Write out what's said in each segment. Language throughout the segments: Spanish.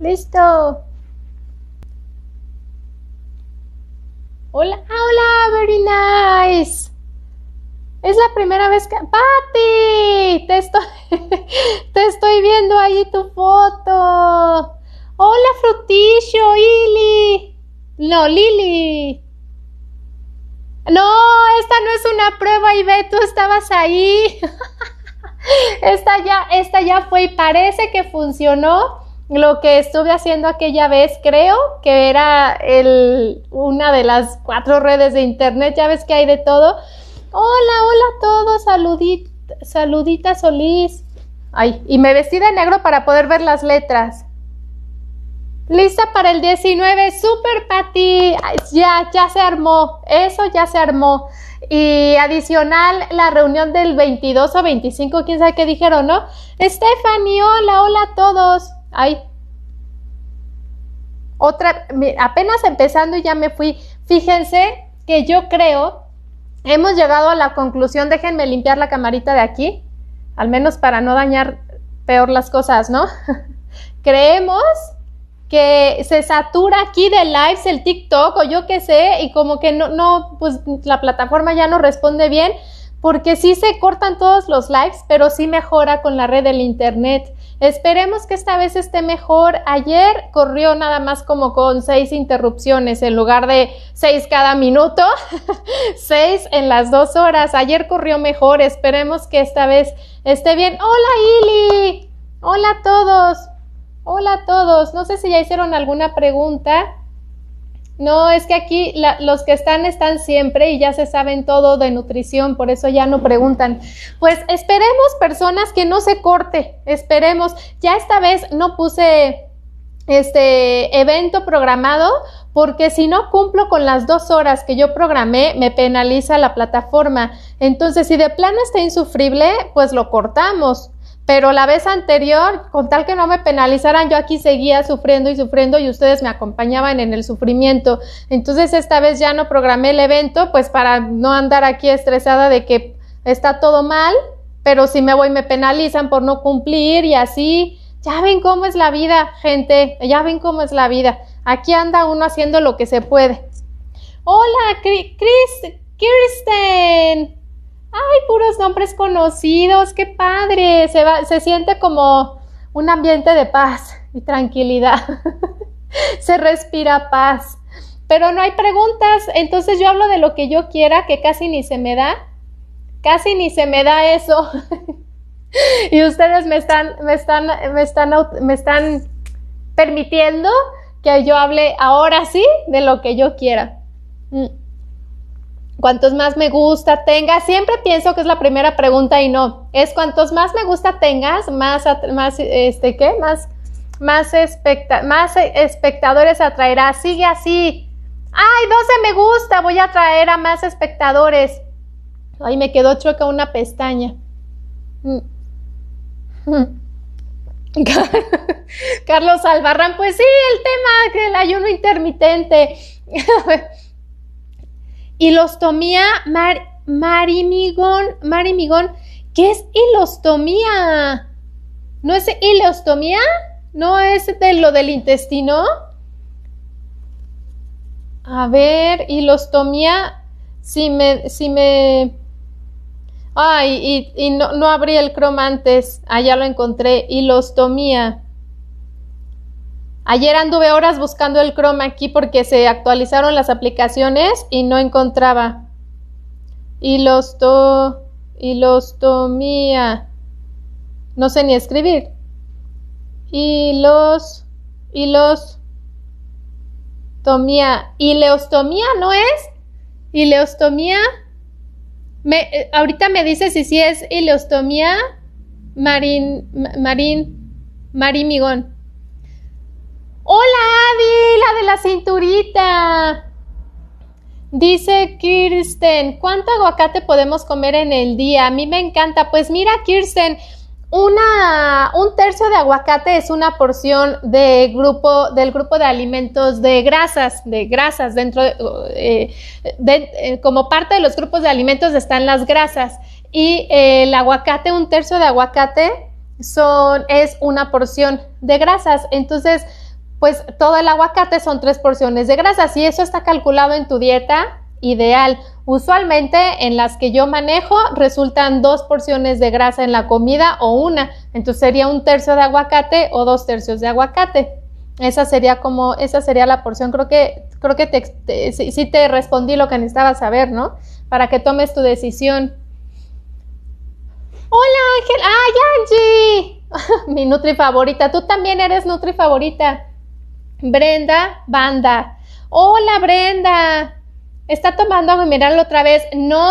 Listo. Hola, hola, very nice. Es la primera vez que... ¡Pati! Te estoy, te estoy viendo ahí tu foto. Hola, Frutillo, Lili No, Lili. No, esta no es una prueba, Ibe, tú estabas ahí. esta, ya, esta ya fue y parece que funcionó lo que estuve haciendo aquella vez, creo que era el, una de las cuatro redes de internet, ya ves que hay de todo. Hola, hola a todos, saludit, saludita Solís. Ay, y me vestí de negro para poder ver las letras. Lista para el 19, super Pati. Ya, ya se armó, eso ya se armó. Y adicional, la reunión del 22 o 25, quién sabe qué dijeron, ¿no? Stephanie, hola, hola a todos hay Otra, apenas empezando y ya me fui. Fíjense que yo creo, hemos llegado a la conclusión, déjenme limpiar la camarita de aquí, al menos para no dañar peor las cosas, ¿no? Creemos que se satura aquí de lives el TikTok o yo qué sé, y como que no, no, pues la plataforma ya no responde bien, porque sí se cortan todos los lives, pero sí mejora con la red del internet. Esperemos que esta vez esté mejor. Ayer corrió nada más como con seis interrupciones en lugar de seis cada minuto, seis en las dos horas. Ayer corrió mejor. Esperemos que esta vez esté bien. Hola Ili. Hola a todos. Hola a todos. No sé si ya hicieron alguna pregunta. No, es que aquí los que están están siempre y ya se saben todo de nutrición, por eso ya no preguntan. Pues esperemos personas que no se corte, esperemos. Ya esta vez no puse este evento programado porque si no cumplo con las dos horas que yo programé, me penaliza la plataforma. Entonces, si de plano está insufrible, pues lo cortamos. Pero la vez anterior, con tal que no me penalizaran, yo aquí seguía sufriendo y sufriendo y ustedes me acompañaban en el sufrimiento. Entonces esta vez ya no programé el evento, pues para no andar aquí estresada de que está todo mal, pero si me voy me penalizan por no cumplir y así. Ya ven cómo es la vida, gente, ya ven cómo es la vida. Aquí anda uno haciendo lo que se puede. Hola, Kirsten. ¡ay, puros nombres conocidos! ¡Qué padre! Se, va, se siente como un ambiente de paz y tranquilidad. se respira paz. Pero no hay preguntas, entonces yo hablo de lo que yo quiera, que casi ni se me da. Casi ni se me da eso. y ustedes me están, me están, me están, me están permitiendo que yo hable ahora sí de lo que yo quiera. Mm cuantos más me gusta tengas? siempre pienso que es la primera pregunta y no, es cuantos más me gusta tengas, más, más este, ¿qué? Más, más, más espectadores atraerás, sigue así. Ay, 12 me gusta, voy a atraer a más espectadores. Ay, me quedó chueca una pestaña. Mm. Carlos Albarrán, pues sí, el tema del ayuno intermitente. Hilostomía mar, marimigón, marimigón. ¿Qué es hilostomía? ¿No es ilostomía? ¿No es de lo del intestino? A ver, hilostomía. Si me, si me. Ay, y, no, abrí el crom antes. Ah, lo encontré. Hilostomía. Ayer anduve horas buscando el Chrome aquí porque se actualizaron las aplicaciones y no encontraba. Y los to y los tomía. No sé ni escribir. Y los y los tomía. Y no es? Y leostomía eh, ahorita me dice si sí es ileostomía marín marín marimigón. ¡Hola, Abby! ¡La de la cinturita! Dice Kirsten, ¿cuánto aguacate podemos comer en el día? A mí me encanta. Pues mira, Kirsten, una, un tercio de aguacate es una porción grupo, del grupo de alimentos de grasas, de grasas dentro, eh, de, eh, como parte de los grupos de alimentos están las grasas y el aguacate, un tercio de aguacate son, es una porción de grasas. Entonces, pues todo el aguacate son tres porciones de grasa. Si eso está calculado en tu dieta, ideal. Usualmente en las que yo manejo resultan dos porciones de grasa en la comida o una. Entonces sería un tercio de aguacate o dos tercios de aguacate. Esa sería como, esa sería la porción. Creo que, creo que te, te respondí lo que necesitabas saber, ¿no? Para que tomes tu decisión. Hola Ángel, ay Angie, mi Nutri favorita, tú también eres Nutri favorita. Brenda Banda. Hola Brenda. Está tomando a mirando otra vez. No,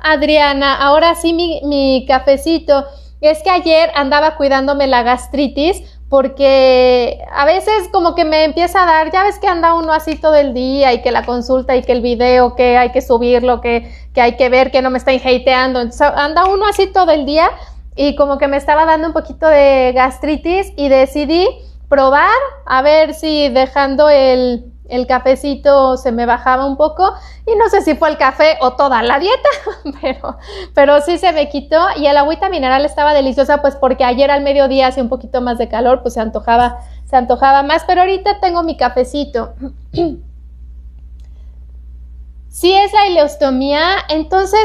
Adriana, ahora sí mi, cafecito. Es que ayer andaba cuidándome la gastritis porque a veces como que me empieza a dar, ya ves que anda uno así todo el día y que la consulta y que el video, que hay que subirlo, que, que hay que ver que no me está hateando, entonces anda uno así todo el día y como que me estaba dando un poquito de gastritis y decidí probar, a ver si dejando el, cafecito se me bajaba un poco y no sé si fue el café o toda la dieta, pero, pero sí se me quitó y el agüita mineral estaba deliciosa pues porque ayer al mediodía hacía un poquito más de calor, pues se antojaba, se antojaba más, pero ahorita tengo mi cafecito. si es la ileostomía, entonces,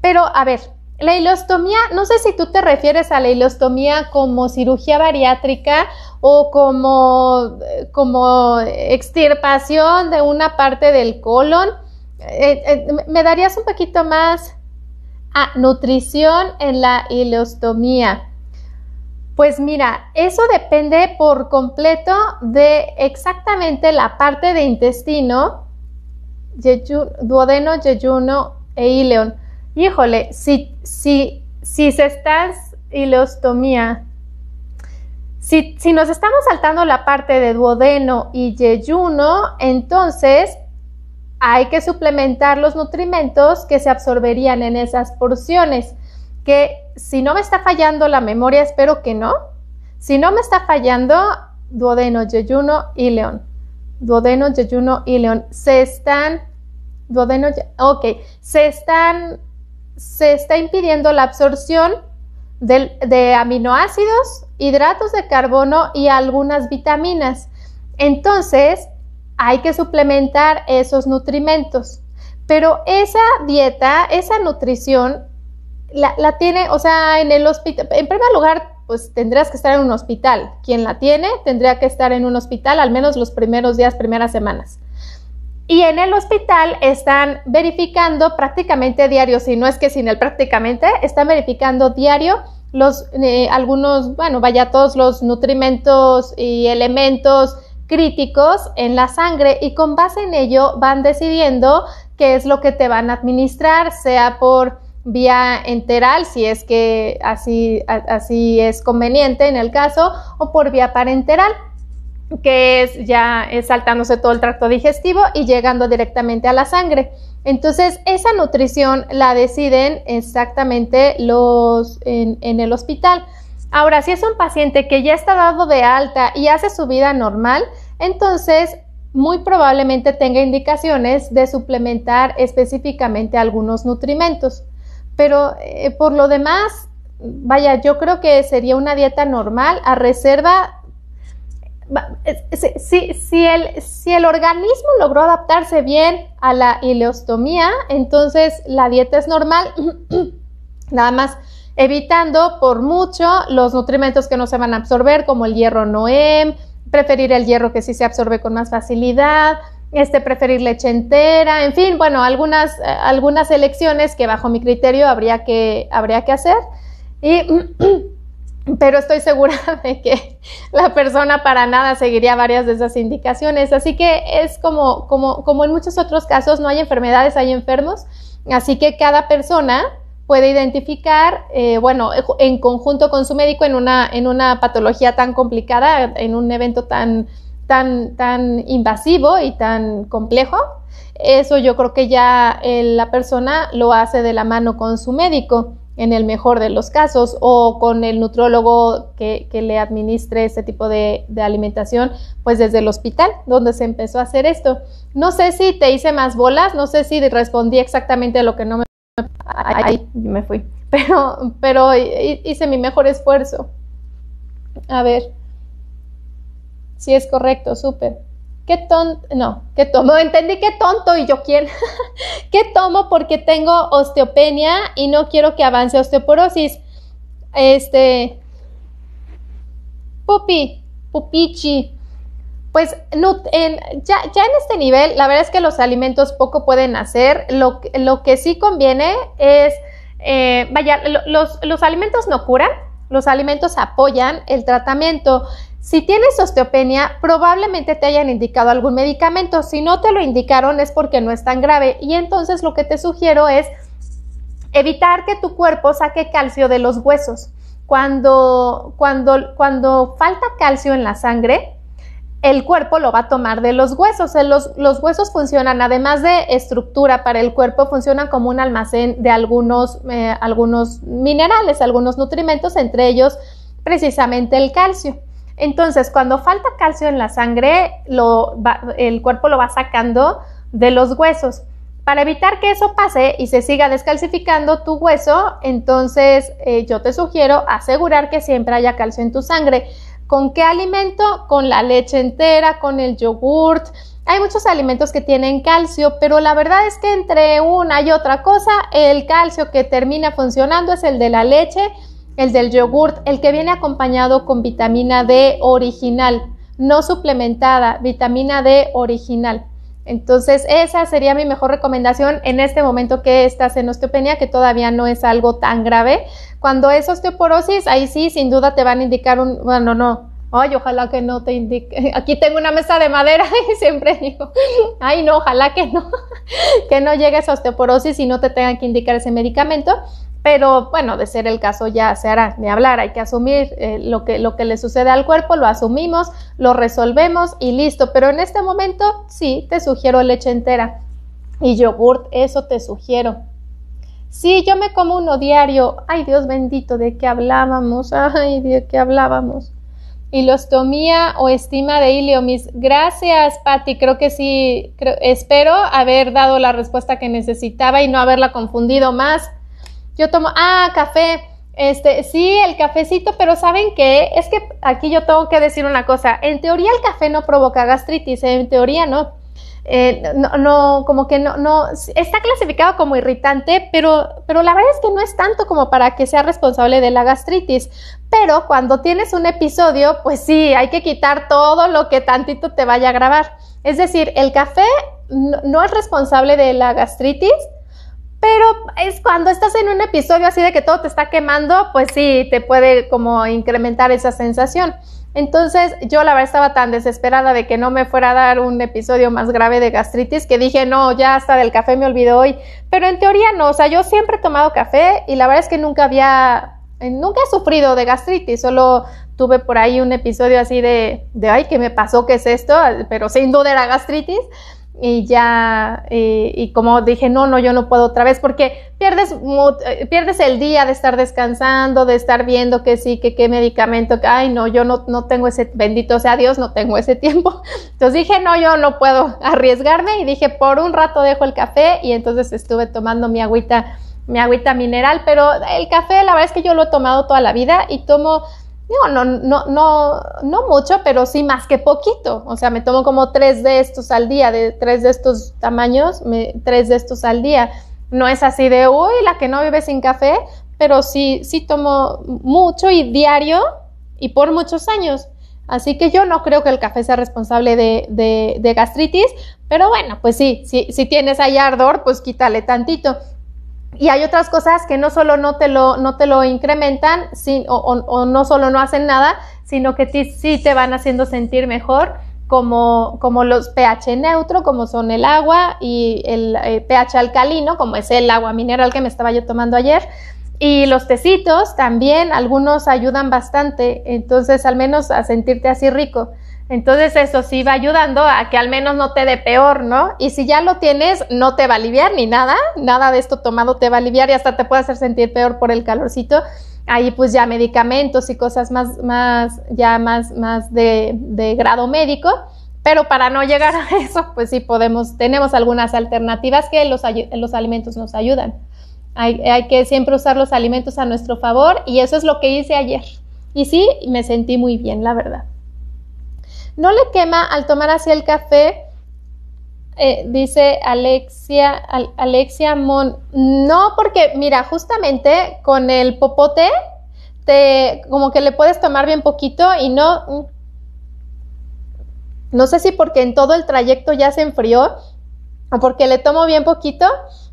pero a ver, la hilostomía, no sé si tú te refieres a la hilostomía como cirugía bariátrica o como, eh, extirpación de una parte del colon. Eh, eh, ¿Me darías un poquito más a ah, nutrición en la hilostomía? Pues mira, eso depende por completo de exactamente la parte de intestino, duodeno, yeyuno e ileón híjole, si, si, si se estás ileostomía, si, si nos estamos saltando la parte de duodeno y yeyuno, entonces hay que suplementar los nutrimentos que se absorberían en esas porciones, que si no me está fallando la memoria, espero que no, si no me está fallando, duodeno, yeyuno y león. Duodeno, yeyuno y león se están, duodeno, ok, se están se está impidiendo la absorción de, aminoácidos, hidratos de carbono y algunas vitaminas. Entonces, hay que suplementar esos nutrimentos. Pero esa dieta, esa nutrición, la, la, tiene, o sea, en el hospital, en primer lugar, pues tendrías que estar en un hospital. Quien la tiene tendría que estar en un hospital al menos los primeros días, primeras semanas. Y en el hospital están verificando prácticamente diario, si no es que sin él prácticamente, están verificando diario los, eh, algunos, bueno, vaya todos los nutrimentos y elementos críticos en la sangre y con base en ello van decidiendo qué es lo que te van a administrar, sea por vía enteral, si es que así, así es conveniente en el caso, o por vía parenteral que es ya saltándose todo el tracto digestivo y llegando directamente a la sangre. Entonces, esa nutrición la deciden exactamente los en, el hospital. Ahora, si es un paciente que ya está dado de alta y hace su vida normal, entonces muy probablemente tenga indicaciones de suplementar específicamente algunos nutrimentos. Pero eh, por lo demás, vaya, yo creo que sería una dieta normal a reserva si, el, si el organismo logró adaptarse bien a la ileostomía, entonces la dieta es normal, nada más evitando por mucho los nutrimentos que no se van a absorber, como el hierro noem, preferir el hierro que sí se absorbe con más facilidad, este, preferir leche entera, en fin, bueno, algunas, eh, algunas elecciones que bajo mi criterio habría que, habría que hacer. Y pero estoy segura de que la persona para nada seguiría varias de esas indicaciones. Así que es como, como, como en muchos otros casos, no hay enfermedades, hay enfermos. Así que cada persona puede identificar, eh, bueno, en conjunto con su médico en una, patología tan complicada, en un evento tan, tan, tan invasivo y tan complejo, eso yo creo que ya eh, la persona lo hace de la mano con su médico en el mejor de los casos, o con el nutrólogo que, le administre este tipo de, alimentación, pues desde el hospital, donde se empezó a hacer esto. No sé si te hice más bolas, no sé si respondí exactamente a lo que no me... Ahí me fui, pero, pero hice mi mejor esfuerzo. A ver, si es correcto, súper qué tonto, no, qué tomo, entendí qué tonto y yo quién, qué tomo porque tengo osteopenia y no quiero que avance osteoporosis. Este, pupi, pupichi. Pues no, ya, en este nivel, la verdad es que los alimentos poco pueden hacer. Lo, que sí conviene es, eh, vaya, los alimentos no curan, los alimentos apoyan el tratamiento. Si tienes osteopenia, probablemente te hayan indicado algún medicamento. Si no te lo indicaron es porque no es tan grave. Y entonces lo que te sugiero es evitar que tu cuerpo saque calcio de los huesos. Cuando, cuando, cuando falta calcio en la sangre, el cuerpo lo va a tomar de los huesos. Los, los huesos funcionan, además de estructura para el cuerpo, funcionan como un almacén de algunos, eh, algunos minerales, algunos nutrimentos, entre ellos precisamente el calcio. Entonces, cuando falta calcio en la sangre, el cuerpo lo va sacando de los huesos. Para evitar que eso pase y se siga descalcificando tu hueso, entonces eh, yo te sugiero asegurar que siempre haya calcio en tu sangre. ¿Con qué alimento? Con la leche entera, con el yogurt. Hay muchos alimentos que tienen calcio, pero la verdad es que entre una y otra cosa, el calcio que termina funcionando es el de la leche el del yogurt, el que viene acompañado con vitamina D original, no suplementada, vitamina D original. Entonces, esa sería mi mejor recomendación en este momento que estás en osteopenia, que todavía no es algo tan grave. Cuando es osteoporosis, ahí sí, sin duda te van a indicar un, bueno, no, ay, ojalá que no te indique. Aquí tengo una mesa de madera y siempre digo, ay, no, ojalá que no, que no llegues a osteoporosis y no te tengan que indicar ese medicamento. Pero bueno, de ser el caso ya se hará, ni hablar, hay que asumir eh, lo, que, lo que le sucede al cuerpo, lo asumimos, lo resolvemos y listo. Pero en este momento sí, te sugiero leche entera y yogurt, eso te sugiero. Sí, yo me como uno diario. Ay, Dios bendito, ¿de qué hablábamos? Ay, ¿de qué hablábamos? Ilostomía o estima de iliomis. Gracias, Patti. Creo que sí. espero haber dado la respuesta que necesitaba y no haberla confundido más. Yo tomo, ah, café. Este, sí, el cafecito, pero ¿saben qué? Es que aquí yo tengo que decir una cosa. En teoría el café no provoca gastritis, en teoría no. Eh, no, no, como que no, no, está clasificado como irritante, pero, pero la verdad es que no es tanto como para que sea responsable de la gastritis. Pero cuando tienes un episodio, pues sí, hay que quitar todo lo que tantito te vaya a grabar. Es decir, el café no, no es responsable de la gastritis, pero es cuando estás en un episodio así de que todo te está quemando, pues sí, te puede como incrementar esa sensación. Entonces yo la verdad estaba tan desesperada de que no me fuera a dar un episodio más grave de gastritis que dije, no, ya hasta del café me olvido hoy. Pero en teoría no, o sea, yo siempre he tomado café y la verdad es que nunca había, eh, nunca he sufrido de gastritis, solo tuve por ahí un episodio así de, de ay, ¿qué me pasó? ¿Qué es esto? Pero sin duda era gastritis y ya, eh, y, como dije, no, no, yo no puedo otra vez, porque pierdes, eh, pierdes el día de estar descansando, de estar viendo que sí, que qué medicamento, que, ay, no, yo no, no tengo ese, bendito sea Dios, no tengo ese tiempo. Entonces dije, no, yo no puedo arriesgarme y dije, por un rato dejo el café y entonces estuve tomando mi agüita, mi agüita mineral, pero el café la verdad es que yo lo he tomado toda la vida y tomo no, no, no, no mucho, pero sí más que poquito. O sea, me tomo como tres de estos al día, de tres de estos tamaños, me, tres de estos al día. No es así de, uy, la que no vive sin café, pero sí, sí tomo mucho y diario y por muchos años. Así que yo no creo que el café sea responsable de, de, gastritis, pero bueno, pues sí, sí si tienes ahí ardor, pues quítale tantito. Y hay otras cosas que no solo no te lo, no te lo incrementan sino o, no solo no hacen nada, sino que sí te van haciendo sentir mejor, como, como los pH neutro, como son el agua y el eh, pH alcalino, como es el agua mineral que me estaba yo tomando ayer. Y los tecitos también, algunos ayudan bastante, entonces al menos a sentirte así rico. Entonces eso sí va ayudando a que al menos no te dé peor, ¿no? Y si ya lo tienes, no te va a aliviar ni nada, nada de esto tomado te va a aliviar y hasta te puede hacer sentir peor por el calorcito. Ahí pues ya medicamentos y cosas más, más, ya más, más de, grado médico. Pero para no llegar a eso, pues sí podemos, tenemos algunas alternativas que los, alimentos nos ayudan. hay que siempre usar los alimentos a nuestro favor y eso es lo que hice ayer. Y sí, me sentí muy bien, la verdad. No le quema al tomar así el café, eh, dice Alexia, Alexia Mon. No, porque mira, justamente con el popote, te, como que le puedes tomar bien poquito y no. Mm, no sé si porque en todo el trayecto ya se enfrió o porque le tomo bien poquito,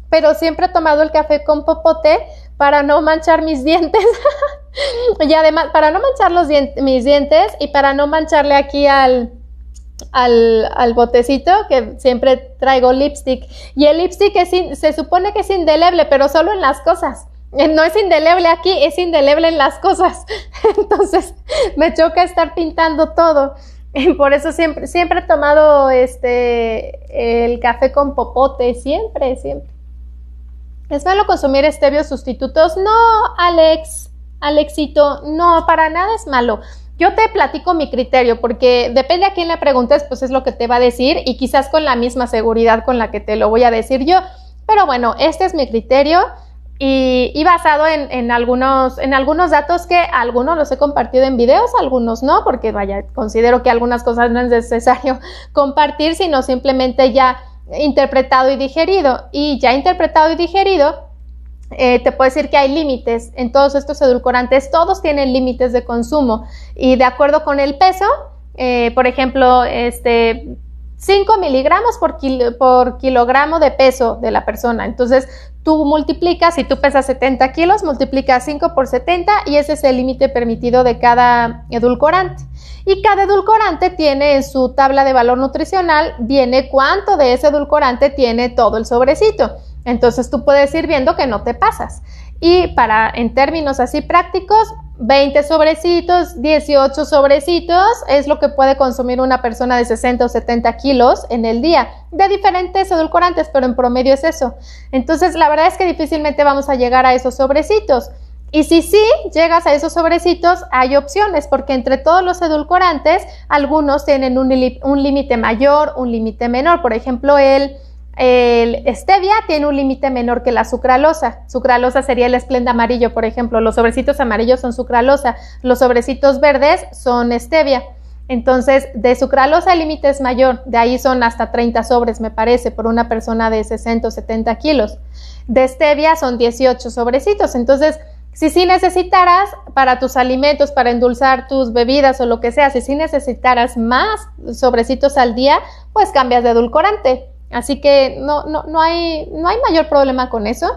pero siempre he tomado el café con popote para no manchar mis dientes y además, para no manchar los mis dientes y para no mancharle aquí al, al, al, botecito que siempre traigo lipstick. Y el lipstick es se supone que es indeleble, pero solo en las cosas. Eh, no es indeleble aquí, es indeleble en las cosas. Entonces me choca estar pintando todo. Y por eso siempre, siempre he tomado este, el café con popote, siempre, siempre. ¿Es malo consumir estevios sustitutos? No, Alex al éxito, no, para nada es malo. Yo te platico mi criterio porque depende a quién le preguntes, pues es lo que te va a decir y quizás con la misma seguridad con la que te lo voy a decir yo. Pero bueno, este es mi criterio y, basado en, algunos, en algunos datos que algunos los he compartido en videos, algunos no, porque vaya, considero que algunas cosas no es necesario compartir, sino simplemente ya interpretado y digerido. Y ya interpretado y digerido, eh, te puedo decir que hay límites en todos estos edulcorantes, todos tienen límites de consumo y de acuerdo con el peso, eh, por ejemplo, este, 5 miligramos por, por kilogramo de peso de la persona. Entonces, tú multiplicas, si tú pesas 70 kilos, multiplicas 5 por 70 y ese es el límite permitido de cada edulcorante. Y cada edulcorante tiene en su tabla de valor nutricional, viene cuánto de ese edulcorante tiene todo el sobrecito. Entonces tú puedes ir viendo que no te pasas. Y para, en términos así prácticos, 20 sobrecitos, 18 sobrecitos es lo que puede consumir una persona de 60 o 70 kilos en el día, de diferentes edulcorantes, pero en promedio es eso. Entonces, la verdad es que difícilmente vamos a llegar a esos sobrecitos. Y si sí llegas a esos sobrecitos, hay opciones, porque entre todos los edulcorantes, algunos tienen un límite mayor, un límite menor. Por ejemplo, el el stevia tiene un límite menor que la sucralosa. Sucralosa sería el esplenda amarillo, por ejemplo. Los sobrecitos amarillos son sucralosa. Los sobrecitos verdes son stevia. Entonces, de sucralosa el límite es mayor. De ahí son hasta 30 sobres, me parece, por una persona de 60 o 70 kilos. De stevia son 18 sobrecitos. Entonces, si sí necesitaras para tus alimentos, para endulzar tus bebidas o lo que sea, si sí necesitaras más sobrecitos al día, pues cambias de edulcorante. Así que no, no, no, hay, no hay mayor problema con eso.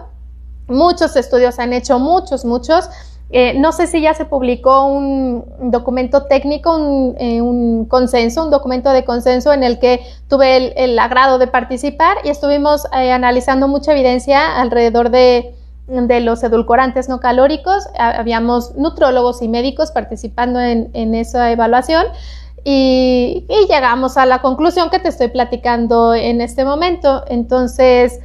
Muchos estudios han hecho, muchos, muchos. Eh, no sé si ya se publicó un documento técnico, eh, un, consenso, un documento de consenso en el que tuve el, agrado de participar y estuvimos eh, analizando mucha evidencia alrededor de, de, los edulcorantes no calóricos. Habíamos nutrólogos y médicos participando en, en esa evaluación y, llegamos a la conclusión que te estoy platicando en este momento. Entonces,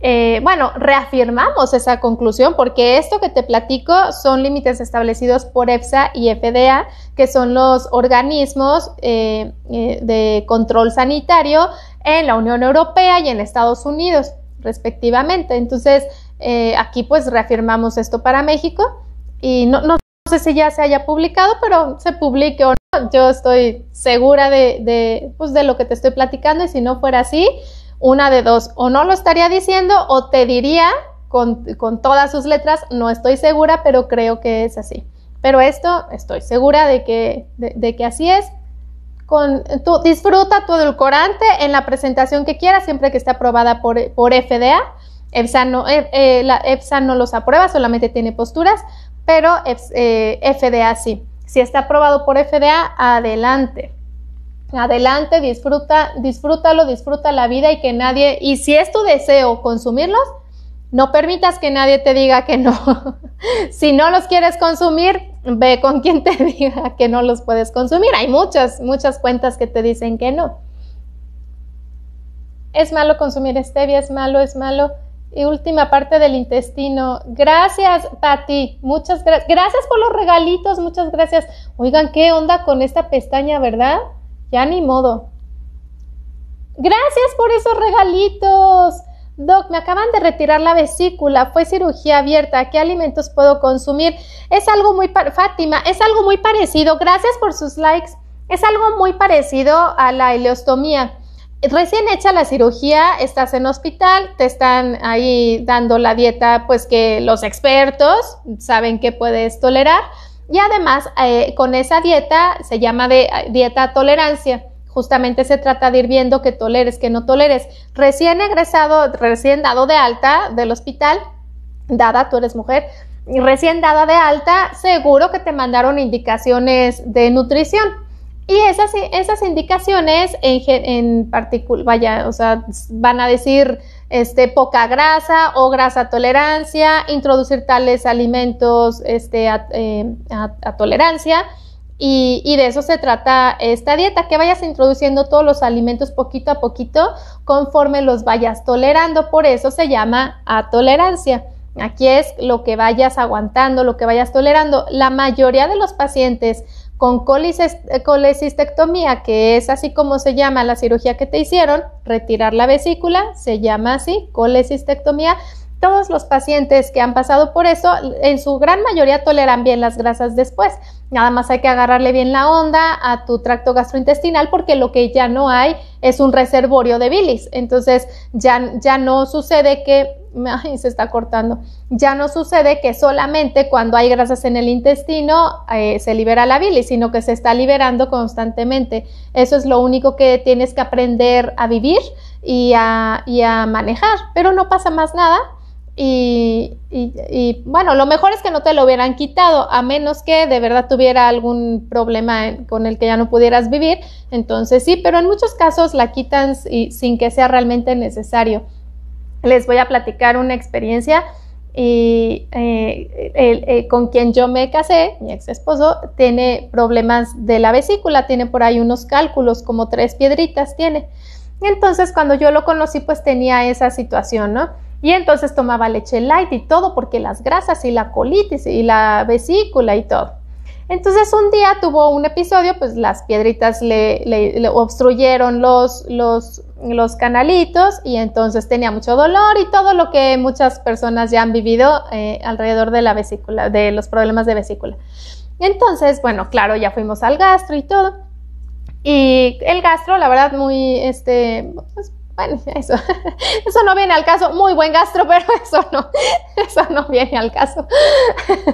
eh, bueno, reafirmamos esa conclusión porque esto que te platico son límites establecidos por EFSA y FDA, que son los organismos eh, eh, de control sanitario en la Unión Europea y en Estados Unidos, respectivamente. Entonces, aquí pues reafirmamos esto para México y no, no sé si ya se haya publicado, pero se publique o yo estoy segura de, pues, de, lo que te estoy platicando y si no fuera así, una de dos, o no lo estaría diciendo o te diría con, todas sus letras, no estoy segura, pero creo que es así. Pero esto estoy segura de que, así es. Con, tú, disfruta tu edulcorante en la presentación que quieras, siempre que esté aprobada por, FDA. EFSA eh, eh, no, los aprueba, solamente tiene posturas, pero FDA eh, sí. Si está aprobado por FDA, adelante. Adelante, disfruta, disfrútalo, disfruta la vida y que nadie, y si es tu deseo consumirlos, no permitas que nadie te diga que no. si no los quieres consumir, ve con quien te diga que no los puedes consumir. Hay muchas, muchas cuentas que te dicen que no. Es malo consumir stevia, es malo, es malo y última parte del intestino. Gracias, Patti. Muchas gracias. Gracias por los regalitos. Muchas gracias. Oigan, ¿qué onda con esta pestaña, verdad? Ya ni modo. Gracias por esos regalitos. Doc, me acaban de retirar la vesícula, fue cirugía abierta, ¿qué alimentos puedo consumir? Es algo muy, Fátima, es algo muy parecido, gracias por sus likes, es algo muy parecido a la ileostomía recién hecha la cirugía, estás en hospital, te están ahí dando la dieta, pues que los expertos saben que puedes tolerar. Y además, eh, con esa dieta se llama de, eh, dieta tolerancia. Justamente se trata de ir viendo que toleres, que no toleres. Recién egresado, recién dado de alta del hospital, dada, tú eres mujer, recién dada de alta, seguro que te mandaron indicaciones de nutrición y esas, indicaciones en, particular, vaya, o sea, van a decir este, poca grasa o grasa tolerancia, introducir tales alimentos este, eh, a, tolerancia. Y, y, de eso se trata esta dieta, que vayas introduciendo todos los alimentos poquito a poquito conforme los vayas tolerando. Por eso se llama a tolerancia. Aquí es lo que vayas aguantando, lo que vayas tolerando. La mayoría de los pacientes con eh, colecistectomía, que es así como se llama la cirugía que te hicieron, retirar la vesícula, se llama así, colecistectomía, todos los pacientes que han pasado por eso, en su gran mayoría toleran bien las grasas después. Nada más hay que agarrarle bien la onda a tu tracto gastrointestinal porque lo que ya no hay es un reservorio de bilis. Entonces ya, ya no sucede que, ay, se está cortando, ya no sucede que solamente cuando hay grasas en el intestino eh, se libera la bilis, sino que se está liberando constantemente. Eso es lo único que tienes que aprender a vivir y a, y a manejar, pero no pasa más nada y, bueno, lo mejor es que no te lo hubieran quitado, a menos que de verdad tuviera algún problema con el que ya no pudieras vivir. Entonces sí, pero en muchos casos la quitan sin que sea realmente necesario. Les voy a platicar una experiencia y eh, eh, con quien yo me casé, mi ex esposo, tiene problemas de la vesícula, tiene por ahí unos cálculos, como tres piedritas tiene. Entonces cuando yo lo conocí pues tenía esa situación, ¿no? Y entonces tomaba leche light y todo porque las grasas y la colitis y la vesícula y todo. Entonces un día tuvo un episodio, pues las piedritas le, obstruyeron los, los, los, canalitos y entonces tenía mucho dolor y todo lo que muchas personas ya han vivido eh, alrededor de la vesícula, de los problemas de vesícula. Entonces, bueno, claro, ya fuimos al gastro y todo. Y el gastro, la verdad, muy, este, pues, bueno, eso, eso no viene al caso. Muy buen gastro, pero eso no, eso no viene al caso.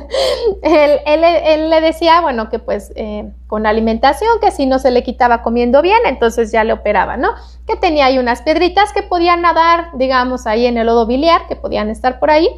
Él, le decía, bueno, que pues eh, con alimentación, que si no se le quitaba comiendo bien, entonces ya le operaba, ¿no? Que tenía ahí unas piedritas que podían nadar, digamos, ahí en el lodo biliar, que podían estar por ahí,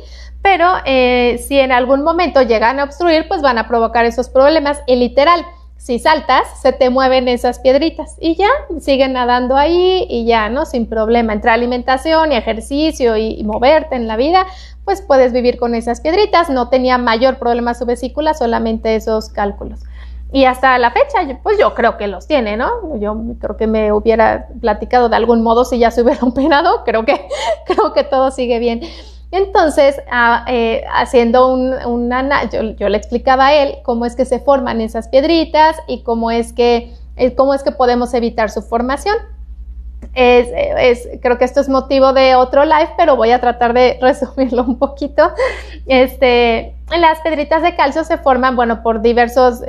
pero eh, si en algún momento llegan a obstruir, pues van a provocar esos problemas y literal si saltas, se te mueven esas piedritas y ya siguen nadando ahí y ya, ¿no? Sin problema. Entre alimentación y ejercicio y, moverte en la vida, pues puedes vivir con esas piedritas. No tenía mayor problema su vesícula, solamente esos cálculos. Y hasta la fecha, pues yo creo que los tiene, ¿no? Yo creo que me hubiera platicado de algún modo si ya se hubiera operado. Creo que, creo que todo sigue bien. Entonces, ah, eh, haciendo un, una, yo, le explicaba a él cómo es que se forman esas piedritas y cómo es que, eh, cómo es que podemos evitar su formación. Eh, creo que esto es motivo de otro live, pero voy a tratar de resumirlo un poquito. Este, las piedritas de calcio se forman, bueno, por diversas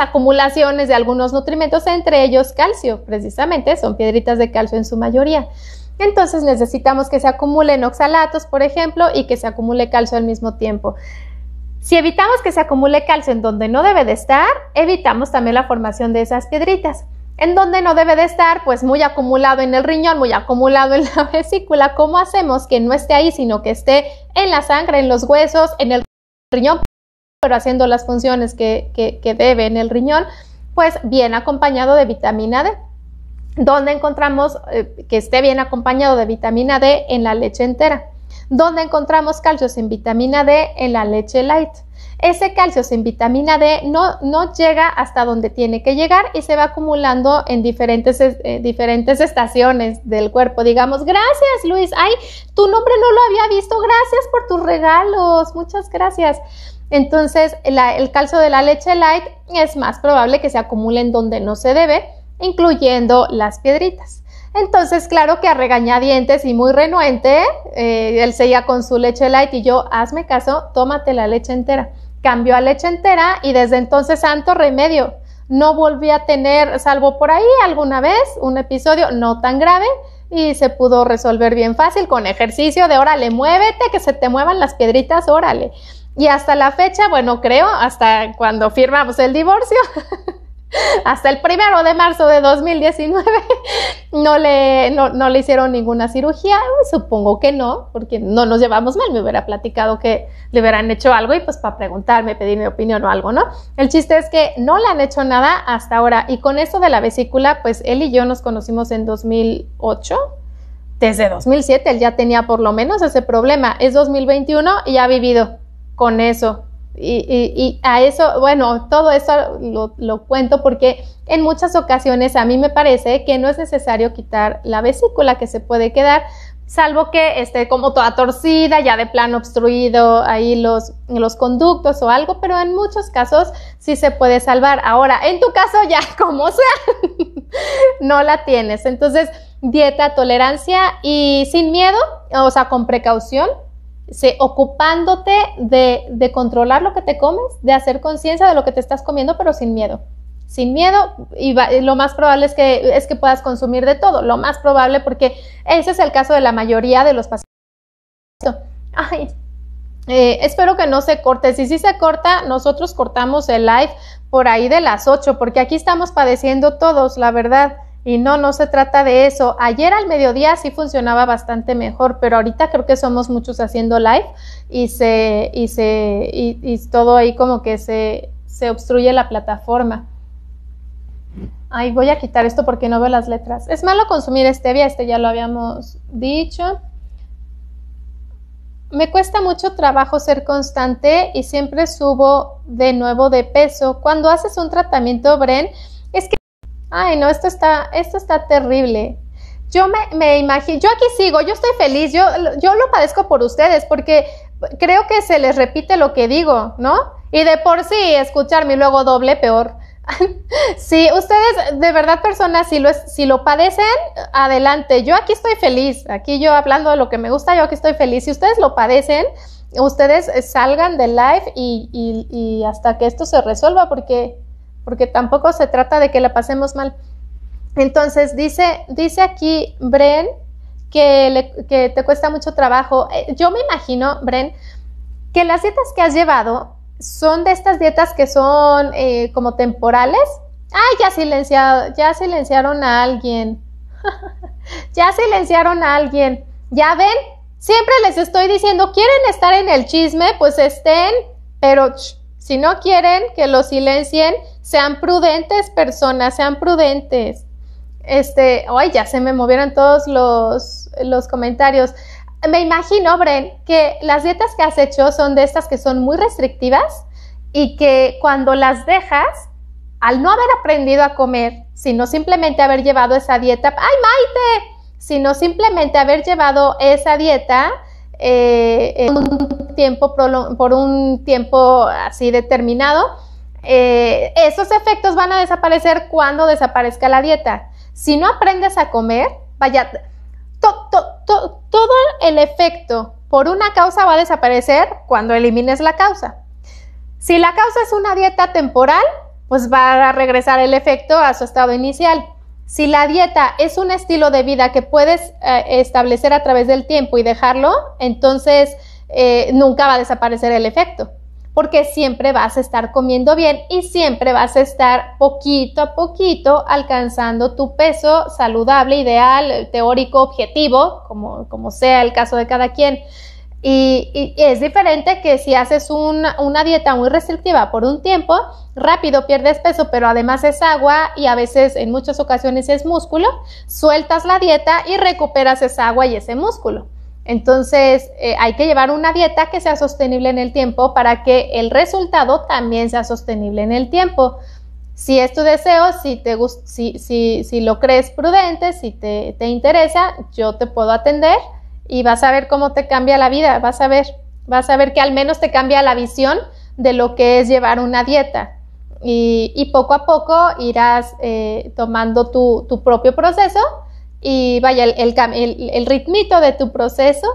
acumulaciones de algunos nutrientes, entre ellos calcio, precisamente, son piedritas de calcio en su mayoría entonces necesitamos que se acumulen oxalatos, por ejemplo, y que se acumule calcio al mismo tiempo. Si evitamos que se acumule calcio en donde no debe de estar, evitamos también la formación de esas piedritas. En donde no debe de estar, pues muy acumulado en el riñón, muy acumulado en la vesícula. ¿Cómo hacemos que no esté ahí, sino que esté en la sangre, en los huesos, en el riñón, pero haciendo las funciones que, que, que debe en el riñón? Pues bien acompañado de vitamina D. ¿Dónde encontramos eh, que esté bien acompañado de vitamina D en la leche entera, ¿Dónde encontramos calcio sin vitamina D en la leche light. Ese calcio sin vitamina D no, llega hasta donde tiene que llegar y se va acumulando en eh, diferentes, estaciones del cuerpo. Digamos, gracias Luis, ay, tu nombre no lo había visto, gracias por tus regalos, muchas gracias. Entonces, el calcio de la leche light es más probable que se acumule en donde no se debe incluyendo las piedritas. Entonces, claro que a regañadientes y muy renuente, eh, él seguía con su leche light y yo, hazme caso, tómate la leche entera. Cambió a leche entera y desde entonces, santo remedio. No volví a tener, salvo por ahí alguna vez, un episodio no tan grave y se pudo resolver bien fácil con ejercicio de órale, muévete, que se te muevan las piedritas, órale. Y hasta la fecha, bueno, creo, hasta cuando firmamos el divorcio. hasta el primero de marzo de 2019 no le, no, le hicieron ninguna cirugía, supongo que no, porque no nos llevamos mal, me hubiera platicado que le hubieran hecho algo y pues para preguntarme, pedir mi opinión o algo, ¿no? El chiste es que no le han hecho nada hasta ahora y con eso de la vesícula, pues él y yo nos conocimos en 2008. Desde 2007 él ya tenía por lo menos ese problema. Es 2021 y ha vivido con eso y, a eso, bueno, todo eso lo, cuento porque en muchas ocasiones a mí me parece que no es necesario quitar la vesícula que se puede quedar, salvo que esté como toda torcida, ya de plano obstruido ahí los, los conductos o algo, pero en muchos casos sí se puede salvar. Ahora, en tu caso ya como sea, no la tienes. Entonces, dieta, tolerancia y sin miedo, o sea, con precaución, ocupándote de, controlar lo que te comes, de hacer conciencia de lo que te estás comiendo, pero sin miedo. Sin miedo, y lo más probable es que, es que puedas consumir de todo, lo más probable, porque ese es el caso de la mayoría de los pacientes. Ay, eh, espero que no se corte. Si sí se corta, nosotros cortamos el live por ahí de las 8, porque aquí estamos padeciendo todos, la verdad. Y no, no se trata de eso. Ayer al mediodía sí funcionaba bastante mejor, pero ahorita creo que somos muchos haciendo live y se, y se, y, todo ahí como que se, se obstruye la plataforma. Ay, voy a quitar esto porque no veo las letras. Es malo consumir stevia, este ya lo habíamos dicho. Me cuesta mucho trabajo ser constante y siempre subo de nuevo de peso. Cuando haces un tratamiento, Bren, es que Ay, no, esto está, esto está terrible. Yo me, imagino, yo aquí sigo, yo estoy feliz, yo, yo lo padezco por ustedes, porque creo que se les repite lo que digo, ¿no? Y de por sí, escucharme luego doble, peor. Sí, ustedes, de verdad, personas, si lo, si lo padecen, adelante. Yo aquí estoy feliz, aquí yo hablando de lo que me gusta, yo aquí estoy feliz. Si ustedes lo padecen, ustedes salgan del live y, y hasta que esto se resuelva, porque porque tampoco se trata de que la pasemos mal. Entonces, dice, dice aquí Bren que, te cuesta mucho trabajo. Eh, yo me imagino, Bren, que las dietas que has llevado son de estas dietas que son eh, como temporales. Ay, ya silenciado, ya silenciaron a alguien. ya silenciaron a alguien. Ya ven, siempre les estoy diciendo, quieren estar en el chisme, pues estén, pero si no quieren que lo silencien, sean prudentes personas, sean prudentes. Este, ay, ya se me movieron todos los, los comentarios. Me imagino, Bren, que las dietas que has hecho son de estas que son muy restrictivas y que cuando las dejas, al no haber aprendido a comer, sino simplemente haber llevado esa dieta, ¡ay, Maite! Sino simplemente haber llevado esa dieta, eh, un tiempo por un tiempo así determinado, eh, esos efectos van a desaparecer cuando desaparezca la dieta. Si no aprendes a comer, vaya, todo el efecto por una causa va a desaparecer cuando elimines la causa. Si la causa es una dieta temporal, pues va a regresar el efecto a su estado inicial. Si la dieta es un estilo de vida que puedes eh, establecer a través del tiempo y dejarlo, entonces eh, nunca va a desaparecer el efecto, porque siempre vas a estar comiendo bien y siempre vas a estar poquito a poquito alcanzando tu peso saludable, ideal, teórico, objetivo, como sea el caso de cada quien. Y, es diferente que si haces una, dieta muy restrictiva por un tiempo, rápido pierdes peso, pero además es agua y a veces en muchas ocasiones es músculo, sueltas la dieta y recuperas esa agua y ese músculo. Entonces eh, hay que llevar una dieta que sea sostenible en el tiempo para que el resultado también sea sostenible en el tiempo. Si es tu deseo, si, te si, si lo crees prudente, si te, te interesa, yo te puedo atender y vas a ver cómo te cambia la vida, vas a ver, vas a ver que al menos te cambia la visión de lo que es llevar una dieta. Y, poco a poco irás eh, tomando tu, propio proceso y vaya el, ritmito de tu proceso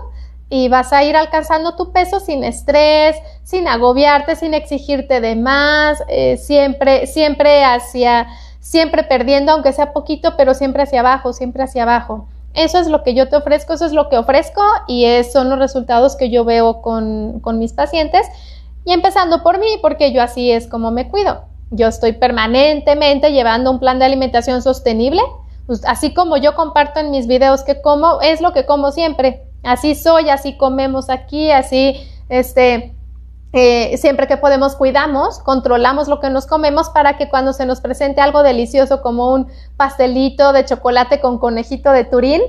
y vas a ir alcanzando tu peso sin estrés, sin agobiarte, sin exigirte de más, eh, siempre, siempre hacia, siempre perdiendo, aunque sea poquito, pero siempre hacia abajo, siempre hacia abajo eso es lo que yo te ofrezco, eso es lo que ofrezco y es, son los resultados que yo veo con, mis pacientes. Y empezando por mí, porque yo así es como me cuido. Yo estoy permanentemente llevando un plan de alimentación sostenible, pues, así como yo comparto en mis videos que como, es lo que como siempre. Así soy, así comemos aquí, así, este, eh, siempre que podemos cuidamos, controlamos lo que nos comemos para que cuando se nos presente algo delicioso como un pastelito de chocolate con conejito de Turín,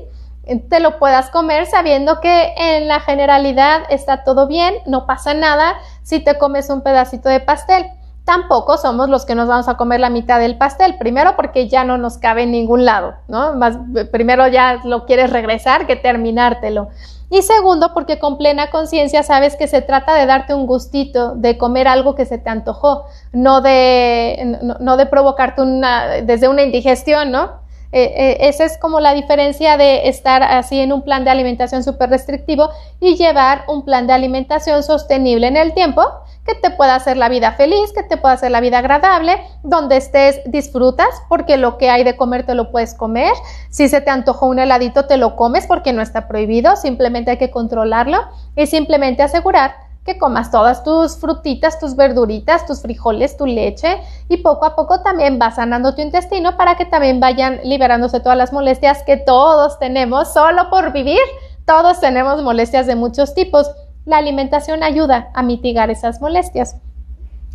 eh, te lo puedas comer sabiendo que en la generalidad está todo bien, no pasa nada si te comes un pedacito de pastel. Tampoco somos los que nos vamos a comer la mitad del pastel, primero porque ya no nos cabe en ningún lado, ¿no? Más, eh, primero ya lo quieres regresar que terminártelo. Y segundo, porque con plena conciencia sabes que se trata de darte un gustito, de comer algo que se te antojó, no de, no, de provocarte una, desde una indigestión, ¿no? Eh, eh, esa es como la diferencia de estar así en un plan de alimentación súper restrictivo y llevar un plan de alimentación sostenible en el tiempo que te pueda hacer la vida feliz, que te pueda hacer la vida agradable, donde estés disfrutas porque lo que hay de comer te lo puedes comer, si se te antojó un heladito te lo comes porque no está prohibido, simplemente hay que controlarlo y simplemente asegurar que comas todas tus frutitas, tus verduritas, tus frijoles, tu leche y poco a poco también vas sanando tu intestino para que también vayan liberándose todas las molestias que todos tenemos solo por vivir. Todos tenemos molestias de muchos tipos. La alimentación ayuda a mitigar esas molestias.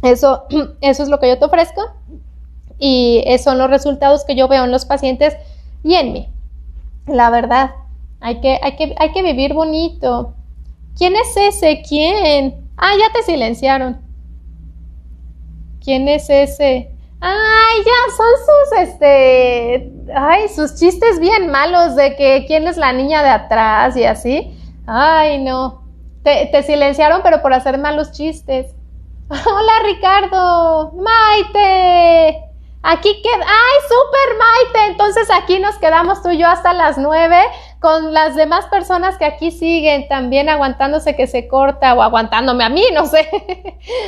Eso, es lo que yo te ofrezco y son los resultados que yo veo en los pacientes y en mí. La verdad, hay que vivir bonito, ¿Quién es ese? ¿Quién? Ah, ya te silenciaron. ¿Quién es ese? Ay, ya, son sus, este, ay, sus chistes bien malos de que quién es la niña de atrás y así. Ay, no. Te, te silenciaron, pero por hacer malos chistes. Hola, Ricardo. Maite. Aquí queda. Ay, súper Maite. Entonces aquí nos quedamos tú y yo hasta las nueve con las demás personas que aquí siguen también aguantándose que se corta o aguantándome a mí, no sé.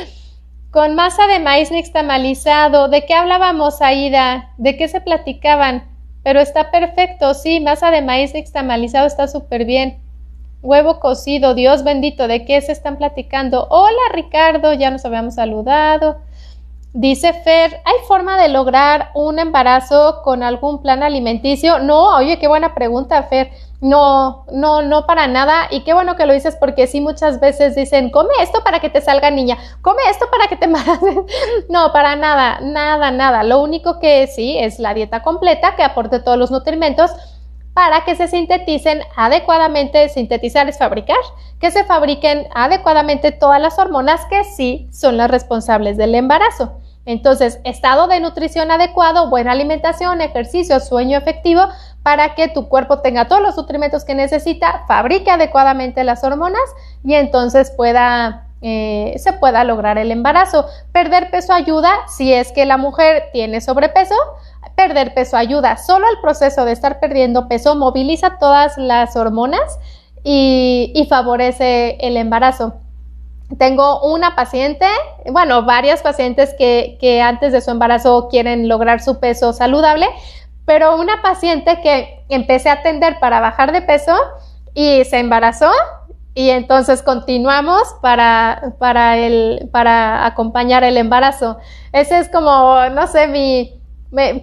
con masa de maíz nixtamalizado, ¿de qué hablábamos, Aida? ¿De qué se platicaban? Pero está perfecto, sí, masa de maíz nixtamalizado está súper bien. Huevo cocido, Dios bendito, ¿de qué se están platicando? Hola Ricardo, ya nos habíamos saludado. Dice Fer, ¿hay forma de lograr un embarazo con algún plan alimenticio? No, oye, qué buena pregunta, Fer. No, no, no para nada. Y qué bueno que lo dices porque sí muchas veces dicen, come esto para que te salga niña, come esto para que te embaraces. no, para nada, nada, nada. Lo único que sí es la dieta completa que aporte todos los nutrimentos para que se sinteticen adecuadamente, sintetizar es fabricar, que se fabriquen adecuadamente todas las hormonas que sí son las responsables del embarazo. Entonces, estado de nutrición adecuado, buena alimentación, ejercicio, sueño efectivo, para que tu cuerpo tenga todos los nutrimentos que necesita, fabrique adecuadamente las hormonas y entonces pueda eh, se pueda lograr el embarazo. Perder peso ayuda si es que la mujer tiene sobrepeso. Perder peso ayuda. Solo el proceso de estar perdiendo peso moviliza todas las hormonas y favorece el embarazo. Tengo una paciente, bueno, varias pacientes que, antes de su embarazo quieren lograr su peso saludable, pero una paciente que empecé a atender para bajar de peso y se embarazó y entonces continuamos para, para, el, para acompañar el embarazo. Ese es como, no sé, mi,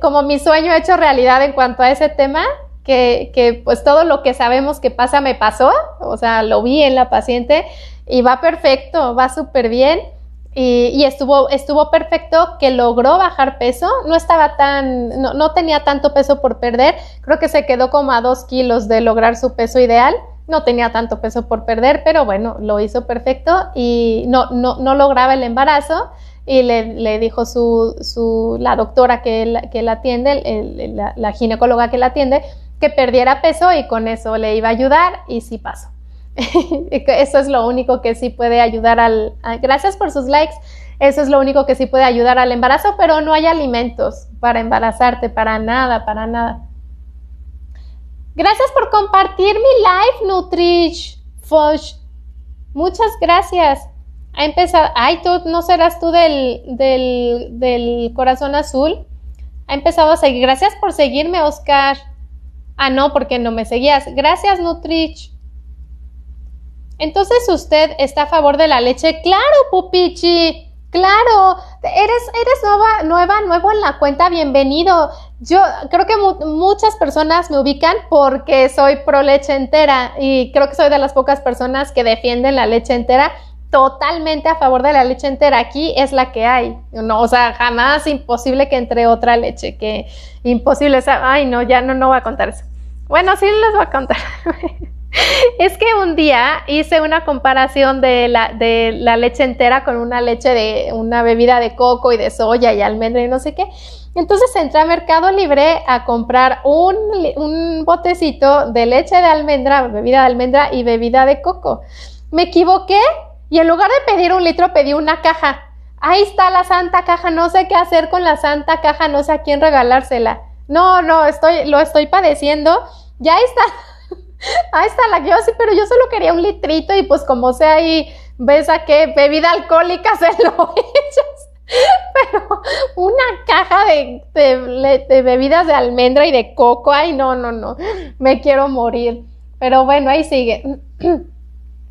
como mi sueño hecho realidad en cuanto a ese tema, que, que pues todo lo que sabemos que pasa me pasó, o sea, lo vi en la paciente y va perfecto, va súper bien. Y, estuvo, estuvo perfecto que logró bajar peso, no estaba tan, no, tenía tanto peso por perder, creo que se quedó como a dos kilos de lograr su peso ideal, no tenía tanto peso por perder, pero bueno, lo hizo perfecto y no, no, no lograba el embarazo y le, dijo su, su, la doctora que la, que la atiende, la ginecóloga que la atiende, que perdiera peso y con eso le iba a ayudar y sí pasó. eso es lo único que sí puede ayudar al... Ah, gracias por sus likes. Eso es lo único que sí puede ayudar al embarazo, pero no hay alimentos para embarazarte, para nada, para nada. Gracias por compartir mi live, Nutrich Fosh. Muchas gracias. Ha empezado. Ay, tú no serás tú del, del, del corazón azul. Ha empezado a seguir. Gracias por seguirme, Oscar. Ah, no, porque no me seguías. Gracias, Nutrich. Entonces usted está a favor de la leche. Claro, pupichi. Claro, eres, eres nueva, nueva, nuevo en la cuenta, bienvenido. Yo creo que muchas personas me ubican porque soy pro leche entera y creo que soy de las pocas personas que defienden la leche entera totalmente a favor de la leche entera. Aquí es la que hay. No, o sea, jamás imposible que entre otra leche, que imposible. O sea, ay, no, ya no, no voy a contar eso. Bueno, sí les va a contar. es que un día hice una comparación de la, leche entera con una leche de una bebida de coco y de soya y almendra y no sé qué. Entonces entré a Mercado Libre a comprar un, botecito de leche de almendra, bebida de almendra y bebida de coco. Me equivoqué y en lugar de pedir un litro pedí una caja. Ahí está la santa caja, no sé qué hacer con la santa caja, no sé a quién regalársela. No, no, estoy, lo estoy padeciendo. Ya está Ahí está la que yo así, pero yo solo quería un litrito y pues como sea ahí, ves a qué bebida alcohólica se lo echas. Pero una caja de, de, bebidas de almendra y de coco, ay, no, no, no, me quiero morir. Pero bueno, ahí sigue.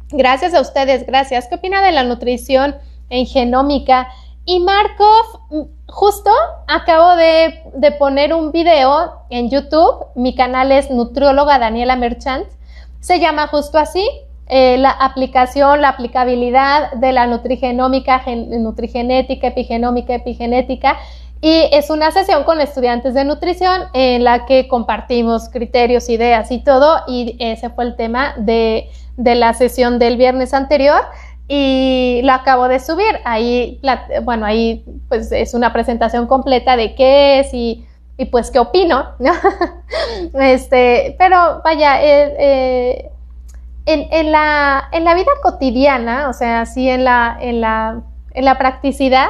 Gracias a ustedes, gracias. ¿Qué opina de la nutrición en genómica? Y Markov, mm, justo acabo de, poner un video en YouTube, mi canal es nutrióloga Daniela Merchant, se llama justo así, eh, la aplicación, la aplicabilidad de la nutrigenómica, nutrigenética, epigenómica, epigenética. Y es una sesión con estudiantes de nutrición en la que compartimos criterios, ideas y todo. Y ese fue el tema de la sesión del viernes anterior y lo acabo de subir. Ahí, bueno, ahí pues, es una presentación completa de qué es y, pues qué opino, este, pero vaya, eh, eh, en, la, vida cotidiana, o sea, así en la, en la, practicidad,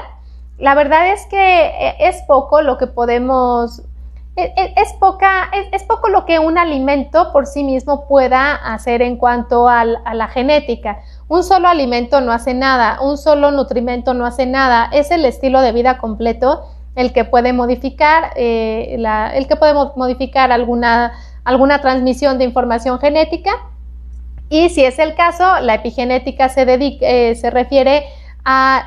la verdad es que eh, es poco lo que podemos e, e, es, poca, es, poco lo que un alimento por sí mismo pueda hacer en cuanto a la genética. Un solo alimento no hace nada, un solo nutrimento no hace nada, es el estilo de vida completo el que puede modificar, eh, el que podemos modificar alguna, alguna transmisión de información genética y si es el caso, la epigenética se, eh, se refiere a,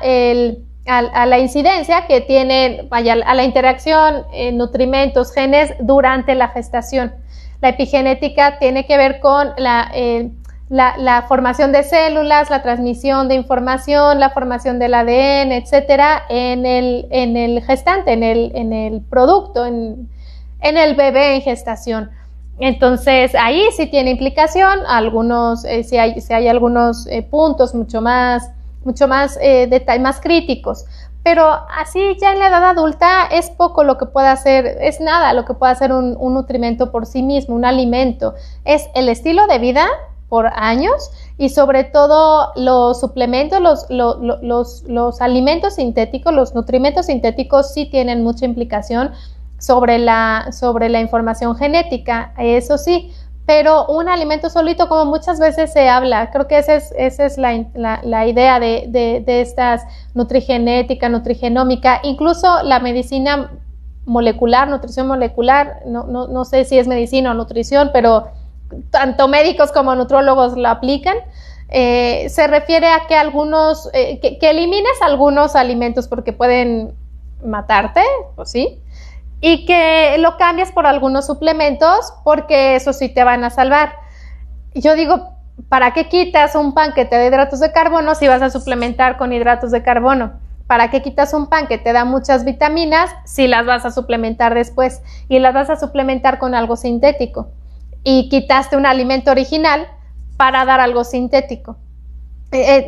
la incidencia que tiene vaya, a la interacción en nutrimentos, genes durante la gestación. La epigenética tiene que ver con la, la, formación de células, la transmisión de información, la formación del ADN, etcétera, en el, en el gestante, en el, producto, en, el bebé en gestación. Entonces, ahí sí tiene implicación, algunos, eh, si, hay, hay algunos eh, puntos mucho más, mucho más, eh, detalles más críticos. Pero así ya en la edad adulta es poco lo que puede hacer, es nada lo que puede hacer un nutrimento por sí mismo, un alimento. Es el estilo de vida, por años y sobre todo los suplementos, los, los, los, los alimentos sintéticos, los nutrimentos sintéticos sí tienen mucha implicación sobre la, sobre la información genética, eso sí, pero un alimento solito, como muchas veces se habla, creo que esa es, esa es la, idea de, de, de, estas nutrigenética, nutrigenómica, incluso la medicina molecular, nutrición molecular, no, no, no sé si es medicina o nutrición, pero tanto médicos como nutrólogos lo aplican, eh, se refiere a que algunos, eh, que, elimines algunos alimentos porque pueden matarte, o sí, y que lo cambies por algunos suplementos porque eso sí te van a salvar. Yo digo, ¿para qué quitas un pan que te da hidratos de carbono si vas a suplementar con hidratos de carbono? ¿Para qué quitas un pan que te da muchas vitaminas si las vas a suplementar después y las vas a suplementar con algo sintético? y quitaste un alimento original para dar algo sintético. Eh, eh,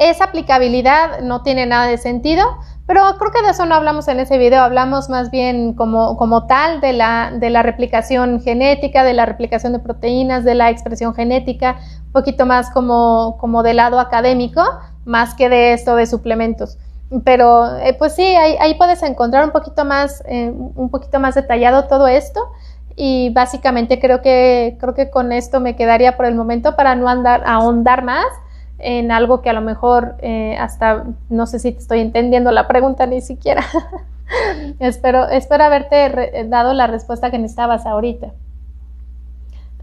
esa aplicabilidad no tiene nada de sentido, pero creo que de eso no hablamos en ese video, hablamos más bien como, como tal de la, de la replicación genética, de la replicación de proteínas, de la expresión genética, un poquito más como, como del lado académico, más que de esto de suplementos. Pero eh, pues sí, ahí, puedes encontrar un poquito más, un poquito más detallado todo esto. Y básicamente creo que, creo que con esto me quedaría por el momento para no andar, ahondar más en algo que a lo mejor eh, hasta no sé si te estoy entendiendo la pregunta ni siquiera. espero, espero haberte eh, dado la respuesta que necesitabas ahorita.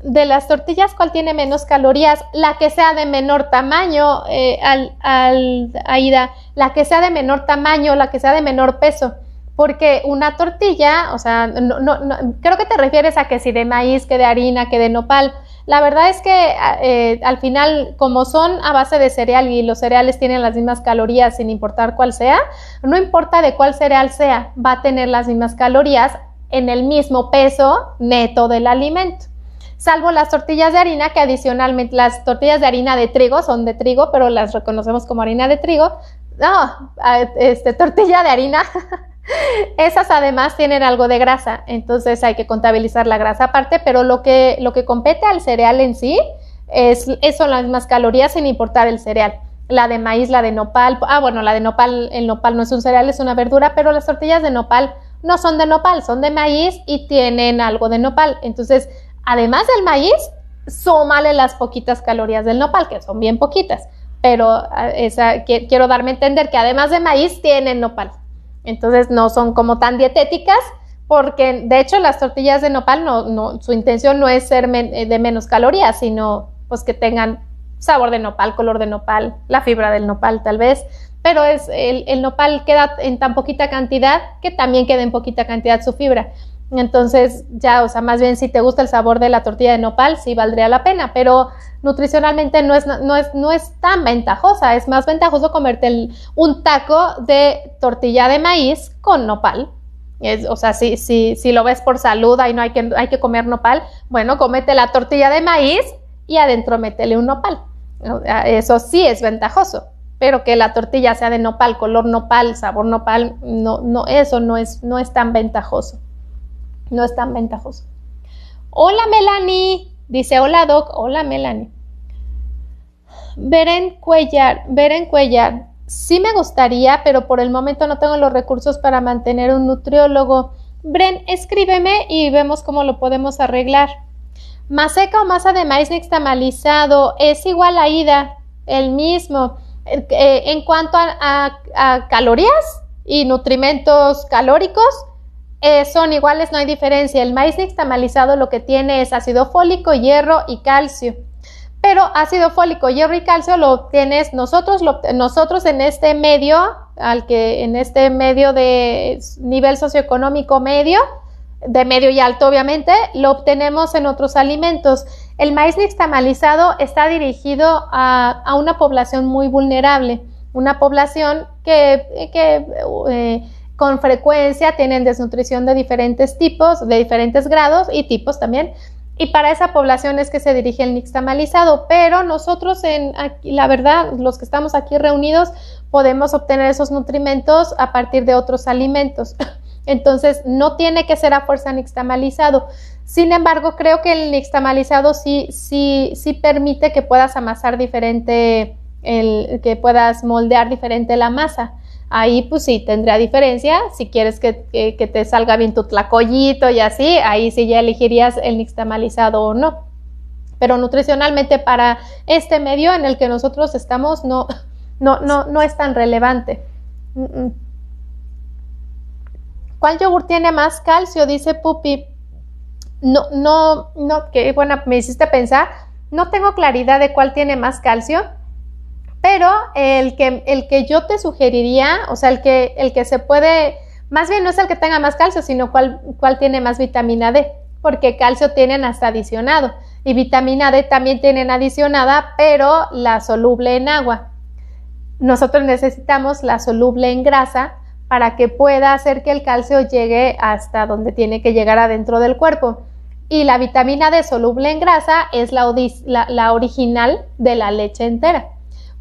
De las tortillas, ¿cuál tiene menos calorías? La que sea de menor tamaño, eh, al, Aida, la que sea de menor tamaño, la que sea de menor peso porque una tortilla, o sea, no, creo que te refieres a que si de maíz, que de harina, que de nopal. La verdad es que eh, al final, como son a base de cereal y los cereales tienen las mismas calorías sin importar cuál sea, no importa de cuál cereal sea, va a tener las mismas calorías en el mismo peso neto del alimento salvo las tortillas de harina que adicionalmente las tortillas de harina de trigo son de trigo, pero las reconocemos como harina de trigo. No, eh, este tortilla de harina Esas además tienen algo de grasa, entonces hay que contabilizar la grasa aparte, pero lo que, lo que compete al cereal en sí es, son las mismas calorías sin importar el cereal. La de maíz, la de nopal, ah bueno, la de nopal, el nopal no es un cereal, es una verdura, pero las tortillas de nopal no son de nopal, son de maíz y tienen algo de nopal. Entonces, además del maíz, Sómale las poquitas calorías del nopal, que son bien poquitas, pero ah, esa, quiero darme a entender que además de maíz tienen nopal. Entonces no son como tan dietéticas, porque de hecho las tortillas de nopal su intención no es ser eh, de menos calorías, sino pues que tengan sabor de nopal, color de nopal, la fibra del nopal tal vez, pero es el, el nopal queda en tan poquita cantidad que también queda en poquita cantidad su fibra. Entonces, ya, o sea, más bien si te gusta el sabor de la tortilla de nopal, sí valdría la pena, pero nutricionalmente no es, no es, no es tan ventajosa, es más ventajoso comerte un taco de tortilla de maíz con nopal. o sea, si, si lo ves por salud, ahí no hay que, hay que comer nopal, bueno, comete la tortilla de maíz y adentro métele un nopal. Eso sí es ventajoso, pero que la tortilla sea de nopal, color nopal, sabor nopal, no, no, eso no es, no es tan ventajoso no es tan ventajoso. Hola Melanie, dice hola Doc, hola Melanie. Beren Cuellar, Beren Cuellar, sí me gustaría, pero por el momento no tengo los recursos para mantener un nutriólogo. Bren, escríbeme y vemos cómo lo podemos arreglar. Maseca o masa de maíz nixtamalizado es igual a ida, el mismo. Eh, eh, en cuanto a, a, calorías y nutrimentos calóricos, eh, son iguales, no hay diferencia. El maíz nixtamalizado lo que tiene es ácido fólico, hierro y calcio. Pero ácido fólico, hierro y calcio lo obtienes nosotros, nosotros en este medio, al que en este medio de nivel socioeconómico medio, de medio y alto obviamente, lo obtenemos en otros alimentos. El maíz nixtamalizado está dirigido a, una población muy vulnerable, una población que, que eh, con frecuencia tienen desnutrición de diferentes tipos, de diferentes grados y tipos también. Y para esa población es que se dirige el nixtamalizado, pero nosotros, en, la verdad, los que estamos aquí reunidos, podemos obtener esos nutrimentos a partir de otros alimentos. Entonces, no tiene que ser a fuerza nixtamalizado. Sin embargo, creo que el nixtamalizado sí, sí, sí permite que puedas amasar diferente, el, que puedas moldear diferente la masa. Ahí pues sí, tendría diferencia. Si quieres que, te salga bien tu tlacoyito y así, ahí sí ya elegirías el nixtamalizado o no. Pero nutricionalmente para este medio en el que nosotros estamos no, no, no, no es tan relevante. ¿Cuál yogur tiene más calcio? Dice Pupi. No, no, no, que bueno, me hiciste pensar. No tengo claridad de cuál tiene más calcio. Pero el que, yo te sugeriría, o sea, el que, el que se puede, más bien no es el que tenga más calcio, sino cuál, tiene más vitamina D, porque calcio tienen hasta adicionado y vitamina D también tienen adicionada, pero la soluble en agua. Nosotros necesitamos la soluble en grasa para que pueda hacer que el calcio llegue hasta donde tiene que llegar adentro del cuerpo. Y la vitamina D soluble en grasa es la original de la leche entera.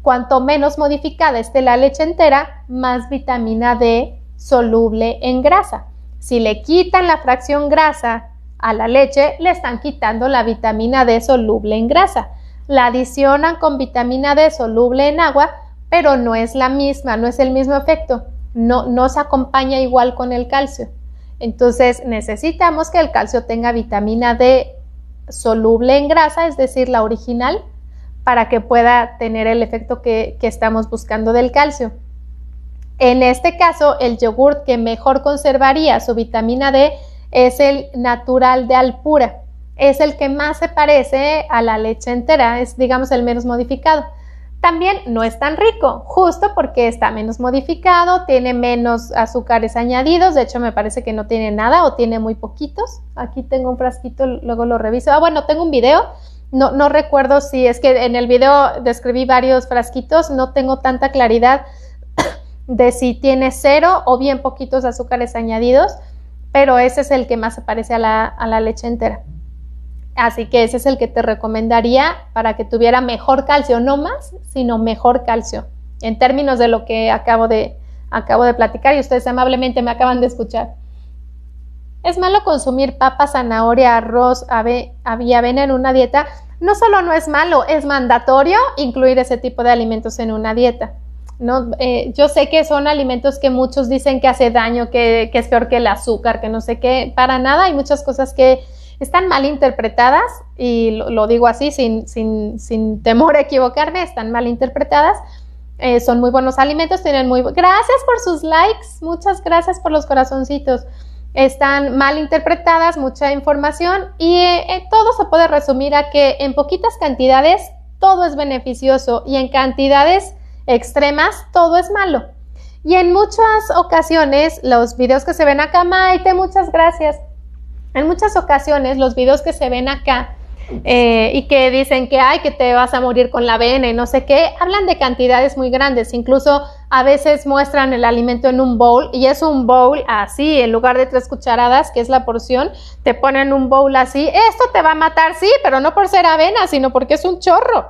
Cuanto menos modificada esté la leche entera, más vitamina D soluble en grasa. Si le quitan la fracción grasa a la leche, le están quitando la vitamina D soluble en grasa. La adicionan con vitamina D soluble en agua, pero no es la misma, no es el mismo efecto. No, no se acompaña igual con el calcio. Entonces necesitamos que el calcio tenga vitamina D soluble en grasa, es decir, la original, para que pueda tener el efecto que, estamos buscando del calcio. En este caso, el yogurt que mejor conservaría su vitamina D es el natural de Alpura. Es el que más se parece a la leche entera, es digamos el menos modificado. También no es tan rico, justo porque está menos modificado, tiene menos azúcares añadidos, de hecho me parece que no tiene nada o tiene muy poquitos. Aquí tengo un frasquito, luego lo reviso. Ah, bueno, tengo un video no, no recuerdo si es que en el video describí varios frasquitos, no tengo tanta claridad de si tiene cero o bien poquitos azúcares añadidos, pero ese es el que más se parece a la, a la leche entera. Así que ese es el que te recomendaría para que tuviera mejor calcio, no más, sino mejor calcio, en términos de lo que acabo de, acabo de platicar y ustedes amablemente me acaban de escuchar. Es malo consumir papa, zanahoria, arroz ave, avena en una dieta. No solo no es malo, es mandatorio incluir ese tipo de alimentos en una dieta. ¿no? Eh, yo sé que son alimentos que muchos dicen que hace daño, que, es peor que el azúcar, que no sé qué, para nada. Hay muchas cosas que están mal interpretadas y lo, digo así sin, sin, temor a equivocarme, están mal interpretadas. Eh, son muy buenos alimentos, tienen muy... Gracias por sus likes, muchas gracias por los corazoncitos están mal interpretadas, mucha información y eh, eh, todo se puede resumir a que en poquitas cantidades todo es beneficioso y en cantidades extremas todo es malo. Y en muchas ocasiones los videos que se ven acá, Maite, muchas gracias. En muchas ocasiones los videos que se ven acá eh, y que dicen que hay que te vas a morir con la avena y no sé qué, hablan de cantidades muy grandes, incluso a veces muestran el alimento en un bowl y es un bowl así, en lugar de tres cucharadas, que es la porción, te ponen un bowl así, esto te va a matar, sí, pero no por ser avena, sino porque es un chorro.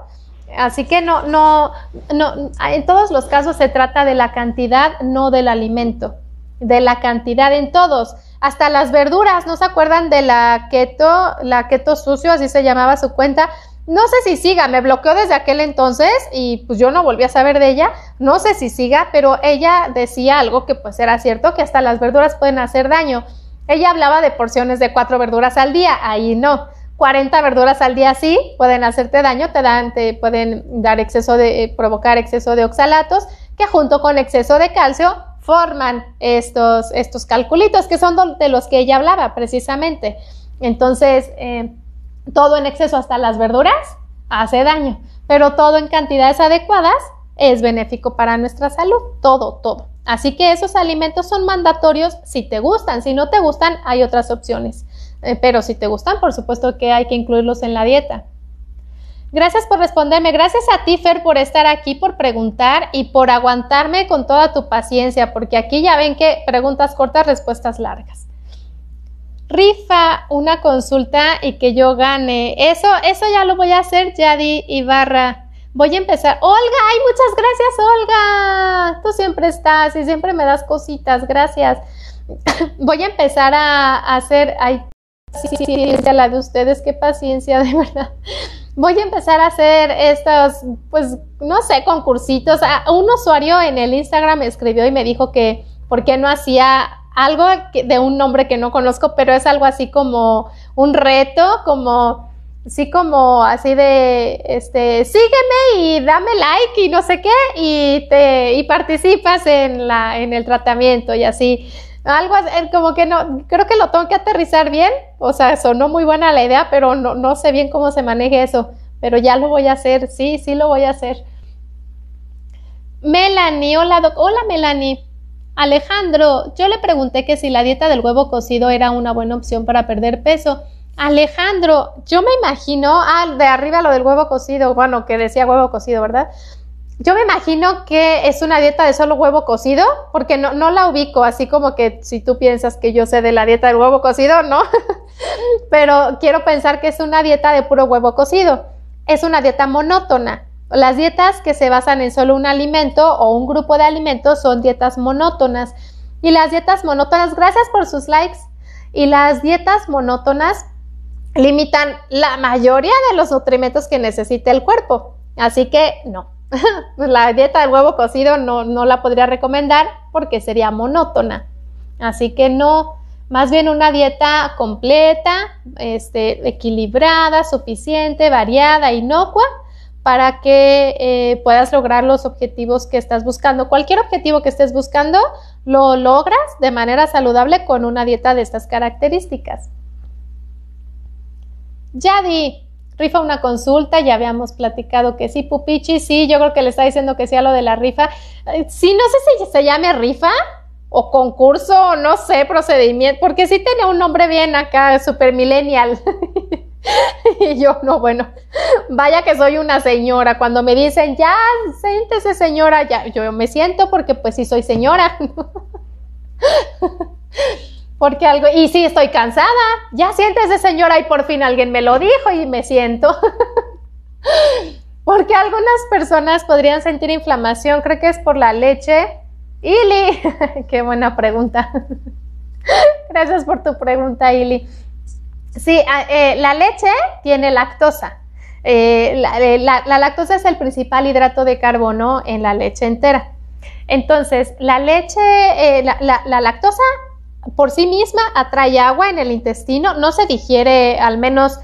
Así que no, no, no, en todos los casos se trata de la cantidad, no del alimento de la cantidad en todos. Hasta las verduras, ¿no se acuerdan de la keto, la keto sucio, así se llamaba su cuenta? No sé si siga, me bloqueó desde aquel entonces y pues yo no volví a saber de ella, no sé si siga, pero ella decía algo que pues era cierto, que hasta las verduras pueden hacer daño. Ella hablaba de porciones de cuatro verduras al día, ahí no. 40 verduras al día sí pueden hacerte daño, te dan, te pueden dar exceso de, eh, provocar exceso de oxalatos, que junto con exceso de calcio forman estos, estos calculitos, que son de los que ella hablaba precisamente. Entonces, eh, todo en exceso, hasta las verduras, hace daño, pero todo en cantidades adecuadas es benéfico para nuestra salud, todo, todo. Así que esos alimentos son mandatorios si te gustan, si no te gustan hay otras opciones, eh, pero si te gustan, por supuesto que hay que incluirlos en la dieta. Gracias por responderme. Gracias a ti, Fer, por estar aquí, por preguntar y por aguantarme con toda tu paciencia, porque aquí ya ven que preguntas cortas, respuestas largas. Rifa una consulta y que yo gane. Eso, eso ya lo voy a hacer, Yadi Ibarra. Voy a empezar. Olga, ay, muchas gracias, Olga. Tú siempre estás y siempre me das cositas. Gracias. voy a empezar a, hacer. Sí, paciencia, la de ustedes, qué paciencia, de verdad. Voy a empezar a hacer estos, pues, no sé, concursitos. Ah, un usuario en el Instagram me escribió y me dijo que por qué no hacía algo de un nombre que no conozco, pero es algo así como un reto, como sí como así de este sígueme y dame like y no sé qué y te y participas en la en el tratamiento y así algo como que no, creo que lo tengo que aterrizar bien, o sea, sonó muy buena la idea, pero no, no sé bien cómo se maneje eso, pero ya lo voy a hacer, sí, sí lo voy a hacer. Melanie, hola, hola Melanie. Alejandro, yo le pregunté que si la dieta del huevo cocido era una buena opción para perder peso. Alejandro, yo me imagino, ah, de arriba lo del huevo cocido, bueno, que decía huevo cocido, ¿verdad? Yo me imagino que es una dieta de solo huevo cocido, porque no, la ubico, así como que si tú piensas que yo sé de la dieta del huevo cocido, no. Pero quiero pensar que es una dieta de puro huevo cocido. Es una dieta monótona. Las dietas que se basan en solo un alimento o un grupo de alimentos son dietas monótonas. Y las dietas monótonas, gracias por sus likes. Y las dietas monótonas limitan la mayoría de los nutrimentos que necesita el cuerpo. Así que no, la dieta del huevo cocido no, la podría recomendar porque sería monótona. Así que no, más bien una dieta completa, este, equilibrada, suficiente, variada, inocua, para que eh, puedas lograr los objetivos que estás buscando. Cualquier objetivo que estés buscando, lo logras de manera saludable con una dieta de estas características. Yadi, rifa una consulta, ya habíamos platicado que sí, Pupichi, sí, yo creo que le está diciendo que sí a lo de la rifa. Eh, sí, no sé si se llame rifa o concurso, no sé, procedimiento, porque sí tenía un nombre bien acá, super millennial. y yo, no, bueno, vaya que soy una señora. Cuando me dicen, ya, siéntese señora, ya, yo me siento porque pues sí soy señora. Porque algo, y sí, estoy cansada, ya de señora y por fin alguien me lo dijo y me siento. Porque algunas personas podrían sentir inflamación, creo que es por la leche. Ili, qué buena pregunta. Gracias por tu pregunta, Ili. Sí, ah, eh, la leche tiene lactosa. Eh, eh, la, lactosa es el principal hidrato de carbono en la leche entera. Entonces, la leche, la, lactosa por sí misma atrae agua en el intestino, no se digiere al menos,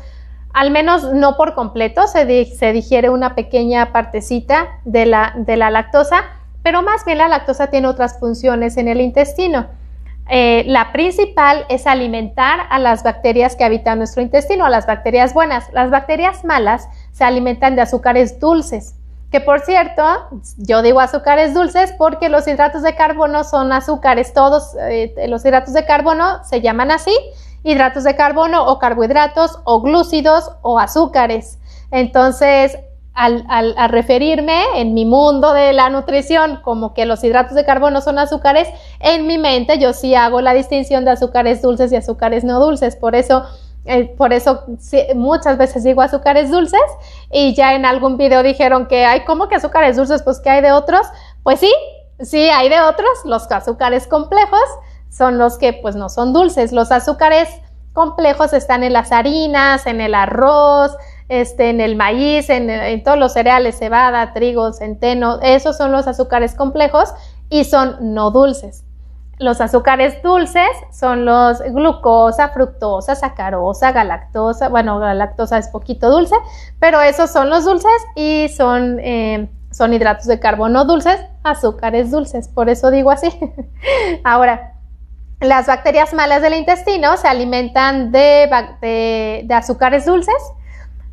al menos no por completo, se, digiere una pequeña partecita de la, lactosa, pero más bien la lactosa tiene otras funciones en el intestino. Eh, la principal es alimentar a las bacterias que habitan nuestro intestino, a las bacterias buenas. Las bacterias malas se alimentan de azúcares dulces. Que por cierto, yo digo azúcares dulces porque los hidratos de carbono son azúcares, todos eh, los hidratos de carbono se llaman así, hidratos de carbono o carbohidratos o glúcidos o azúcares. Entonces, al, referirme en mi mundo de la nutrición como que los hidratos de carbono son azúcares, en mi mente yo sí hago la distinción de azúcares dulces y azúcares no dulces. Por eso eh, por eso muchas veces digo azúcares dulces y ya en algún video dijeron que, ay, ¿cómo que azúcares dulces? Pues que hay de otros. Pues sí, sí hay de otros. Los azúcares complejos son los que pues no son dulces. Los azúcares complejos están en las harinas, en el arroz, este, en el maíz, en, en todos los cereales, cebada, trigo, centeno. Esos son los azúcares complejos y son no dulces. Los azúcares dulces son los glucosa, fructosa, sacarosa, galactosa. Bueno, galactosa es poquito dulce, pero esos son los dulces y son, eh, son hidratos de carbono dulces, azúcares dulces, por eso digo así. Ahora, las bacterias malas del intestino se alimentan de azúcares dulces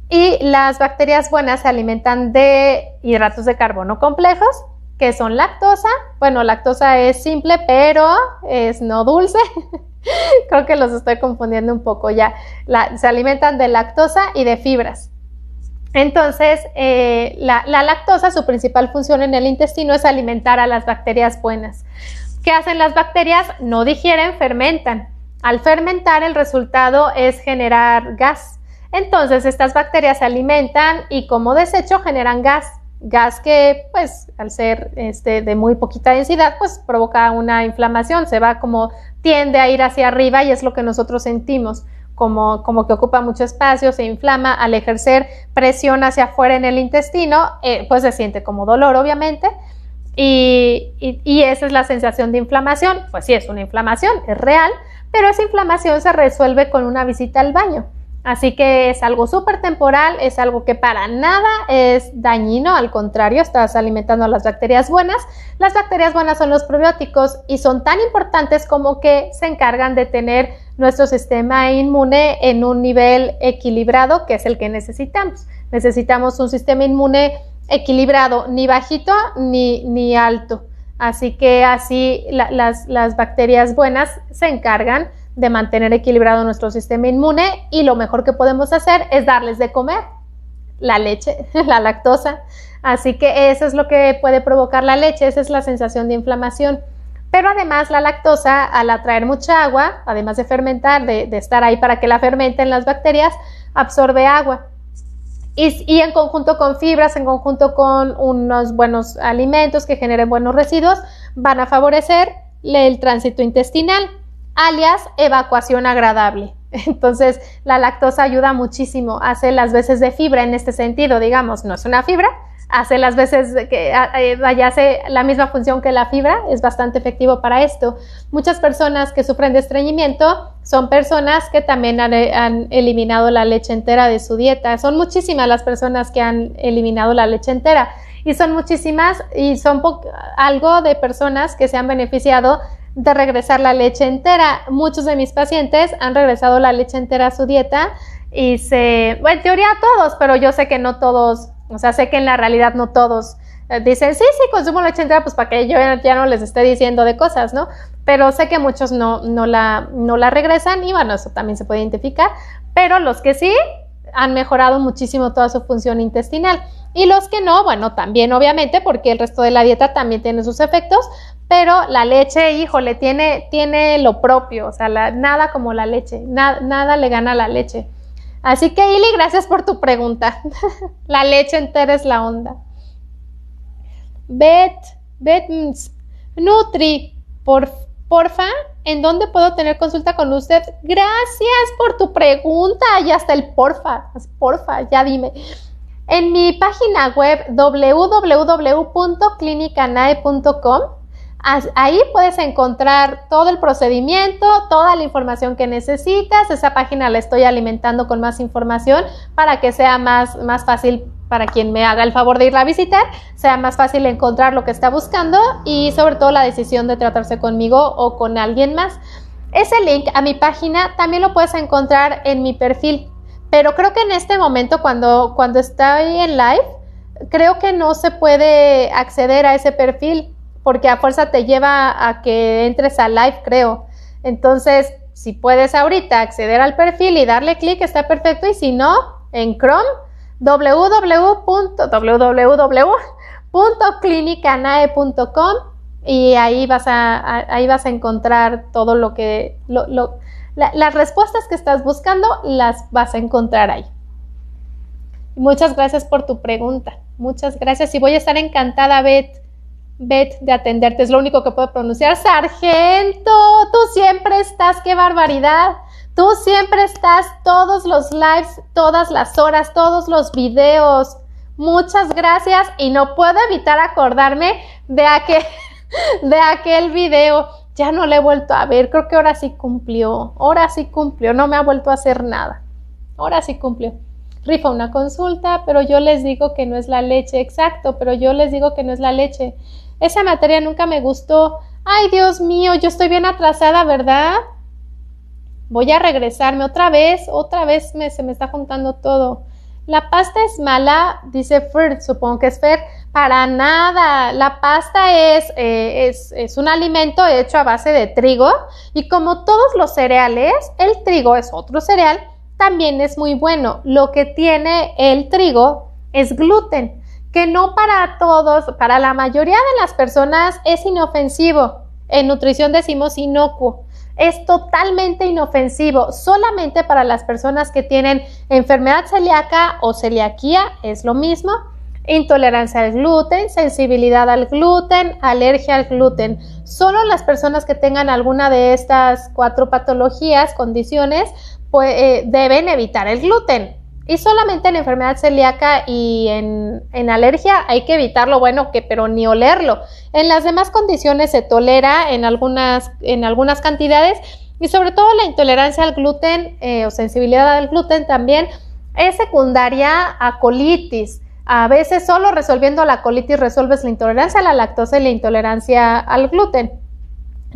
y las bacterias buenas se alimentan de hidratos de carbono complejos que son lactosa. Bueno, lactosa es simple, pero es no dulce. Creo que los estoy confundiendo un poco ya. se alimentan de lactosa y de fibras. Entonces, eh, la, la lactosa, su principal función en el intestino es alimentar a las bacterias buenas. ¿Qué hacen las bacterias? No digieren, fermentan. Al fermentar, el resultado es generar gas. Entonces, estas bacterias se alimentan y como desecho generan gas gas que pues al ser este, de muy poquita densidad pues provoca una inflamación, se va como tiende a ir hacia arriba y es lo que nosotros sentimos. Como, como, que ocupa mucho espacio, se inflama, al ejercer presión hacia afuera en el intestino, eh, pues se siente como dolor, obviamente, y, y, esa es la sensación de inflamación. Pues sí, es una inflamación, es real, pero esa inflamación se resuelve con una visita al baño. Así que es algo súper temporal, es algo que para nada es dañino, al contrario, estás alimentando a las bacterias buenas. Las bacterias buenas son los probióticos y son tan importantes como que se encargan de tener nuestro sistema inmune en un nivel equilibrado, que es el que necesitamos. Necesitamos un sistema inmune equilibrado, ni bajito ni, alto. Así que así las, las bacterias buenas se encargan de mantener equilibrado nuestro sistema inmune y lo mejor que podemos hacer es darles de comer la leche, la lactosa. Así que eso es lo que puede provocar la leche, esa es la sensación de inflamación. Pero además la lactosa, al atraer mucha agua, además de fermentar, de, estar ahí para que la fermenten las bacterias, absorbe agua. y, en conjunto con fibras, en conjunto con unos buenos alimentos que generen buenos residuos, van a favorecer el tránsito intestinal alias evacuación agradable. Entonces, la lactosa ayuda muchísimo, hace las veces de fibra en este sentido, digamos, no es una fibra, hace las veces que ah, eh, vaya, hace la misma función que la fibra, es bastante efectivo para esto. Muchas personas que sufren de estreñimiento son personas que también han, eh, han, eliminado la leche entera de su dieta. Son muchísimas las personas que han eliminado la leche entera y son muchísimas y son algo de personas que se han beneficiado de regresar la leche entera. Muchos de mis pacientes han regresado la leche entera a su dieta y se, bueno, en teoría todos, pero yo sé que no todos, o sea, sé que en la realidad no todos eh, dicen, sí, sí, consumo leche entera, pues para que yo ya no les esté diciendo de cosas, ¿no? Pero sé que muchos no, no, la, no la regresan y bueno, eso también se puede identificar, pero los que sí han mejorado muchísimo toda su función intestinal. Y los que no, bueno, también obviamente, porque el resto de la dieta también tiene sus efectos, pero la leche, híjole, tiene, tiene lo propio, o sea, nada como la leche, nada le gana la leche. Así que, Ili, gracias por tu pregunta. la leche entera es la onda. Bet, Bet, Nutri, por, porfa, ¿en dónde puedo tener consulta con usted? Gracias por tu pregunta y hasta el porfa, porfa, ya dime. En mi página web www.clinicanae.com Ahí puedes encontrar todo el procedimiento, toda la información que necesitas. Esa página la estoy alimentando con más información para que sea más, más fácil para quien me haga el favor de irla a visitar, sea más fácil encontrar lo que está buscando y sobre todo la decisión de tratarse conmigo o con alguien más. Ese link a mi página también lo puedes encontrar en mi perfil, pero creo que en este momento cuando, cuando estoy en live, creo que no se puede acceder a ese perfil porque a fuerza te lleva a que entres a live, creo. Entonces, si puedes ahorita acceder al perfil y darle clic, está perfecto. Y si no, en Chrome, www.clinicanae.com y ahí vas a, ahí vas a encontrar todo lo que, las respuestas que estás buscando las vas a encontrar ahí. Muchas gracias por tu pregunta. Muchas gracias y voy a estar encantada, Beth Bet de atenderte, es lo único que puedo pronunciar. Sargento, tú siempre estás, qué barbaridad. Tú siempre estás todos los lives, todas las horas, todos los videos. Muchas gracias y no puedo evitar acordarme de aquel, de aquel video. Ya no le he vuelto a ver, creo que ahora sí cumplió, ahora sí cumplió, no me ha vuelto a hacer nada. Ahora sí cumplió rifa una consulta, pero yo les digo que no es la leche, exacto, pero yo les digo que no es la leche. Esa materia nunca me gustó. Ay, Dios mío, yo estoy bien atrasada, ¿verdad? Voy a regresarme otra vez, otra vez se me está juntando todo. La pasta es mala, dice Ferd, supongo que es Fer. para nada. La pasta es, eh, es, es un alimento hecho a base de trigo y como todos los cereales, el trigo es otro cereal, también es muy bueno. Lo que tiene el trigo es gluten que no para todos, para la mayoría de las personas es inofensivo. En nutrición decimos inocuo. Es totalmente inofensivo. Solamente para las personas que tienen enfermedad celíaca o celiaquía es lo mismo. Intolerancia al gluten, sensibilidad al gluten, alergia al gluten. Solo las personas que tengan alguna de estas cuatro patologías, condiciones, pues, eh, deben evitar el gluten. Y solamente en enfermedad celíaca y en, alergia hay que evitarlo, bueno, que pero ni olerlo. En las demás condiciones se tolera en algunas, en algunas cantidades y sobre todo la intolerancia al gluten eh, o sensibilidad al gluten también es secundaria a colitis. A veces solo resolviendo la colitis resuelves la intolerancia a la lactosa y la intolerancia al gluten.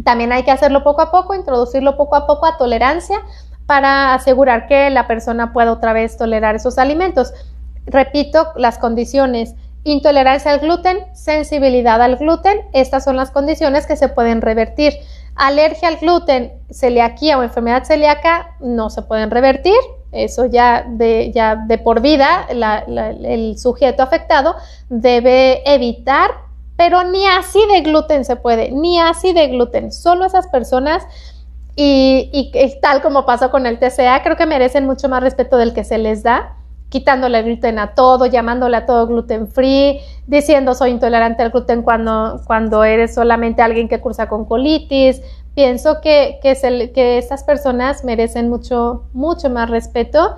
También hay que hacerlo poco a poco, introducirlo poco a poco a tolerancia para asegurar que la persona pueda otra vez tolerar esos alimentos. Repito, las condiciones intolerancia al gluten, sensibilidad al gluten, estas son las condiciones que se pueden revertir. Alergia al gluten, celiaquía o enfermedad celíaca no se pueden revertir, eso ya de, ya de por vida el sujeto afectado debe evitar, pero ni así de gluten se puede, ni así de gluten, solo esas personas y, tal como pasó con el TCA, creo que merecen mucho más respeto del que se les da, quitándole el gluten a todo, llamándole a todo gluten free, diciendo soy intolerante al gluten cuando, cuando eres solamente alguien que cursa con colitis. Pienso que, que, que estas personas merecen mucho, mucho más respeto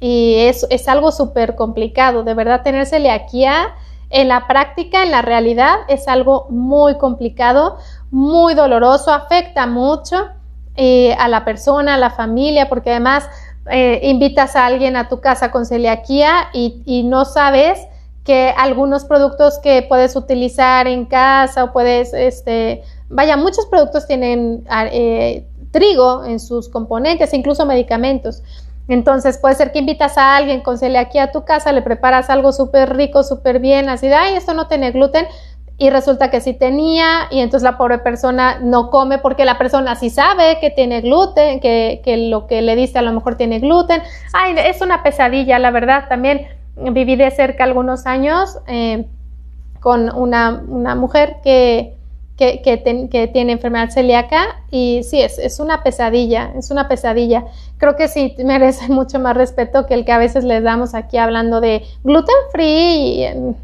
y es, es algo súper complicado. De verdad, tenérsele aquí en la práctica, en la realidad, es algo muy complicado, muy doloroso, afecta mucho eh, a la persona, a la familia, porque además eh, invitas a alguien a tu casa con celiaquía y, no sabes que algunos productos que puedes utilizar en casa o puedes, este, vaya, muchos productos tienen ah, eh, trigo en sus componentes, incluso medicamentos. Entonces puede ser que invitas a alguien con celiaquía a tu casa, le preparas algo súper rico, súper bien, así de, ay, esto no tiene gluten, y resulta que sí tenía y entonces la pobre persona no come porque la persona sí sabe que tiene gluten, que, lo que le diste a lo mejor tiene gluten. Ay, es una pesadilla, la verdad. También viví de cerca algunos años eh, con una, mujer que, que, tiene enfermedad celíaca y sí, es, es, una pesadilla, es una pesadilla. Creo que sí merece mucho más respeto que el que a veces les damos aquí hablando de gluten free. Y, em,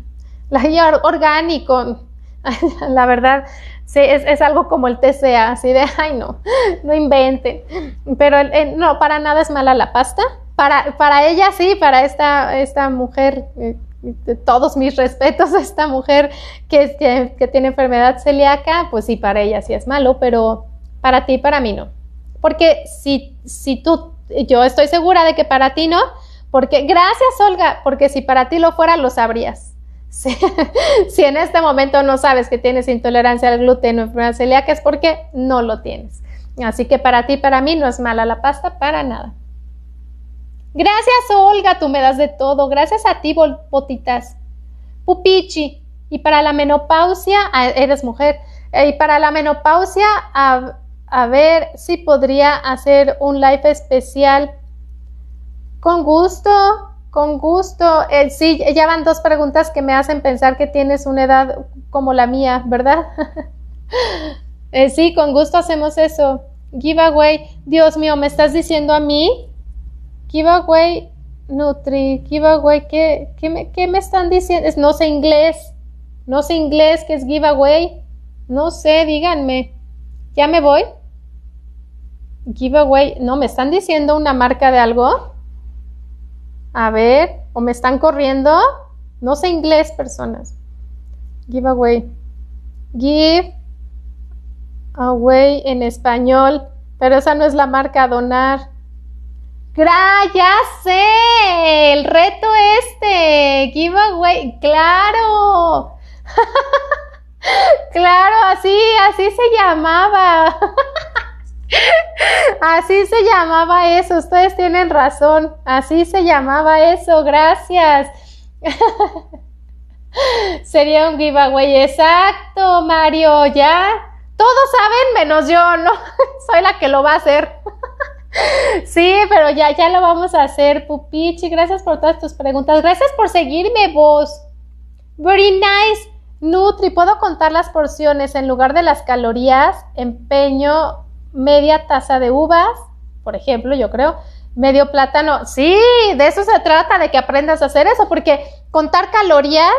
la orgánico. la verdad, sí, es, algo como el TCA, así de, ay no, no inventen. Pero eh, no, para nada es mala la pasta. Para, para ella sí, para esta, esta mujer, eh, de todos mis respetos esta mujer que, tiene enfermedad celíaca, pues sí, para ella sí es malo, pero para ti, para mí no. Porque si, si tú, yo estoy segura de que para ti no, porque gracias Olga, porque si para ti lo fuera, lo sabrías. Si, en este momento no sabes que tienes intolerancia al gluten o enfermedad celíaca es porque no lo tienes. Así que para ti, para mí, no es mala la pasta para nada. Gracias, Olga, tú me das de todo. Gracias a ti, Botitas. Pupichi. Y para la menopausia, eres mujer. Eh, y para la menopausia, a, a ver si podría hacer un live especial. Con gusto. Con gusto. Eh, sí, ya van dos preguntas que me hacen pensar que tienes una edad como la mía, ¿verdad? Eh, sí, con gusto hacemos eso. Giveaway. Dios mío, ¿me estás diciendo a mí? Giveaway Nutri. Giveaway, ¿qué, qué, me, qué me están diciendo? Es, no sé inglés. No sé inglés, ¿qué es giveaway? No sé, díganme. ¿Ya me voy? Giveaway. No, ¿me están diciendo una marca de algo? A ver, o me están corriendo. No sé inglés, personas. Give away. Give away en español. Pero esa no es la marca donar. ¡Gra! ¡Ya sé! El reto este. away. ¡Claro! claro, así, así se llamaba. Así se llamaba eso, ustedes tienen razón, así se llamaba eso, gracias. Sería un giveaway, exacto, Mario, ya. Todos saben menos yo, ¿no? Soy la que lo va a hacer. Sí, pero ya, ya lo vamos a hacer, Pupichi. Gracias por todas tus preguntas. Gracias por seguirme, vos. Very nice. Nutri, puedo contar las porciones en lugar de las calorías. Empeño media taza de uvas, por ejemplo, yo creo, medio plátano. Sí, de eso se trata, de que aprendas a hacer eso, porque contar calorías,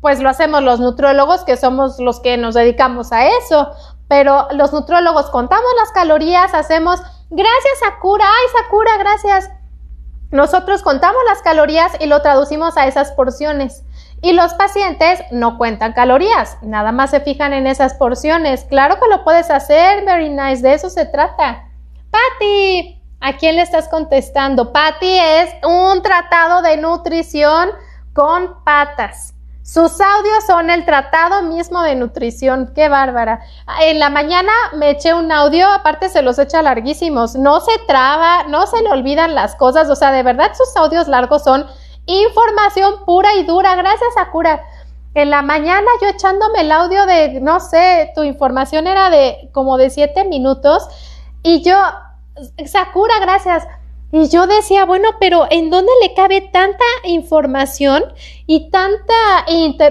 pues lo hacemos los nutriólogos, que somos los que nos dedicamos a eso, pero los nutriólogos contamos las calorías, hacemos, gracias Sakura, ay Sakura, gracias. Nosotros contamos las calorías y lo traducimos a esas porciones. Y los pacientes no cuentan calorías, nada más se fijan en esas porciones. Claro que lo puedes hacer, very nice, de eso se trata. Patty, ¿a quién le estás contestando? Patty es un tratado de nutrición con patas. Sus audios son el tratado mismo de nutrición. Qué bárbara. En la mañana me eché un audio, aparte se los echa larguísimos. No se traba, no se le olvidan las cosas. O sea, de verdad sus audios largos son Información pura y dura. Gracias, Sakura. En la mañana yo echándome el audio de, no sé, tu información era de como de siete minutos. Y yo, Sakura, gracias. Y yo decía, bueno, pero ¿en dónde le cabe tanta información y tanta,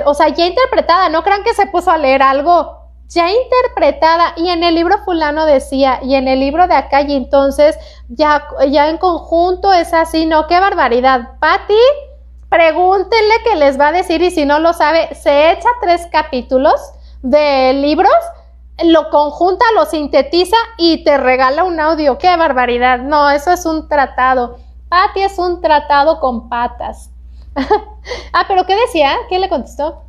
o sea, ya interpretada? No crean que se puso a leer algo ya interpretada y en el libro fulano decía y en el libro de acá y entonces ya, ya en conjunto es así, no, qué barbaridad. Patti, pregúntenle qué les va a decir y si no lo sabe, se echa tres capítulos de libros, lo conjunta, lo sintetiza y te regala un audio. Qué barbaridad. No, eso es un tratado. Patti es un tratado con patas. ah, pero ¿qué decía? qué le contestó?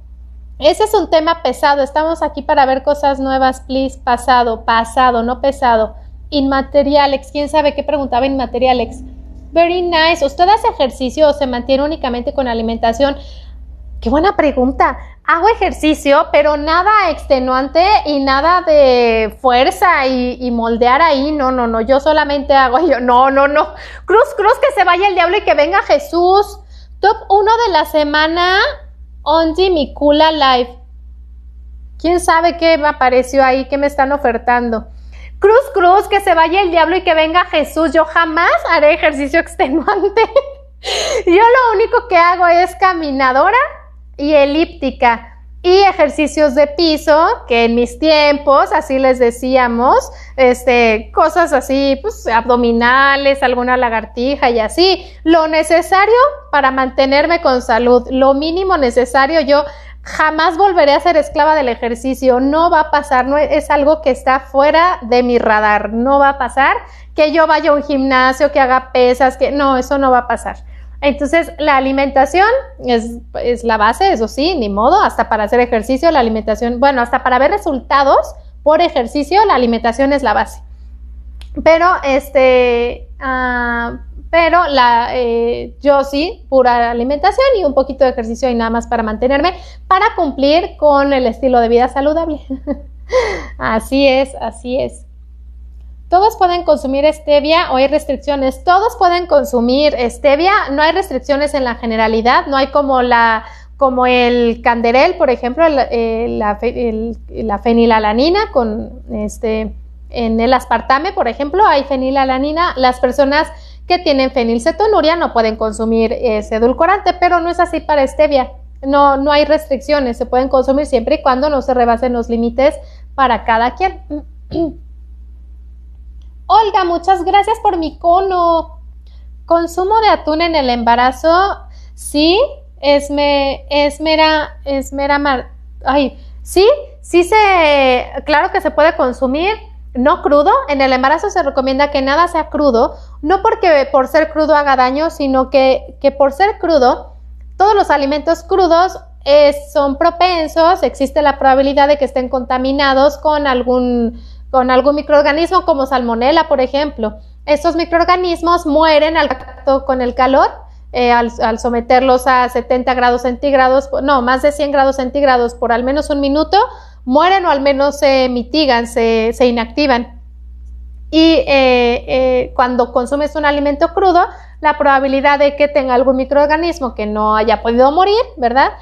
Ese es un tema pesado. Estamos aquí para ver cosas nuevas, please. Pasado, pasado, no pesado. ex. ¿Quién sabe qué preguntaba ex. Very nice. ¿Usted hace ejercicio o se mantiene únicamente con alimentación? Qué buena pregunta. Hago ejercicio, pero nada extenuante y nada de fuerza y, moldear ahí. No, no, no. Yo solamente hago yo. No, no, no. Cruz, cruz, que se vaya el diablo y que venga Jesús. Top 1 de la semana Onji Mikula Live. ¿Quién sabe qué me apareció ahí? ¿Qué me están ofertando? Cruz, cruz, que se vaya el diablo y que venga Jesús. Yo jamás haré ejercicio extenuante. Yo lo único que hago es caminadora y elíptica y ejercicios de piso, que en mis tiempos, así les decíamos, este, cosas así, pues abdominales, alguna lagartija y así, lo necesario para mantenerme con salud, lo mínimo necesario, yo jamás volveré a ser esclava del ejercicio, no va a pasar, no es, es algo que está fuera de mi radar, no va a pasar que yo vaya a un gimnasio, que haga pesas, que no, eso no va a pasar. Entonces, la alimentación es, la base, eso sí, ni modo, hasta para hacer ejercicio, la alimentación, bueno, hasta para ver resultados por ejercicio, la alimentación es la base. Pero, este, ah, pero la, eh, yo sí, pura alimentación y un poquito de ejercicio y nada más para mantenerme, para cumplir con el estilo de vida saludable. así es, así es. Todos pueden consumir stevia o hay restricciones. Todos pueden consumir stevia. No hay restricciones en la generalidad. No hay como la como el canderel, por ejemplo, la, fenilalanina con este en el aspartame, por ejemplo, hay fenilalanina. Las personas que tienen fenilcetonuria no pueden consumir ese edulcorante, pero no es así para stevia. No, no hay restricciones, se pueden consumir siempre y cuando no se rebasen los límites para cada quien. Olga, muchas gracias por mi cono. Consumo de atún en el embarazo, sí, esmera, esmera, mar, ay, sí, sí se, claro que se puede consumir, no crudo, en el embarazo se recomienda que nada sea crudo, no porque por ser crudo haga daño, sino que, por ser crudo, todos los alimentos crudos eh, son propensos, existe la probabilidad de que estén contaminados con algún con algún microorganismo como salmonela, por ejemplo. Estos microorganismos mueren al contacto con el calor, eh, al, someterlos a 70 grados centígrados, no, más de 100 grados centígrados por al menos un minuto, mueren o al menos se mitigan, se, inactivan. Y eh, eh, cuando consumes un alimento crudo, la probabilidad de que tenga algún microorganismo que no haya podido morir, ¿verdad?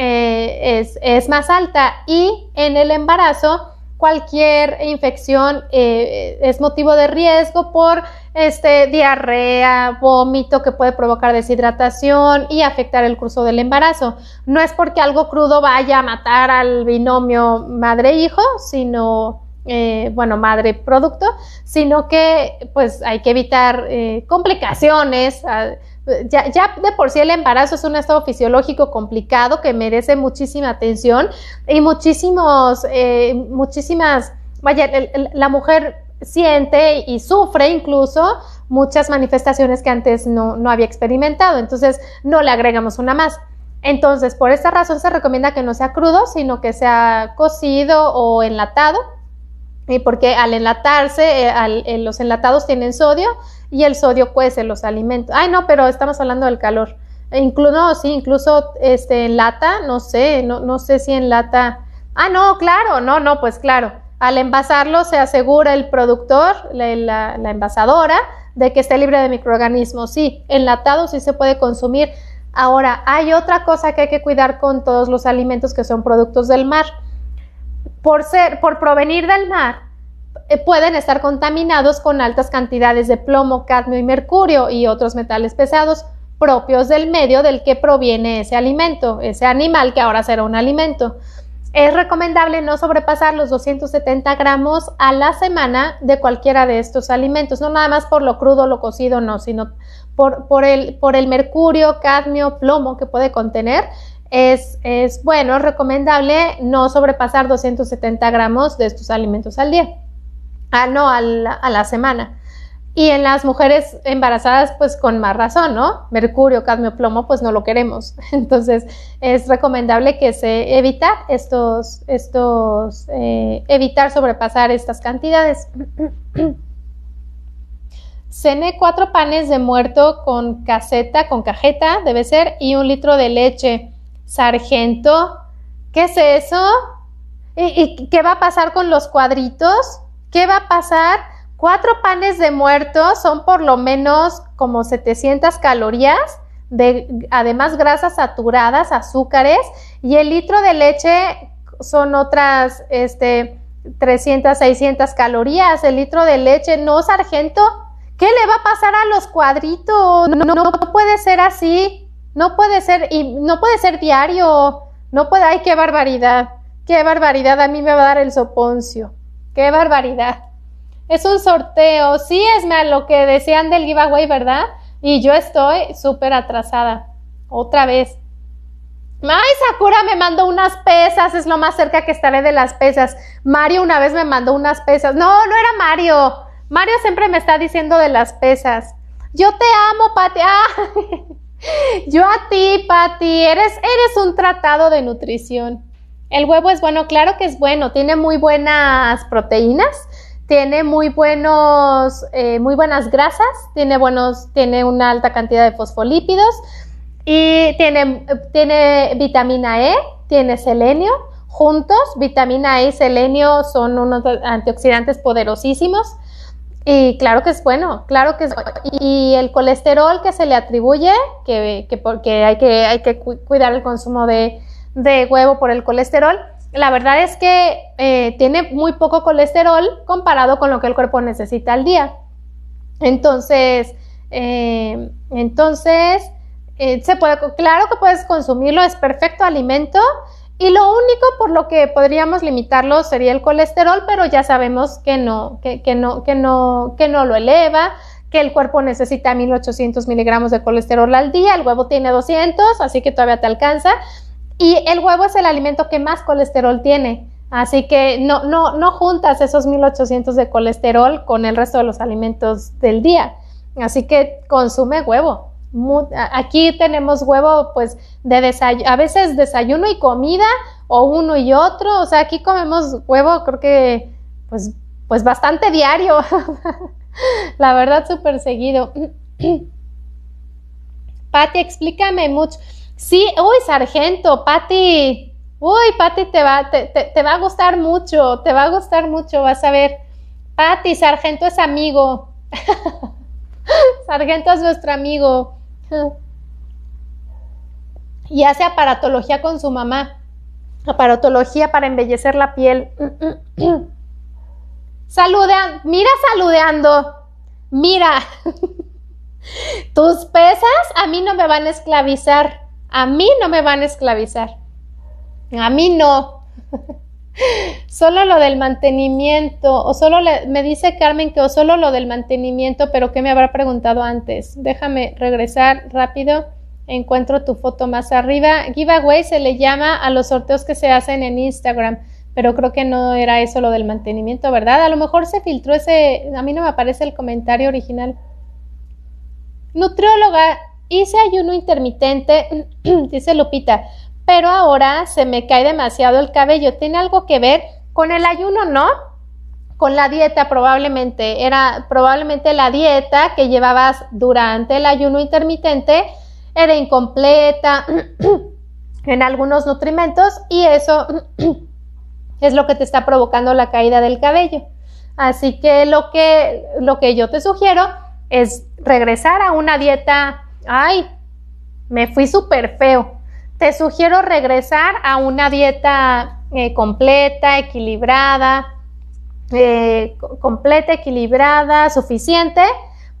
es más alta y en el embarazo cualquier infección eh, es motivo de riesgo por este, diarrea, vómito que puede provocar deshidratación y afectar el curso del embarazo. No es porque algo crudo vaya a matar al binomio madre-hijo, sino... Eh, bueno, madre producto, sino que pues hay que evitar eh, complicaciones, ah, ya, de por sí el embarazo es un estado fisiológico complicado que merece muchísima atención y muchísimos, eh, muchísimas, vaya, la mujer siente y sufre incluso muchas manifestaciones que antes no, había experimentado, entonces no le agregamos una más. Entonces, por esta razón se recomienda que no sea crudo, sino que sea cocido o enlatado, porque al enlatarse, eh, eh, los enlatados tienen sodio, y el sodio cuece pues, los alimentos. Ay, no, pero estamos hablando del calor. E incluso, no, sí, incluso este, en lata, no sé, no, no sé si en lata. Ah, no, claro, no, no, pues claro. Al envasarlo se asegura el productor, la, la, la envasadora, de que esté libre de microorganismos. Sí, enlatado sí se puede consumir. Ahora, hay otra cosa que hay que cuidar con todos los alimentos que son productos del mar. Por, ser, por provenir del mar, eh, pueden estar contaminados con altas cantidades de plomo, cadmio y mercurio y otros metales pesados propios del medio del que proviene ese alimento, ese animal que ahora será un alimento. Es recomendable no sobrepasar los 270 gramos a la semana de cualquiera de estos alimentos, no nada más por lo crudo, lo cocido, no, sino por, el, mercurio, cadmio, plomo que puede contener. Es, es bueno, es recomendable no sobrepasar 270 gramos de estos alimentos al día. Ah, no, a la, semana. Y en las mujeres embarazadas, pues con más razón, ¿no? Mercurio, cadmio, plomo, pues no lo queremos. Entonces, es recomendable que se evitar estos, estos, eh, evitar sobrepasar estas cantidades. Cene cuatro panes de muerto con caseta, con cajeta, debe ser, y un litro de leche. Sargento, ¿qué es eso? y qué va a pasar con los cuadritos? ¿Qué va a pasar? Cuatro panes de muerto son por lo menos como 700 calorías, de, además grasas saturadas, azúcares, y el litro de leche son otras este, 300, 600 calorías. El litro de leche, no, sargento, ¿qué le va a pasar a los cuadritos? No, no, puede ser así, no puede ser, y no puede ser diario, no puede, ay, qué barbaridad, qué barbaridad, a mí me va a dar el soponcio. ¡Qué barbaridad! Es un sorteo, sí es lo que decían del giveaway, ¿verdad? Y yo estoy súper atrasada. Otra vez. Ay, Sakura me mandó unas pesas, es lo más cerca que estaré de las pesas. Mario una vez me mandó unas pesas. No, no era Mario. Mario siempre me está diciendo de las pesas. Yo te amo, Pati. Ah, yo a ti, Pati. Eres, eres un tratado de nutrición. El huevo es bueno, claro que es bueno, tiene muy buenas proteínas, tiene muy buenos, eh, muy buenas grasas, tiene buenos, tiene una alta cantidad de fosfolípidos y tiene, tiene vitamina E, tiene selenio. Juntos, vitamina E y selenio son unos antioxidantes poderosísimos. Y claro que es bueno, claro que es bueno. Y el colesterol que se le atribuye, que, que porque hay que, hay que cuidar el consumo de, de huevo por el colesterol. La verdad es que eh, tiene muy poco colesterol comparado con lo que el cuerpo necesita al día. Entonces, eh, entonces eh, se puede, claro que puedes consumirlo, es perfecto alimento. Y lo único por lo que podríamos limitarlo sería el colesterol, pero ya sabemos que no, que, no, que no, que no lo eleva, que el cuerpo necesita 1800 miligramos de colesterol al día, el huevo tiene 200, así que todavía te alcanza. Y el huevo es el alimento que más colesterol tiene. Así que no, no, no juntas esos 1800 de colesterol con el resto de los alimentos del día. Así que consume huevo. Aquí tenemos huevo, pues, de desayuno, a veces desayuno y comida, o uno y otro. O sea, aquí comemos huevo, creo que, pues, pues bastante diario. La verdad, súper seguido. Patti, explícame mucho. Sí, uy, sargento, ¡Pati! Uy, Pati! te va, te, va a gustar mucho, te va a gustar mucho, vas a ver. ¡Pati! sargento es amigo. sargento es nuestro amigo. y hace aparatología con su mamá. Aparatología para embellecer la piel. Saludean, mira saludeando. Mira. Tus pesas a mí no me van a esclavizar. A mí no me van a esclavizar. A mí no. solo lo del mantenimiento, o solo me dice Carmen que o solo lo del mantenimiento, pero ¿qué me habrá preguntado antes? Déjame regresar rápido. Encuentro tu foto más arriba. Giveaway se le llama a los sorteos que se hacen en Instagram, pero creo que no era eso lo del mantenimiento, ¿verdad? A lo mejor se filtró ese, a mí no me aparece el comentario original. Nutrióloga, hice ayuno intermitente, dice Lupita, pero ahora se me cae demasiado el cabello. ¿Tiene algo que ver con el ayuno, no? Con la dieta probablemente. Era probablemente la dieta que llevabas durante el ayuno intermitente era incompleta en algunos nutrimentos y eso es lo que te está provocando la caída del cabello. Así que lo que, lo que yo te sugiero es regresar a una dieta ay, me fui súper feo. Te sugiero regresar a una dieta eh, completa, equilibrada, eh, completa, equilibrada, suficiente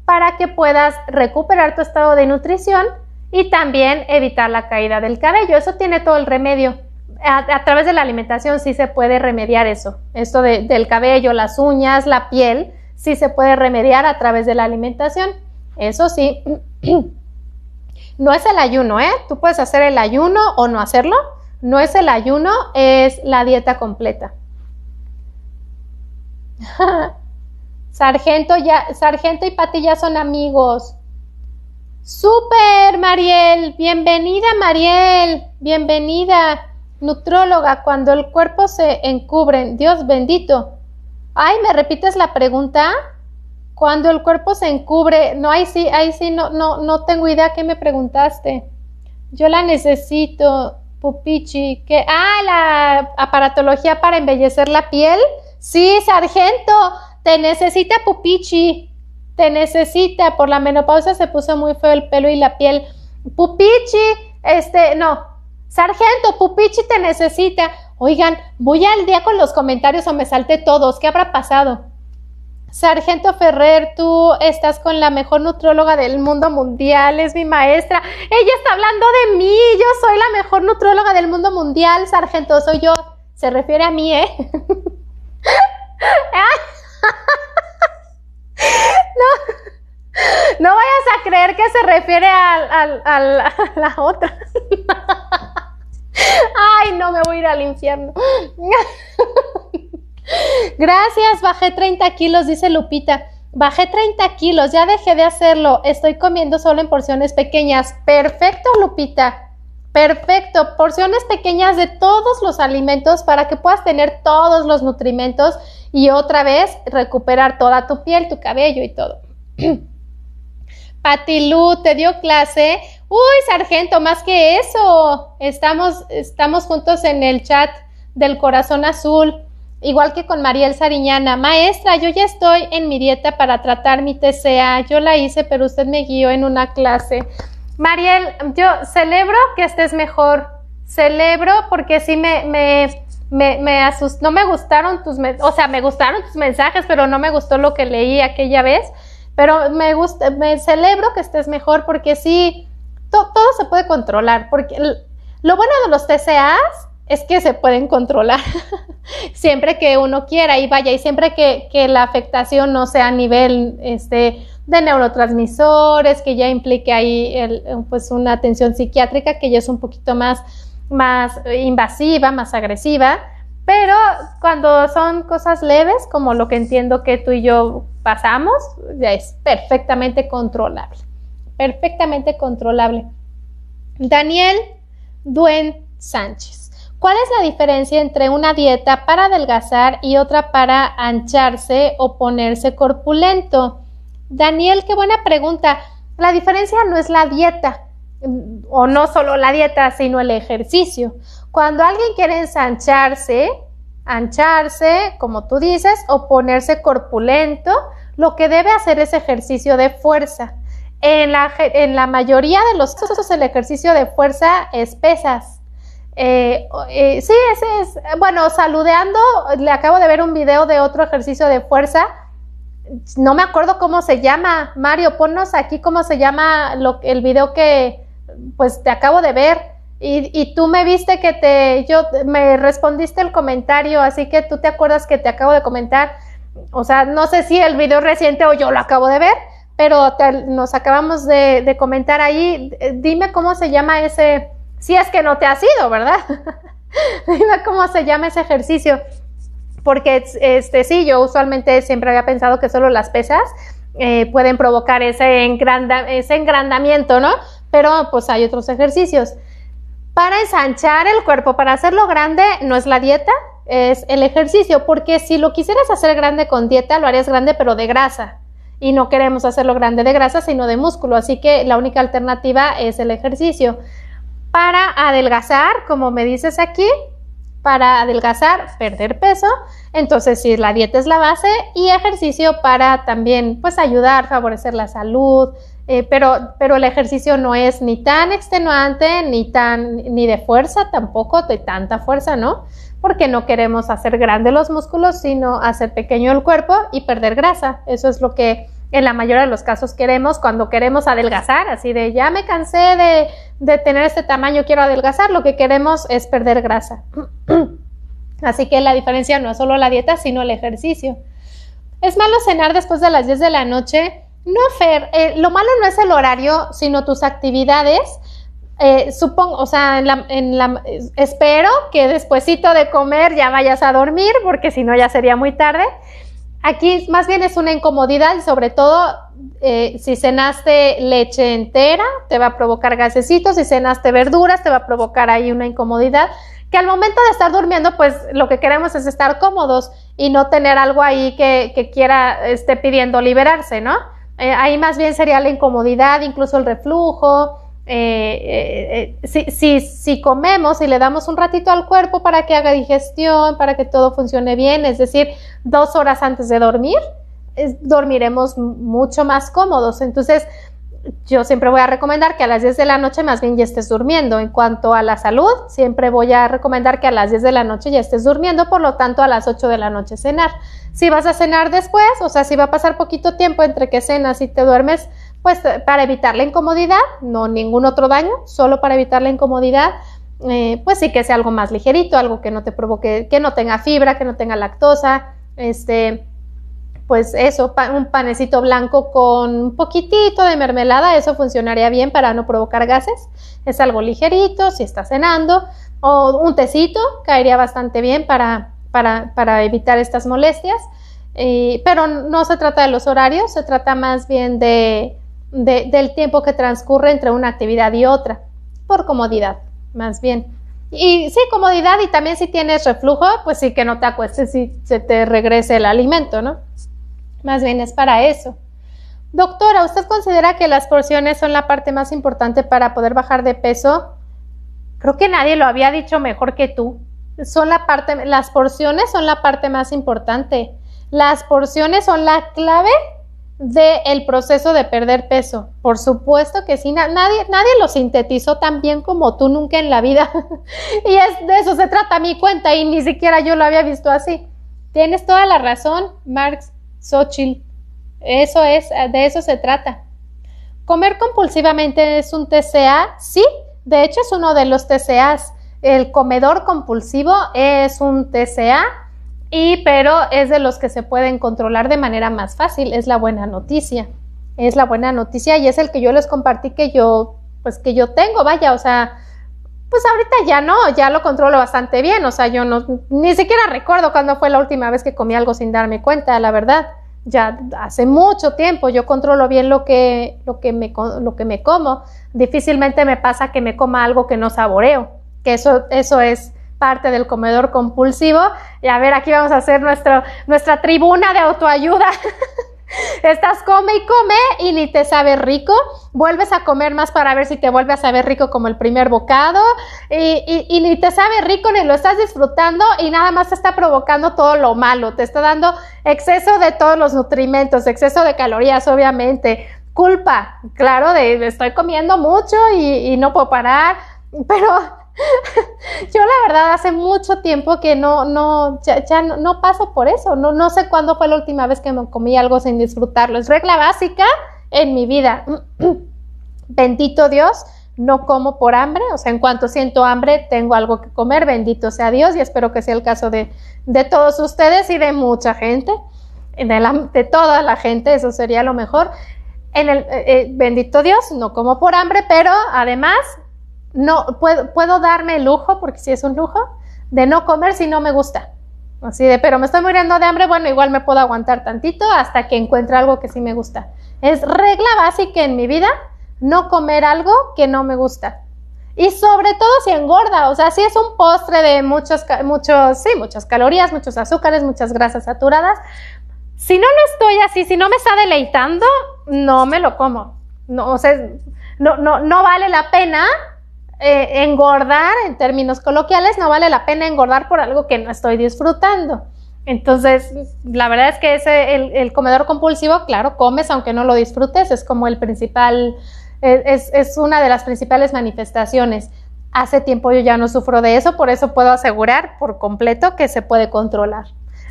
para que puedas recuperar tu estado de nutrición y también evitar la caída del cabello. Eso tiene todo el remedio. A, través de la alimentación sí se puede remediar eso. Esto del cabello, las uñas, la piel, sí se puede remediar a través de la alimentación. Eso sí. No es el ayuno, ¿eh? Tú puedes hacer el ayuno o no hacerlo. No es el ayuno, es la dieta completa. Sargento, ya, Sargento y Pati ya son amigos. Super, Mariel. Bienvenida, Mariel. Bienvenida. nutróloga, cuando el cuerpo se encubre, Dios bendito. Ay, ¿me repites la pregunta? Cuando el cuerpo se encubre, no, ahí sí, ahí sí, no, no, no tengo idea qué me preguntaste. Yo la necesito, Pupichi. que Ah, la aparatología para embellecer la piel. Sí, sargento, te necesita Pupichi. Te necesita. Por la menopausia se puso muy feo el pelo y la piel. Pupichi, este, no. Sargento, Pupichi te necesita. Oigan, voy al día con los comentarios o me salte todos. ¿Qué habrá pasado? Sargento Ferrer, tú estás con la mejor nutróloga del mundo mundial, es mi maestra. Ella está hablando de mí, yo soy la mejor nutróloga del mundo mundial, Sargento, soy yo. Se refiere a mí, ¿eh? no, no vayas a creer que se refiere a, la, la otra. Ay, no me voy a ir al infierno. Gracias, bajé 30 kilos, dice Lupita. Bajé 30 kilos, ya dejé de hacerlo. Estoy comiendo solo en porciones pequeñas. Perfecto, Lupita. Perfecto. Porciones pequeñas de todos los alimentos para que puedas tener todos los nutrimentos y otra vez recuperar toda tu piel, tu cabello y todo. Patilú, te dio clase. Uy, sargento, más que eso. Estamos, estamos juntos en el chat del corazón azul. Igual que con Mariel Sariñana, maestra, yo ya estoy en mi dieta para tratar mi TCA, yo la hice, pero usted me guió en una clase. Mariel, yo celebro que estés mejor, celebro porque sí me, me, me, asustó, no me gustaron tus, o sea, me gustaron tus mensajes, pero no me gustó lo que leí aquella vez, pero me, gusta, me celebro que estés mejor porque sí, todo se puede controlar, porque lo bueno de los TCAs es que se pueden controlar siempre que uno quiera y vaya, y siempre que, la afectación no sea a nivel este, de neurotransmisores, que ya implique ahí eh, pues una atención psiquiátrica que ya es un poquito más, más invasiva, más agresiva. Pero cuando son cosas leves, como lo que entiendo que tú y yo pasamos, ya es perfectamente controlable. Perfectamente controlable. Daniel Duen Sánchez. ¿Cuál es la diferencia entre una dieta para adelgazar y otra para ancharse o ponerse corpulento? Daniel, qué buena pregunta. La diferencia no es la dieta, mm, o no solo la dieta, sino el ejercicio. Cuando alguien quiere ensancharse, ancharse, como tú dices, o ponerse corpulento, lo que debe hacer es ejercicio de fuerza. En la, en la mayoría de los casos el ejercicio de fuerza es pesas eh, eh, sí, ese es, bueno, saludeando, le acabo de ver un video de otro ejercicio de fuerza. No me acuerdo cómo se llama. Mario, ponnos aquí cómo se llama el video que pues te acabo de ver. Y, tú me viste que te, yo, me respondiste el comentario, así que tú te acuerdas que te acabo de comentar. O sea, no sé si el video reciente o yo lo acabo de ver, pero nos acabamos de, de comentar ahí. Eh, dime cómo se llama ese, si es que no te ha sido, ¿verdad? Dime cómo se llama ese ejercicio. Porque este, sí, yo usualmente siempre había pensado que solo las pesas eh, pueden provocar ese, ese engrandamiento, ¿no? Pero pues hay otros ejercicios. Para ensanchar el cuerpo, para hacerlo grande, no es la dieta, es el ejercicio, porque si lo quisieras hacer grande con dieta, lo harías grande pero de grasa. Y no queremos hacerlo grande de grasa, sino de músculo, así que la única alternativa es el ejercicio para adelgazar, como me dices aquí, para adelgazar, perder peso. Entonces, sí, la dieta es la base y ejercicio para también, pues, ayudar, favorecer la salud. Eh, pero, pero el ejercicio no es ni tan extenuante, ni tan, ni de fuerza tampoco, de tanta fuerza, ¿no? Porque no queremos hacer grandes los músculos, sino hacer pequeño el cuerpo y perder grasa. Eso es lo que en la mayoría de los casos queremos cuando queremos adelgazar, así de ya me cansé de, de tener este tamaño, quiero adelgazar, lo que queremos es perder grasa. así que la diferencia no es solo la dieta, sino el ejercicio. ¿Es malo cenar después de las 10 de la noche? No, Fer, eh, lo malo no es el horario, sino tus actividades. Eh, supongo, o sea, en la, espero que despuesito de comer ya vayas a dormir, porque si no ya sería muy tarde. Aquí más bien es una incomodidad y sobre todo eh, si cenaste leche entera te va a provocar gasecitos, si cenaste verduras te va a provocar ahí una incomodidad que al momento de estar durmiendo pues lo que queremos es estar cómodos y no tener algo ahí que, quiera, esté pidiendo liberarse, ¿no? Eh, ahí más bien sería la incomodidad, incluso el reflujo, eh, eh, eh, si, comemos y le damos un ratito al cuerpo para que haga digestión, para que todo funcione bien, es decir, dos horas antes de dormir, dormiremos mucho más cómodos. Entonces, yo siempre voy a recomendar que a las 10 de la noche más bien ya estés durmiendo. En cuanto a la salud, siempre voy a recomendar que a las 10 de la noche ya estés durmiendo, por lo tanto a las 8 de la noche cenar. Si vas a cenar después, o sea, si va a pasar poquito tiempo entre que cenas y te duermes, pues eh, para evitar la incomodidad, no ningún otro daño, solo para evitar la incomodidad, eh, pues sí que sea algo más ligerito, algo que no te provoque, que no tenga fibra, que no tenga lactosa, este, pues eso, un panecito blanco con un poquitito de mermelada, eso funcionaría bien para no provocar gases, es algo ligerito, si estás cenando, o un tecito, caería bastante bien para, para, evitar estas molestias. Eh, pero no se trata de los horarios, se trata más bien de, del tiempo que transcurre entre una actividad y otra, por comodidad, más bien. Y sí, comodidad y también si tienes reflujo, pues sí que no te acuestes si se te regrese el alimento, ¿no? Más bien es para eso. Doctora, ¿usted considera que las porciones son la parte más importante para poder bajar de peso? Creo que nadie lo había dicho mejor que tú. Son la parte, las porciones son la parte más importante. Las porciones son la clave del el proceso de perder peso. Por supuesto que sí, nadie, nadie lo sintetizó tan bien como tú nunca en la vida. y es de eso se trata mi cuenta y ni siquiera yo lo había visto así. Tienes toda la razón, Marx Sochil Eso es, de eso se trata. ¿Comer compulsivamente es un TCA? Sí, de hecho es uno de los TCA El comedor compulsivo es un TCA y pero es de los que se pueden controlar de manera más fácil, es la buena noticia. Es la buena noticia y es el que yo les compartí que yo pues que yo tengo, vaya, o sea, pues ahorita ya no, ya lo controlo bastante bien, o sea, yo no ni siquiera recuerdo cuándo fue la última vez que comí algo sin darme cuenta, la verdad. Ya hace mucho tiempo yo controlo bien lo que lo que me lo que me como. Difícilmente me pasa que me coma algo que no saboreo, que eso eso es parte del comedor compulsivo. Y a ver, aquí vamos a hacer nuestro, nuestra tribuna de autoayuda. Estás come y come y ni te sabe rico. Vuelves a comer más para ver si te vuelve a saber rico como el primer bocado. Y, ni te sabe rico ni lo estás disfrutando y nada más te está provocando todo lo malo. Te está dando exceso de todos los nutrimentos, exceso de calorías, obviamente. Culpa, claro, de estoy comiendo mucho y, y no puedo parar. Pero Yo la verdad hace mucho tiempo que no, no, ya, no, paso por eso. No, no sé cuándo fue la última vez que me comí algo sin disfrutarlo. Es regla básica en mi vida. Bendito Dios, no como por hambre. O sea, en cuanto siento hambre, tengo algo que comer. Bendito sea Dios y espero que sea el caso de, todos ustedes y de mucha gente. De, toda la gente, eso sería lo mejor. En el, eh, eh, bendito Dios, no como por hambre, pero además no puedo, darme el lujo, porque sí es un lujo, de no comer si no me gusta. Así de, pero me estoy muriendo de hambre, bueno, igual me puedo aguantar tantito hasta que encuentre algo que sí me gusta. Es regla básica en mi vida no comer algo que no me gusta. Y sobre todo si engorda, o sea, si es un postre de muchos, muchos, sí, muchas calorías, muchos azúcares, muchas grasas saturadas, si no lo estoy así, si no me está deleitando, no me lo como. No, o sea, no, no, no vale la pena eh, engordar, en términos coloquiales, no vale la pena engordar por algo que no estoy disfrutando. Entonces, la verdad es que ese, el, comedor compulsivo, claro, comes aunque no lo disfrutes, es como el principal, e, es una de las principales manifestaciones. Hace tiempo yo ya no sufro de eso, por eso puedo asegurar por completo que se puede controlar.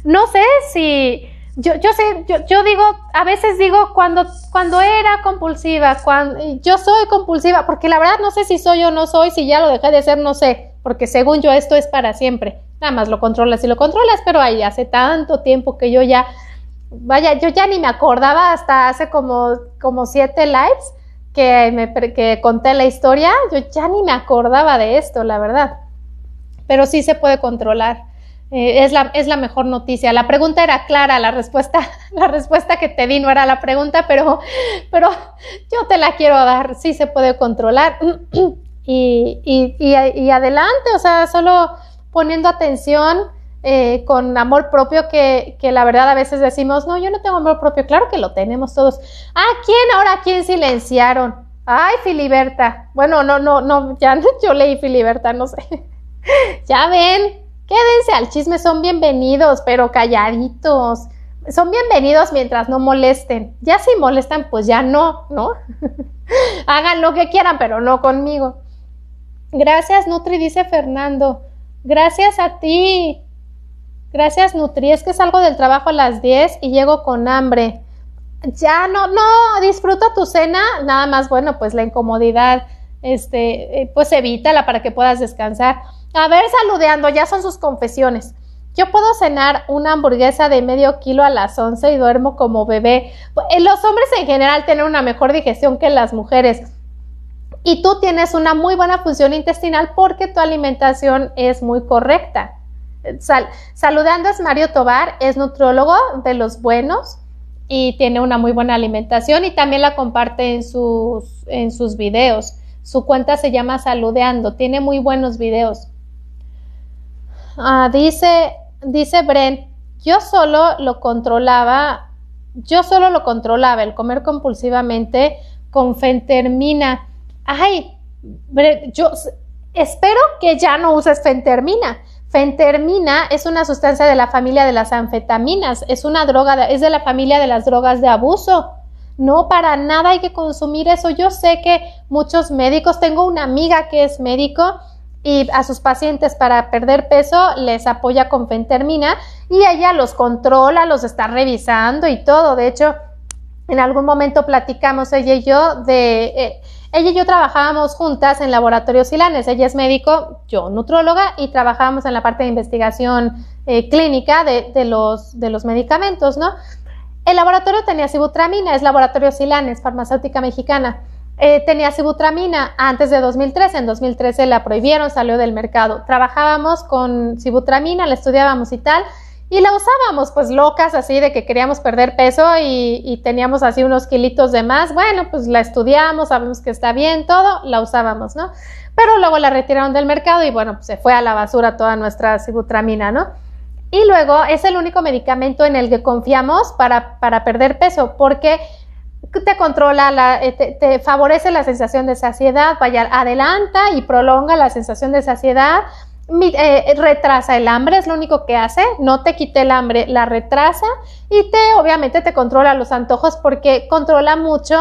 No sé si yo, sé, yo, digo, a veces digo cuando, cuando era compulsiva, cuando, yo soy compulsiva, porque la verdad no sé si soy o no soy, si ya lo dejé de ser, no sé, porque según yo esto es para siempre, nada más lo controlas y lo controlas, pero ahí hace tanto tiempo que yo ya, vaya, yo ya ni me acordaba hasta hace como, como siete lives que, me, que conté la historia, yo ya ni me acordaba de esto, la verdad, pero sí se puede controlar eh, es, la, mejor noticia. La pregunta era clara, la respuesta, la respuesta que te di no era la pregunta, pero, pero yo te la quiero dar. Sí se puede controlar. Y, adelante, o sea, solo poniendo atención eh, con amor propio que, la verdad a veces decimos, no, yo no tengo amor propio. Claro que lo tenemos todos. a ah, ¿quién ahora? ¿A quién silenciaron? Ay, Filiberta. Bueno, no, no, no, ya yo leí Filiberta, no sé. ya ven, Quédense al chisme, son bienvenidos, pero calladitos. Son bienvenidos mientras no molesten. Ya si molestan, pues ya no, ¿no? Hagan lo que quieran, pero no conmigo. Gracias, Nutri, dice Fernando. Gracias a ti. Gracias, Nutri. Es que salgo del trabajo a las 10 y llego con hambre. Ya no, no, disfruta tu cena. Nada más, bueno, pues la incomodidad, este, eh, pues evítala para que puedas descansar. A ver, saludeando, ya son sus confesiones. Yo puedo cenar una hamburguesa de medio kilo a las 11 y duermo como bebé. Eh, los hombres en general tienen una mejor digestión que las mujeres. Y tú tienes una muy buena función intestinal porque tu alimentación es muy correcta. Eh, saludando es Mario Tobar, es nutrólogo de los buenos y tiene una muy buena alimentación y también la comparte en sus, en sus videos. Su cuenta se llama Saludeando, tiene muy buenos videos. Ah, dice, dice Brent, yo solo lo controlaba, yo solo lo controlaba, el comer compulsivamente con fentermina. Ay, Brent, yo espero que ya no uses fentermina. Fentermina es una sustancia de la familia de las anfetaminas, es una droga, es de la familia de las drogas de abuso. No, para nada hay que consumir eso. Yo sé que muchos médicos, tengo una amiga que es médico y a sus pacientes para perder peso les apoya con fentermina y ella los controla, los está revisando y todo. De hecho, en algún momento platicamos ella y yo de... Eh, ella y yo trabajábamos juntas en laboratorios Silanes. Ella es médico, yo nutróloga, y trabajábamos en la parte de investigación eh, clínica de, los, de los medicamentos, ¿no? El laboratorio tenía sibutramina, es laboratorio Silanes, farmacéutica mexicana. Eh, tenía sibutramina antes de 2013. En 2013 la prohibieron, salió del mercado. Trabajábamos con sibutramina, la estudiábamos y tal. Y la usábamos, pues locas, así de que queríamos perder peso y, teníamos así unos kilitos de más. Bueno, pues la estudiamos, sabemos que está bien, todo, la usábamos, ¿no? Pero luego la retiraron del mercado y bueno, pues, se fue a la basura toda nuestra sibutramina, ¿no? Y luego es el único medicamento en el que confiamos para, para perder peso, porque te controla, la, eh, te, favorece la sensación de saciedad, vaya, adelanta y prolonga la sensación de saciedad, eh, retrasa el hambre, es lo único que hace, no te quite el hambre, la retrasa y te obviamente te controla los antojos porque controla mucho,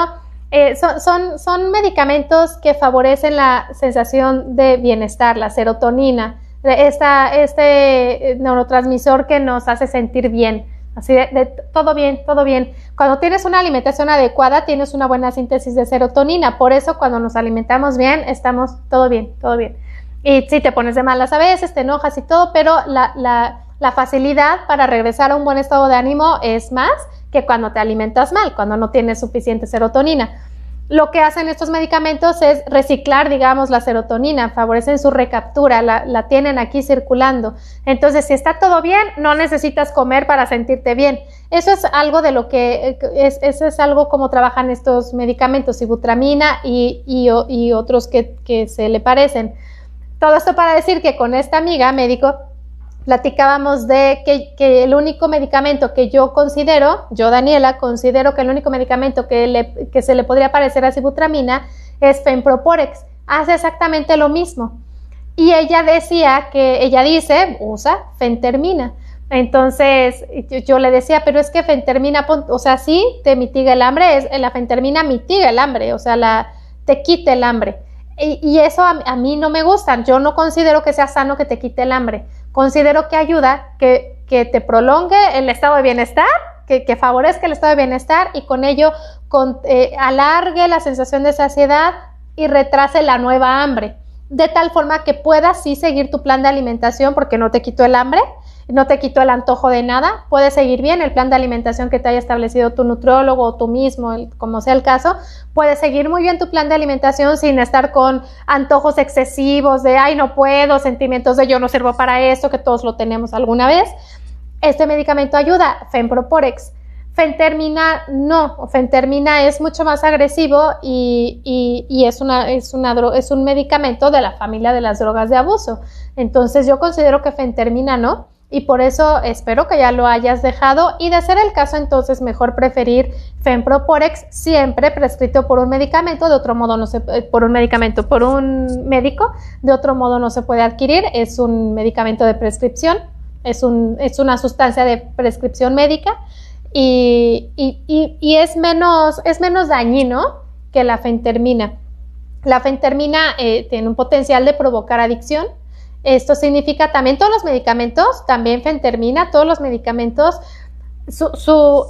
eh, son, son, medicamentos que favorecen la sensación de bienestar, la serotonina, este neurotransmisor que nos hace sentir bien. Así de, todo bien, todo bien. Cuando tienes una alimentación adecuada, tienes una buena síntesis de serotonina. Por eso cuando nos alimentamos bien, estamos todo bien, todo bien. Y si sí, te pones de malas a veces, te enojas y todo, pero la facilidad para regresar a un buen estado de ánimo es más que cuando te alimentas mal, cuando no tienes suficiente serotonina lo que hacen estos medicamentos es reciclar, digamos, la serotonina, favorecen su recaptura, la, tienen aquí circulando. Entonces, si está todo bien, no necesitas comer para sentirte bien. Eso es algo de lo que, eh, es, eso es algo como trabajan estos medicamentos, ibutramina y, y, y otros que, que se le parecen. Todo esto para decir que con esta amiga médico platicábamos de que, el único medicamento que yo considero, yo Daniela, considero que el único medicamento que, se le podría parecer a sibutramina es Fenproporex. Hace exactamente lo mismo. Y ella decía que, ella dice, usa fentermina. Entonces yo, le decía, pero es que fentermina, o sea, sí, te mitiga el hambre, es, la fentermina mitiga el hambre, o sea, te quita el hambre. Y, eso a, mí no me gusta, yo no considero que sea sano que te quite el hambre considero que ayuda que, que te prolongue el estado de bienestar que, favorezca el estado de bienestar y con ello eh, alargue la sensación de saciedad y retrase la nueva hambre. De tal forma que puedas sí seguir tu plan de alimentación porque no te quito el hambre, no te quitó el antojo de nada, puedes seguir bien el plan de alimentación que te haya establecido tu nutriólogo o tú mismo, como sea el caso, puedes seguir muy bien tu plan de alimentación sin estar con antojos excesivos de, ay, no puedo, sentimientos de yo no sirvo para esto, que todos lo tenemos alguna vez. Este medicamento ayuda, Fenproporex. Fentermina no, Fentermina es mucho más agresivo y, es, una, es, una, es un medicamento de la familia de las drogas de abuso. Entonces yo considero que Fentermina no y por eso espero que ya lo hayas dejado y de ser el caso entonces mejor preferir Femproporex siempre prescrito por un medicamento, de otro modo no se por un medicamento, por un médico, de otro modo no se puede adquirir, es un medicamento de prescripción, es, un, es una sustancia de prescripción médica y, es, menos, es menos dañino que la fentermina. La fentermina eh, tiene un potencial de provocar adicción, esto significa también todos los medicamentos, también fentermina, todos los medicamentos,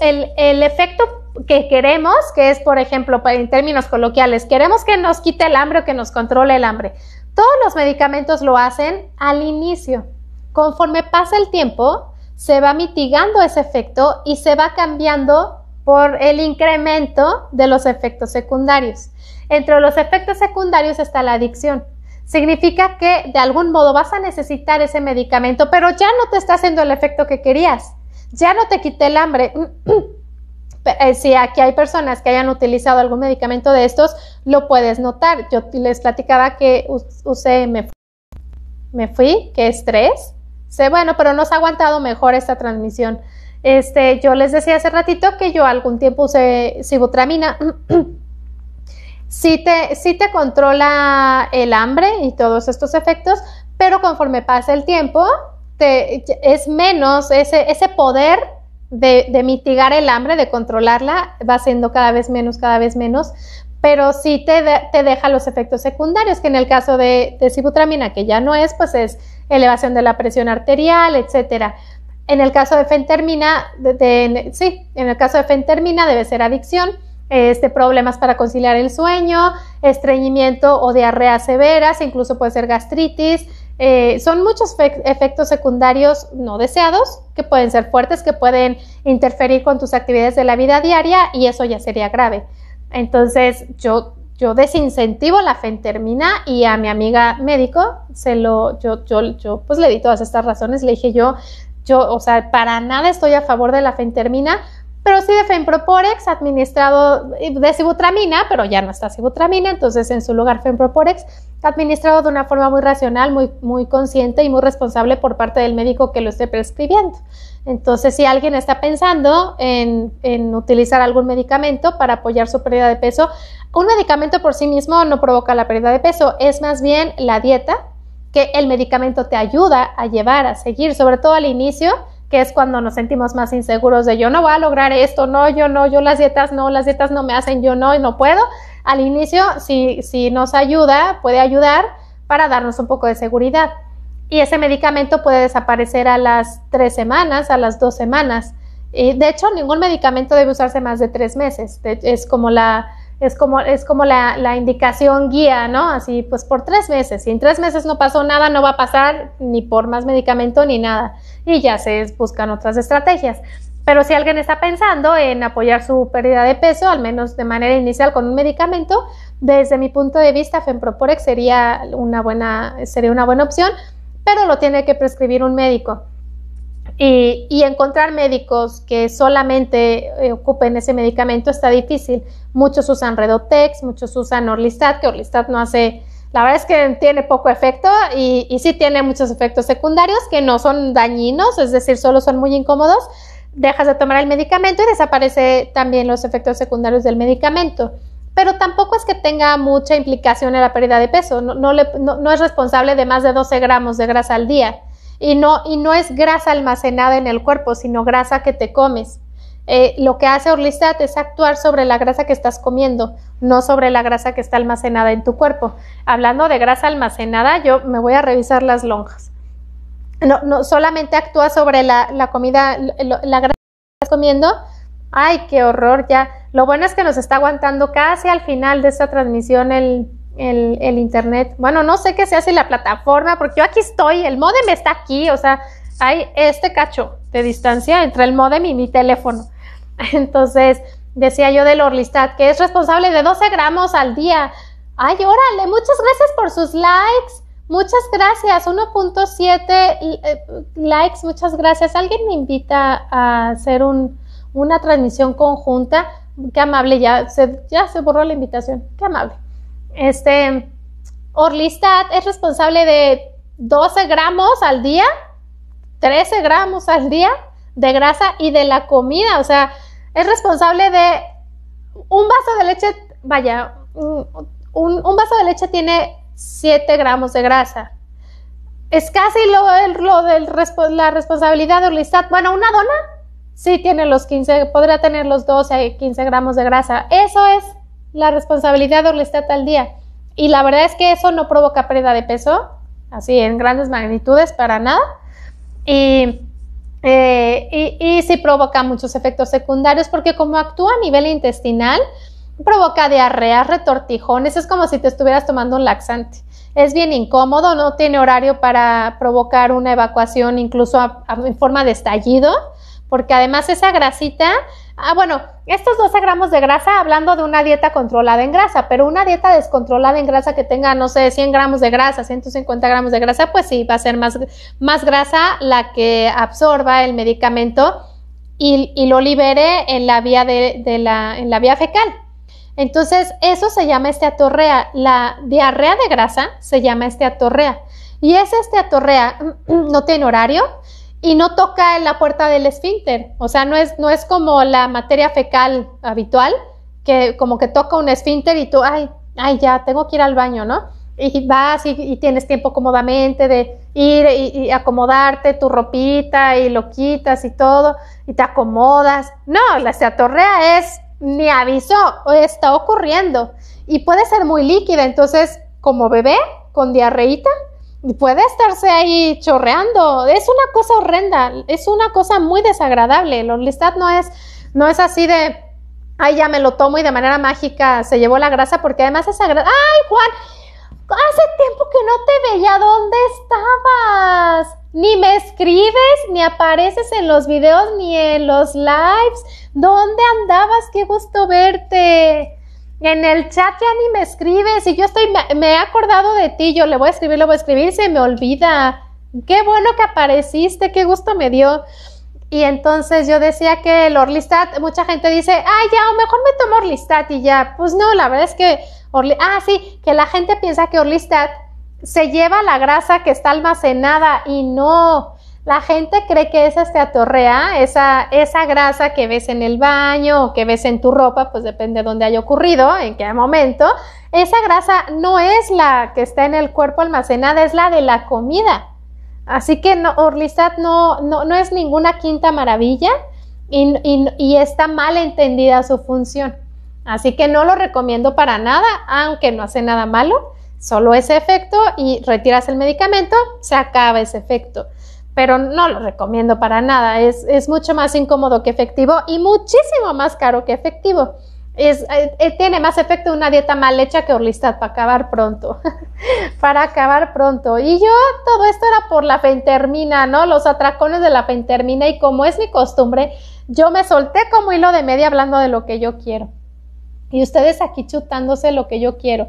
el, el efecto que queremos, que es, por ejemplo, en términos coloquiales, queremos que nos quite el hambre o que nos controle el hambre. Todos los medicamentos lo hacen al inicio. Conforme pasa el tiempo, se va mitigando ese efecto y se va cambiando por el incremento de los efectos secundarios. Entre los efectos secundarios está la adicción significa que de algún modo vas a necesitar ese medicamento, pero ya no te está haciendo el efecto que querías, ya no te quité el hambre. Eh, si aquí hay personas que hayan utilizado algún medicamento de estos, lo puedes notar. Yo les platicaba que usé, me, me fui, que estrés. Sé, bueno, pero nos ha aguantado mejor esta transmisión. Este, yo les decía hace ratito que yo algún tiempo usé sibutramina. sí te, te controla el hambre y todos estos efectos, pero conforme pasa el tiempo, te, es menos ese, ese poder de, mitigar el hambre, de controlarla, va siendo cada vez menos, cada vez menos, pero sí te, te deja los efectos secundarios, que en el caso de, de, sibutramina, que ya no es, pues es elevación de la presión arterial, etcétera. En el caso de fentermina, sí, en el caso de fentermina debe ser adicción, este, problemas para conciliar el sueño, estreñimiento o diarrea severas, incluso puede ser gastritis. Eh, son muchos efectos secundarios no deseados que pueden ser fuertes, que pueden interferir con tus actividades de la vida diaria y eso ya sería grave. Entonces yo, yo desincentivo la fentermina y a mi amiga médico se lo, yo, yo, yo pues le di todas estas razones, le dije yo, yo, o sea, para nada estoy a favor de la fentermina pero sí de administrado eh, de sibutramina, pero ya no está sibutramina, entonces en su lugar Femproporex, administrado de una forma muy racional, muy, muy consciente y muy responsable por parte del médico que lo esté prescribiendo. Entonces, si alguien está pensando en utilizar algún medicamento para apoyar su pérdida de peso, un medicamento por sí mismo no provoca la pérdida de peso, es más bien la dieta que el medicamento te ayuda a llevar, a seguir, sobre todo al inicio que es cuando nos sentimos más inseguros de yo no voy a lograr esto, no, yo no, yo las dietas no, las dietas no me hacen, yo no, y no puedo. Al inicio, si, si nos ayuda, puede ayudar para darnos un poco de seguridad. Y ese medicamento puede desaparecer a las tres semanas, a las dos semanas. Y de hecho, ningún medicamento debe usarse más de tres meses. Es como la, es como, es como la, indicación guía, ¿no? Así, pues por tres meses. Si en tres meses no pasó nada, no va a pasar ni por más medicamento ni nada. Y ya se buscan otras estrategias. Pero si alguien está pensando en apoyar su pérdida de peso, al menos de manera inicial con un medicamento, desde mi punto de vista, Femproporex sería una buena, sería una buena opción, pero lo tiene que prescribir un médico. Y, encontrar médicos que solamente eh, ocupen ese medicamento está difícil. Muchos usan Redotex, muchos usan Orlistat, que Orlistat no hace, la verdad es que tiene poco efecto y, sí tiene muchos efectos secundarios que no son dañinos, es decir, solo son muy incómodos. Dejas de tomar el medicamento y desaparece también los efectos secundarios del medicamento. Pero tampoco es que tenga mucha implicación en la pérdida de peso, no, no es responsable de más de 12 gramos de grasa al día. Y no, y no es grasa almacenada en el cuerpo, sino grasa que te comes. Eh, lo que hace Orlistat es actuar sobre la grasa que estás comiendo, no sobre la grasa que está almacenada en tu cuerpo. Hablando de grasa almacenada, yo me voy a revisar las lonjas. No, no solamente actúa sobre la, comida, la grasa que estás comiendo. Ay, qué horror ya. Lo bueno es que nos está aguantando casi al final de esta transmisión el el, internet. Bueno, no sé qué se hace la plataforma, porque yo aquí estoy, el modem está aquí, o sea, hay este cacho de distancia entre el modem y mi teléfono. Entonces, decía yo de Orlistat, que es responsable de 12 gramos al día. Ay, órale, muchas gracias por sus likes. Muchas gracias, 1.7 eh, likes, muchas gracias. ¿Alguien me invita a hacer un, una transmisión conjunta? Qué amable, ya ya se borró la invitación. Qué amable. Este, Orlistat es responsable de 12 gramos al día, 13 gramos al día de grasa y de la comida. O sea, es responsable de un vaso de leche, vaya, un, vaso de leche tiene 7 gramos de grasa. Es casi lo, lo la responsabilidad de Orlistat. Bueno, una dona sí tiene los 15, podría tener los 12 y 15 gramos de grasa. Eso es la responsabilidad de está al día. Y la verdad es que eso no provoca pérdida de peso, así en grandes magnitudes, para nada. Eh, y, sí provoca muchos efectos secundarios porque como actúa a nivel intestinal, provoca diarrea, retortijones, es como si te estuvieras tomando un laxante. Es bien incómodo, no tiene horario para provocar una evacuación incluso en forma de estallido porque además esa grasita, ah, bueno, estos 12 gramos de grasa, hablando de una dieta controlada en grasa, pero una dieta descontrolada en grasa que tenga, no sé, 100 gramos de grasa, 150 gramos de grasa, pues sí, va a ser más, más grasa la que absorba el medicamento y, lo libere en la vía, de, la, en la vía fecal. Entonces, eso se llama esteatorrea. La diarrea de grasa se llama esteatorrea. Y esa esteatorrea no tiene horario, y no toca en la puerta del esfínter. O sea, no es, no es como la materia fecal habitual, que como que toca un esfínter y tú, ay, ay, ya tengo que ir al baño, ¿no? Y vas y, tienes tiempo cómodamente de ir y, acomodarte tu ropita y lo quitas y todo, y te acomodas. No, la seatorrea es, ni aviso está ocurriendo. Y puede ser muy líquida, entonces, como bebé con diarreita puede estarse ahí chorreando. Es una cosa horrenda, es una cosa muy desagradable. La honestad no es, no es así de, ay, ya me lo tomo y de manera mágica se llevó la grasa, porque además es agradable. ¡Ay, Juan! Hace tiempo que no te veía, ¿dónde estabas? Ni me escribes, ni apareces en los videos, ni en los lives. ¿Dónde andabas? ¡Qué gusto verte! en el chat ya ni me escribes y yo estoy, me, he acordado de ti, yo le voy a escribir, le voy a escribir, se me olvida. Qué bueno que apareciste, qué gusto me dio. Y entonces yo decía que el Orlistat, mucha gente dice, ay, ya, o mejor me tomo Orlistat y ya. Pues no, la verdad es que, ah, sí, que la gente piensa que Orlistat se lleva la grasa que está almacenada y no. La gente cree que esa esteatorrea, esa, esa grasa que ves en el baño o que ves en tu ropa, pues depende de dónde haya ocurrido, en qué momento. Esa grasa no es la que está en el cuerpo almacenada, es la de la comida. Así que no, Orlistat no, no, es ninguna quinta maravilla y está mal entendida su función. Así que no lo recomiendo para nada, aunque no hace nada malo, solo ese efecto y retiras el medicamento, se acaba ese efecto pero no lo recomiendo para nada. Es, mucho más incómodo que efectivo y muchísimo más caro que efectivo. Es, eh, eh, tiene más efecto una dieta mal hecha que Orlistat para acabar pronto. para acabar pronto. Y yo, todo esto era por la fentermina, ¿no? Los atracones de la pentermina Y como es mi costumbre, yo me solté como hilo de media hablando de lo que yo quiero. Y ustedes aquí chutándose lo que yo quiero.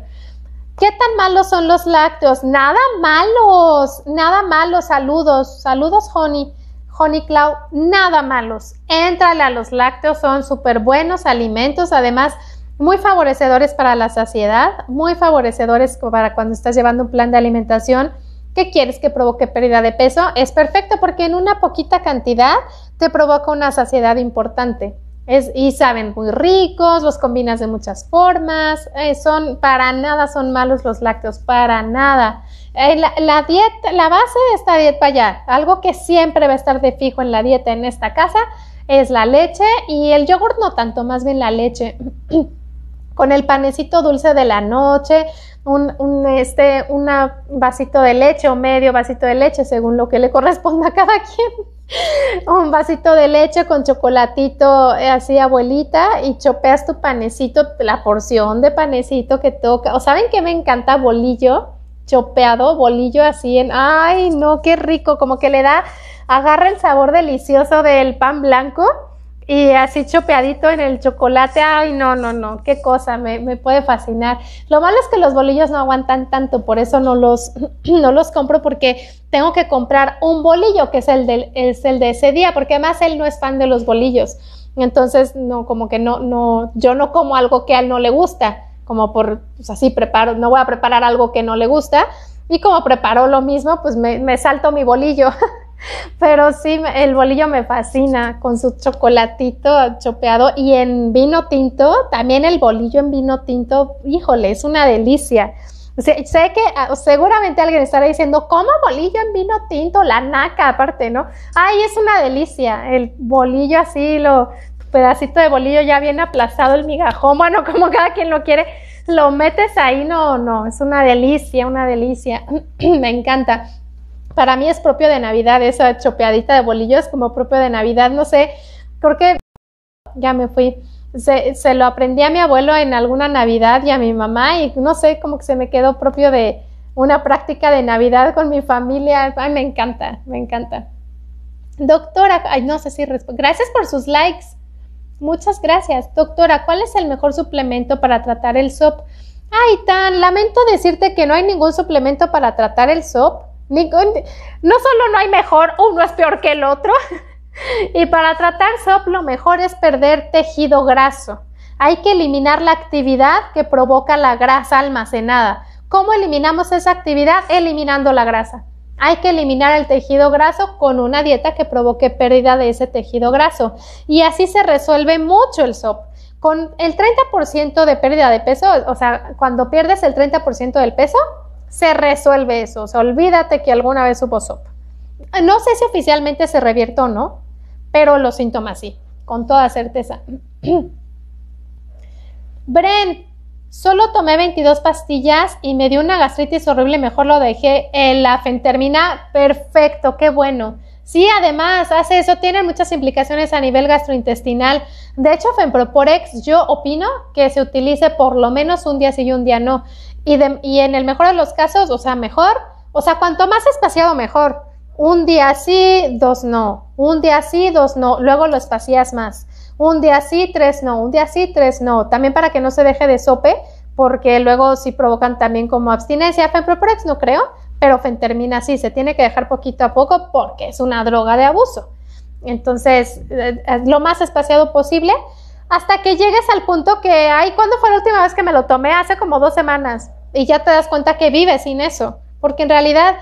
¿Qué tan malos son los lácteos? Nada malos, nada malos. Saludos, saludos, Honey. Honey Cloud, nada malos. Éntrale a los lácteos, son súper buenos alimentos. Además, muy favorecedores para la saciedad, muy favorecedores para cuando estás llevando un plan de alimentación ¿Qué quieres que provoque pérdida de peso. Es perfecto porque en una poquita cantidad te provoca una saciedad importante. Es, y saben muy ricos, los combinas de muchas formas, eh, son para nada, son malos los lácteos, para nada. Eh, la, dieta, la base de esta dieta, allá, algo que siempre va a estar de fijo en la dieta en esta casa, es la leche y el yogur no tanto, más bien la leche. Con el panecito dulce de la noche, un, un este, una vasito de leche o medio vasito de leche, según lo que le corresponda a cada quien un vasito de leche con chocolatito eh, así abuelita y chopeas tu panecito, la porción de panecito que toca. ¿O saben que me encanta bolillo? Chopeado, bolillo así en... ¡Ay, no, qué rico! Como que le da, agarra el sabor delicioso del pan blanco y así chopeadito en el chocolate, ay, no, no, no, qué cosa, me, puede fascinar. Lo malo es que los bolillos no aguantan tanto, por eso no los, no los compro porque tengo que comprar un bolillo, que es el, del, es el de ese día, porque además él no es fan de los bolillos. Entonces, no, como que no, no, yo no como algo que a él no le gusta, como por, pues así preparo, no voy a preparar algo que no le gusta. Y como preparo lo mismo, pues me, me salto mi bolillo. Pero sí, el bolillo me fascina con su chocolatito chopeado y en vino tinto, también el bolillo en vino tinto, híjole, es una delicia. Sé, que ah, seguramente alguien estará diciendo, ¿cómo bolillo en vino tinto? La naca aparte, ¿no? Ay, es una delicia. El bolillo así, lo pedacito de bolillo ya bien aplazado, el migajón, bueno, como cada quien lo quiere, lo metes ahí, no, no, es una delicia, una delicia. me encanta. Para mí es propio de Navidad, esa chopeadita de bolillos como propio de Navidad, no sé, por qué... ya me fui. Se, lo aprendí a mi abuelo en alguna Navidad y a mi mamá y no sé, como que se me quedó propio de una práctica de Navidad con mi familia. Ay, me encanta, me encanta. Doctora, ay, no sé si Gracias por sus likes. Muchas gracias. Doctora, ¿cuál es el mejor suplemento para tratar el SOP? Ay, tan, lamento decirte que no hay ningún suplemento para tratar el SOP no solo no hay mejor, uno es peor que el otro. Y para tratar SOP lo mejor es perder tejido graso. Hay que eliminar la actividad que provoca la grasa almacenada. ¿Cómo eliminamos esa actividad? Eliminando la grasa. Hay que eliminar el tejido graso con una dieta que provoque pérdida de ese tejido graso. Y así se resuelve mucho el SOP. Con el 30% de pérdida de peso, o sea, cuando pierdes el 30% del peso, se resuelve eso. olvídate que alguna vez hubo sop. No sé si oficialmente se revierte o no, pero los síntomas sí, con toda certeza. Brent, solo tomé 22 pastillas y me dio una gastritis horrible, mejor lo dejé. en la fentermina, perfecto, qué bueno. Sí, además, hace eso, tiene muchas implicaciones a nivel gastrointestinal. De hecho, Fenproporex, yo opino que se utilice por lo menos un día sí y un día no. Y, en el mejor de los casos, o sea, mejor, o sea, cuanto más espaciado, mejor. Un día sí, dos no. Un día sí, dos no. Luego lo espacias más. Un día sí, tres no. Un día sí, tres no. También para que no se deje de sope, porque luego sí provocan también como abstinencia. fenproporex, no creo, pero fentermina sí. Se tiene que dejar poquito a poco porque es una droga de abuso. Entonces, eh, eh, lo más espaciado posible hasta que llegues al punto que, ay, ¿cuándo fue la última vez que me lo tomé? Hace como dos semanas y ya te das cuenta que vives sin eso, porque en realidad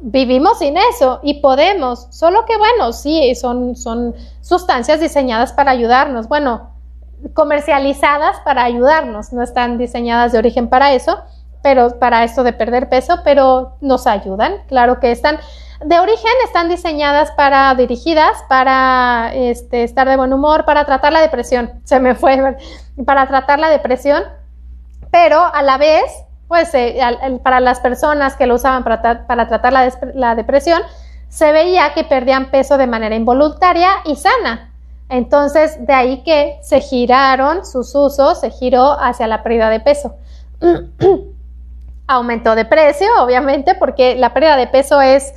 vivimos sin eso y podemos, solo que bueno, sí, son, son sustancias diseñadas para ayudarnos, bueno, comercializadas para ayudarnos, no están diseñadas de origen para eso, pero para esto de perder peso, pero nos ayudan, claro que están de origen están diseñadas para dirigidas para este, estar de buen humor, para tratar la depresión, se me fue, para tratar la depresión, pero a la vez pues eh, para las personas que lo usaban para, tratar la, la, depresión, se veía que perdían peso de manera involuntaria y sana. Entonces, de ahí que se giraron sus usos, se giró hacia la pérdida de peso. Aumentó de precio, obviamente, porque la pérdida de peso es,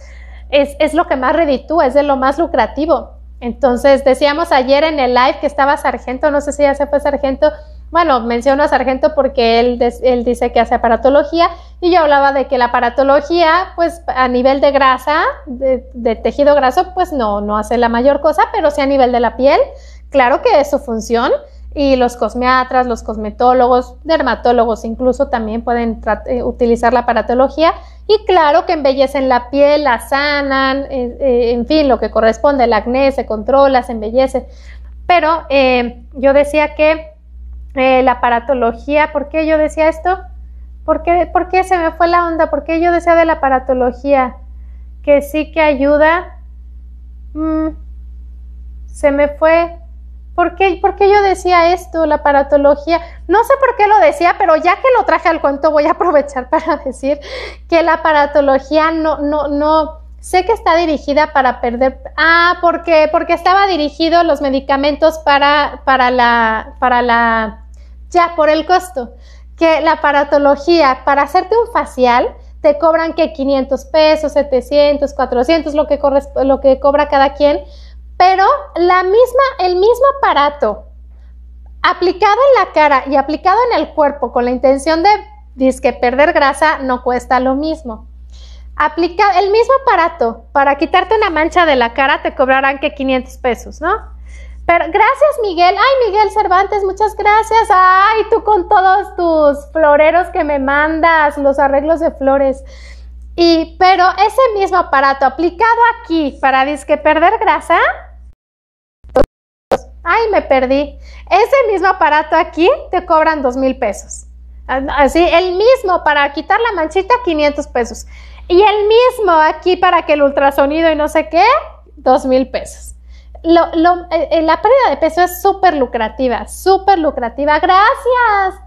es, es lo que más reditúa, es de lo más lucrativo. Entonces, decíamos ayer en el live que estaba Sargento, no sé si ya se fue Sargento, bueno, menciono a Sargento porque él, él dice que hace aparatología y yo hablaba de que la aparatología, pues a nivel de grasa, de, tejido graso, pues no, no hace la mayor cosa, pero sí a nivel de la piel, claro que es su función y los cosmeatras, los cosmetólogos, dermatólogos incluso también pueden eh, utilizar la aparatología y claro que embellecen la piel, la sanan, eh, eh, en fin, lo que corresponde, el acné se controla, se embellece. Pero yo decía que eh, la paratología, ¿por qué yo decía esto? ¿Por qué, ¿Por qué, se me fue la onda? ¿Por qué yo decía de la paratología? Que sí que ayuda. Mm, se me fue. ¿Por qué, ¿Por qué, yo decía esto, la paratología? No sé por qué lo decía, pero ya que lo traje al cuento, voy a aprovechar para decir que la paratología no, no, no, sé que está dirigida para perder. Ah, porque, porque estaba dirigido los medicamentos para, para la, para la ya por el costo. Que la aparatología, para hacerte un facial, te cobran que 500 pesos, 700, 400, lo que, lo que cobra cada quien, pero la misma, el mismo aparato aplicado en la cara y aplicado en el cuerpo con la intención de que perder grasa no cuesta lo mismo. Aplica el mismo aparato para quitarte una mancha de la cara te cobrarán que 500 pesos, ¿no? gracias, Miguel. Ay, Miguel Cervantes, muchas gracias. Ay, tú con todos tus floreros que me mandas, los arreglos de flores. Y, pero ese mismo aparato aplicado aquí para disque perder grasa. Ay, me perdí. Ese mismo aparato aquí te cobran dos mil pesos. Así, el mismo para quitar la manchita, 500 pesos. Y el mismo aquí para que el ultrasonido y no sé qué, dos mil pesos. Eh, eh, la pérdida de peso es súper lucrativa, súper lucrativa. Gracias.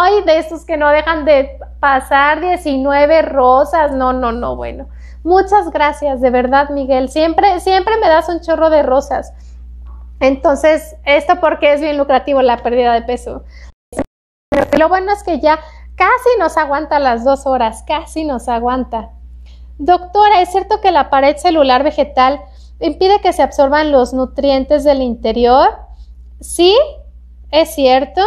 Ay, de esos que no dejan de pasar 19 rosas. No, no, no, bueno. Muchas gracias, de verdad, Miguel. Siempre, siempre me das un chorro de rosas. Entonces, esto porque es bien lucrativo la pérdida de peso. Lo bueno es que ya casi nos aguanta las dos horas, casi nos aguanta. Doctora, ¿es cierto que la pared celular vegetal impide que se absorban los nutrientes del interior. Sí, es cierto.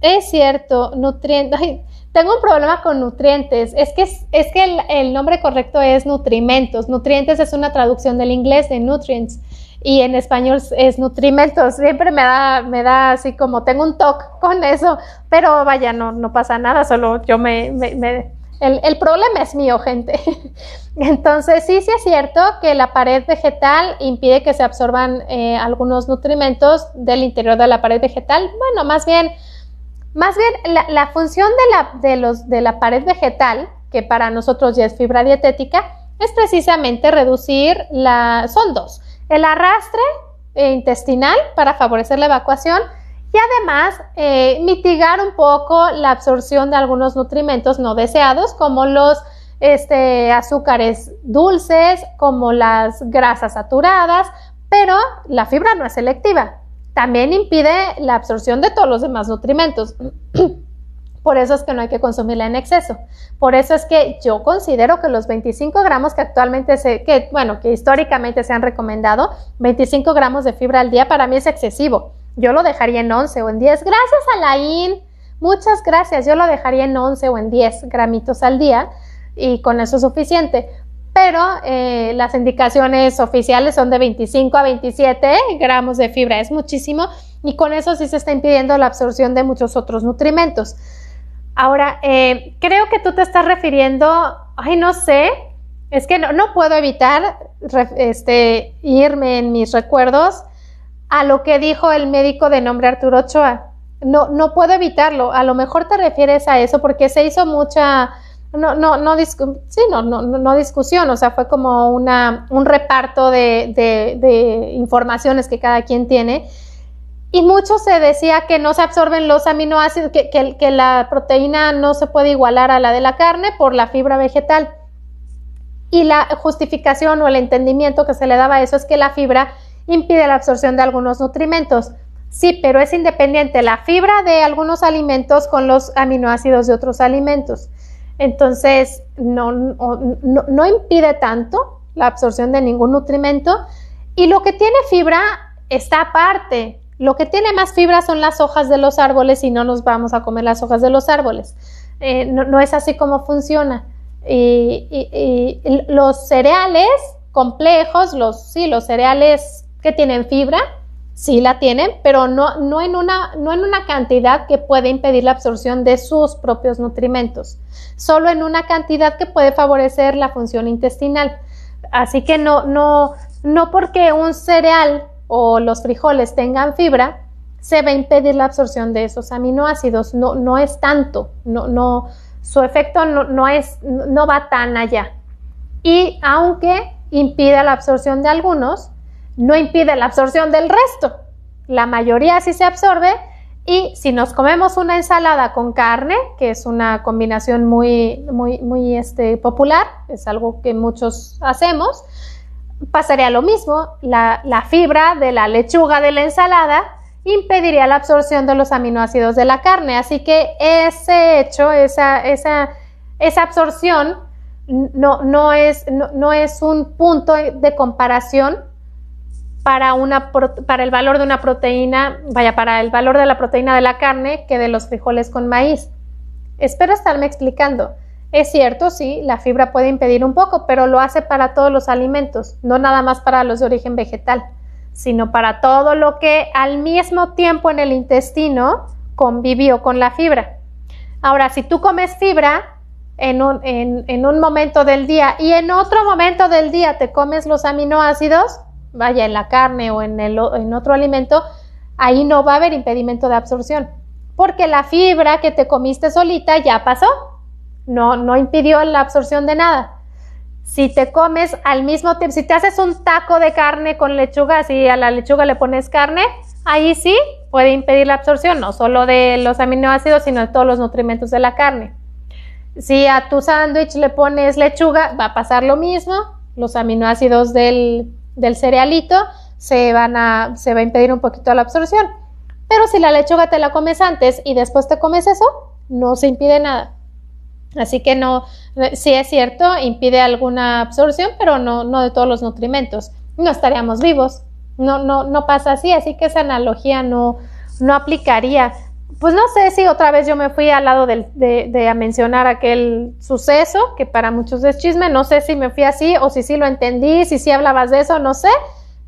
Es cierto, nutrientes. Tengo un problema con nutrientes. Es que, es que el, nombre correcto es nutrimentos. Nutrientes es una traducción del inglés de nutrients. Y en español es nutrimentos. Siempre me da, me da así como tengo un toque con eso. Pero vaya, no, no pasa nada. Solo yo me el, problema es mío, gente. Entonces, sí, sí es cierto que la pared vegetal impide que se absorban eh, algunos nutrimentos del interior de la pared vegetal. Bueno, más bien, más bien la, función de la, de la pared vegetal, que para nosotros ya es fibra dietética, es precisamente reducir la... Son dos. El arrastre eh, intestinal para favorecer la evacuación y además eh, mitigar un poco la absorción de algunos nutrimentos no deseados como los este, azúcares dulces, como las grasas saturadas, pero la fibra no es selectiva. También impide la absorción de todos los demás nutrimentos. Por eso es que no hay que consumirla en exceso. Por eso es que yo considero que los 25 gramos que actualmente se, que bueno, que históricamente se han recomendado, 25 gramos de fibra al día para mí es excesivo. Yo lo dejaría en 11 o en 10. Gracias, Alain. Muchas gracias. Yo lo dejaría en 11 o en 10 gramitos al día y con eso es suficiente. Pero eh, las indicaciones oficiales son de 25 a 27 gramos de fibra. Es muchísimo y con eso sí se está impidiendo la absorción de muchos otros nutrimentos. Ahora, eh, creo que tú te estás refiriendo, ay, no sé, es que no, puedo evitar este, irme en mis recuerdos a lo que dijo el médico de nombre Arturo Ochoa. No, no puedo evitarlo. A lo mejor te refieres a eso porque se hizo mucha, no, no, no, no, no, discusión, o sea, fue como una, un reparto de, informaciones que cada quien tiene. Y mucho se decía que no se absorben los aminoácidos, que la proteína no se puede igualar a la de la carne por la fibra vegetal. Y la justificación o el entendimiento que se le daba a eso es que la fibra impide la absorción de algunos nutrimentos. Sí, pero es independiente la fibra de algunos alimentos con los aminoácidos de otros alimentos. Entonces, no, no, impide tanto la absorción de ningún nutrimento. Y lo que tiene fibra está aparte. Lo que tiene más fibra son las hojas de los árboles y no nos vamos a comer las hojas de los árboles. Eh, no, es así como funciona. Y, los cereales complejos, los, sí, los cereales que tienen fibra, sí la tienen, pero no, no, en una, no en una cantidad que puede impedir la absorción de sus propios nutrimentos, solo en una cantidad que puede favorecer la función intestinal. Así que no, no, no porque un cereal o los frijoles tengan fibra, se va a impedir la absorción de esos aminoácidos. No, no es tanto, no, no, su efecto no, es, no va tan allá. Y aunque impida la absorción de algunos, no impide la absorción del resto. La mayoría sí se absorbe y si nos comemos una ensalada con carne, que es una combinación muy, muy, muy este, popular, es algo que muchos hacemos, pasaría lo mismo. La, fibra de la lechuga de la ensalada impediría la absorción de los aminoácidos de la carne. Así que ese hecho, esa, esa, esa absorción, no, no, es, no, no es un punto de comparación para, una para el valor de una proteína, vaya, para el valor de la proteína de la carne que de los frijoles con maíz. Espero estarme explicando. Es cierto, sí, la fibra puede impedir un poco, pero lo hace para todos los alimentos, no nada más para los de origen vegetal, sino para todo lo que al mismo tiempo en el intestino convivió con la fibra. Ahora, si tú comes fibra en en un momento del día y en otro momento del día te comes los aminoácidos, vaya en la carne o en, el, otro alimento, ahí no va a haber impedimento de absorción, porque la fibra que te comiste solita ya pasó, no, no impidió la absorción de nada. Si te comes al mismo tiempo, si te haces un taco de carne con lechuga, si a la lechuga le pones carne, ahí sí puede impedir la absorción, no solo de los aminoácidos, sino de todos los nutrimentos de la carne. Si a tu sándwich le pones lechuga, va a pasar lo mismo, los aminoácidos del, del cerealito, se, van a, se va a impedir un poquito la absorción. Pero si la lechuga te la comes antes y después te comes eso, no se impide nada. Así que no, eh, si es cierto, impide alguna absorción, pero no, no de todos los nutrimentos. No estaríamos vivos. No, no, no pasa así, así que esa analogía no, no aplicaría pues no sé si otra vez yo me fui al lado de, a mencionar aquel suceso, que para muchos es chisme, no sé si me fui así o si sí lo entendí, si sí hablabas de eso, no sé.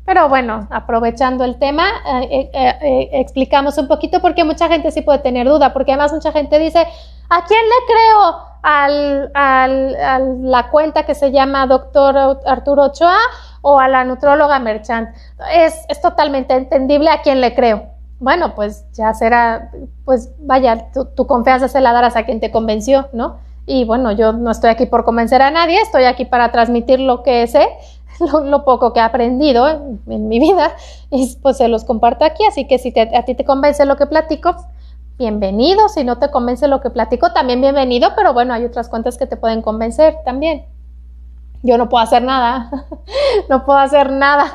Pero bueno, aprovechando el tema, eh, eh, eh, explicamos un poquito porque mucha gente sí puede tener duda, porque además mucha gente dice, ¿a quién le creo? a la cuenta que se llama doctor Arturo Ochoa o a la nutróloga Merchant. Es, es totalmente entendible a quién le creo bueno, pues ya será, pues vaya, tu, confianza se la darás a quien te convenció, ¿no? Y bueno, yo no estoy aquí por convencer a nadie, estoy aquí para transmitir lo que sé, lo, poco que he aprendido en, mi vida, y pues se los comparto aquí, así que si a ti te convence lo que platico, bienvenido, si no te convence lo que platico, también bienvenido, pero bueno, hay otras cuentas que te pueden convencer también. Yo no puedo hacer nada, no puedo hacer nada.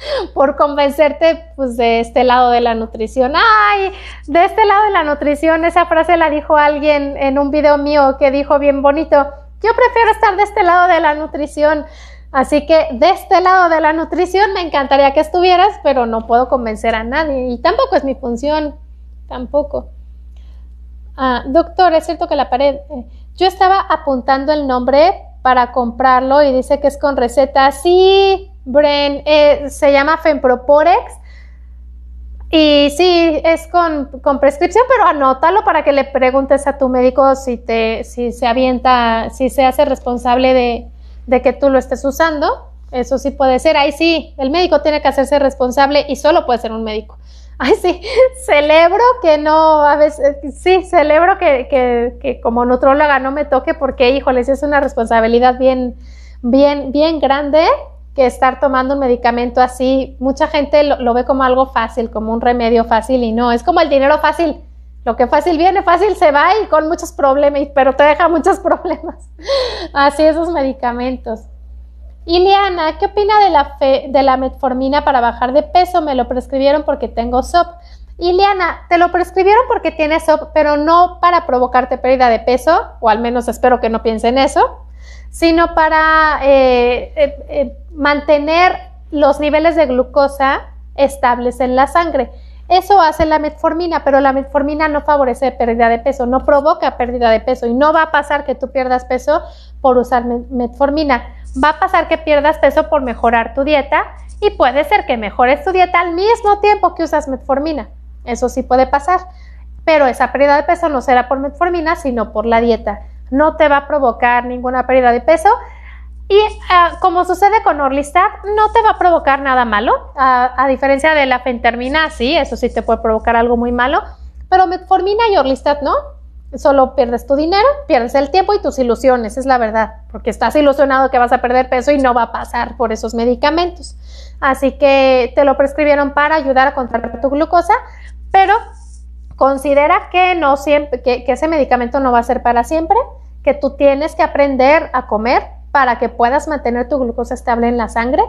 por convencerte pues de este lado de la nutrición. Ay, de este lado de la nutrición, esa frase la dijo alguien en un video mío que dijo bien bonito, yo prefiero estar de este lado de la nutrición. Así que de este lado de la nutrición me encantaría que estuvieras, pero no puedo convencer a nadie y tampoco es mi función, tampoco. Ah, doctor, es cierto que la pared, eh, yo estaba apuntando el nombre para comprarlo y dice que es con receta. Sí, Bren, eh, se llama Femproporex. Y sí, es con, prescripción, pero anótalo para que le preguntes a tu médico si, te, si se avienta, si se hace responsable de, que tú lo estés usando. Eso sí puede ser. Ahí sí, el médico tiene que hacerse responsable y solo puede ser un médico. Ay, sí, celebro que no, a veces, sí, celebro que, como nutróloga no me toque porque, híjoles, es una responsabilidad bien, bien, bien grande que estar tomando un medicamento así, mucha gente lo, ve como algo fácil, como un remedio fácil y no, es como el dinero fácil. Lo que fácil viene, fácil se va y con muchos problemas, pero te deja muchos problemas. Así esos medicamentos. Iliana, ¿qué opina de la, fe, de la metformina para bajar de peso? Me lo prescribieron porque tengo SOP. Iliana, te lo prescribieron porque tienes SOP, pero no para provocarte pérdida de peso, o al menos espero que no piensen eso sino para eh, eh, eh, mantener los niveles de glucosa estables en la sangre. Eso hace la metformina, pero la metformina no favorece pérdida de peso, no provoca pérdida de peso y no va a pasar que tú pierdas peso por usar metformina. Va a pasar que pierdas peso por mejorar tu dieta y puede ser que mejores tu dieta al mismo tiempo que usas metformina. Eso sí puede pasar, pero esa pérdida de peso no será por metformina, sino por la dieta no te va a provocar ninguna pérdida de peso. Y ah, como sucede con Orlistat, no te va a provocar nada malo, a diferencia de la fentermina, sí, eso sí te puede provocar algo muy malo, pero metformina y Orlistat no. Solo pierdes tu dinero, pierdes el tiempo y tus ilusiones, es la verdad, porque estás ilusionado que vas a perder peso y no va a pasar por esos medicamentos. Así que te lo prescribieron para ayudar a controlar tu glucosa, pero considera que no siempre, que ese medicamento no va a ser para siempre que tú tienes que aprender a comer para que puedas mantener tu glucosa estable en la sangre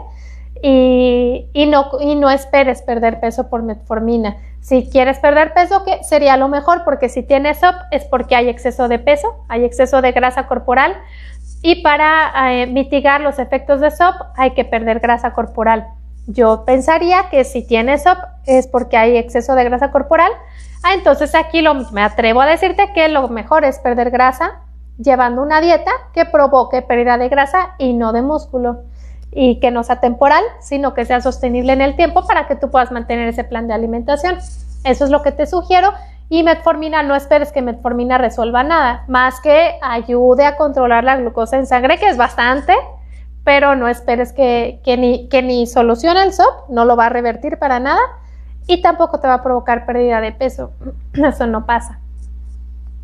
y, no, no esperes perder peso por metformina. Si quieres perder peso, que sería lo mejor, porque si tienes SOP es porque hay exceso de peso, hay exceso de grasa corporal y para eh, mitigar los efectos de SOP hay que perder grasa corporal. Yo pensaría que si tienes SOP es porque hay exceso de grasa corporal. Ah, entonces aquí lo, me atrevo a decirte que lo mejor es perder grasa llevando una dieta que provoque pérdida de grasa y no de músculo y que no sea temporal, sino que sea sostenible en el tiempo para que tú puedas mantener ese plan de alimentación. Eso es lo que te sugiero. Y metformina, no esperes que metformina resuelva nada, más que ayude a controlar la glucosa en sangre, que es bastante, pero no esperes que, ni, que ni solucione el SOP, no lo va a revertir para nada y tampoco te va a provocar pérdida de peso. Eso no pasa.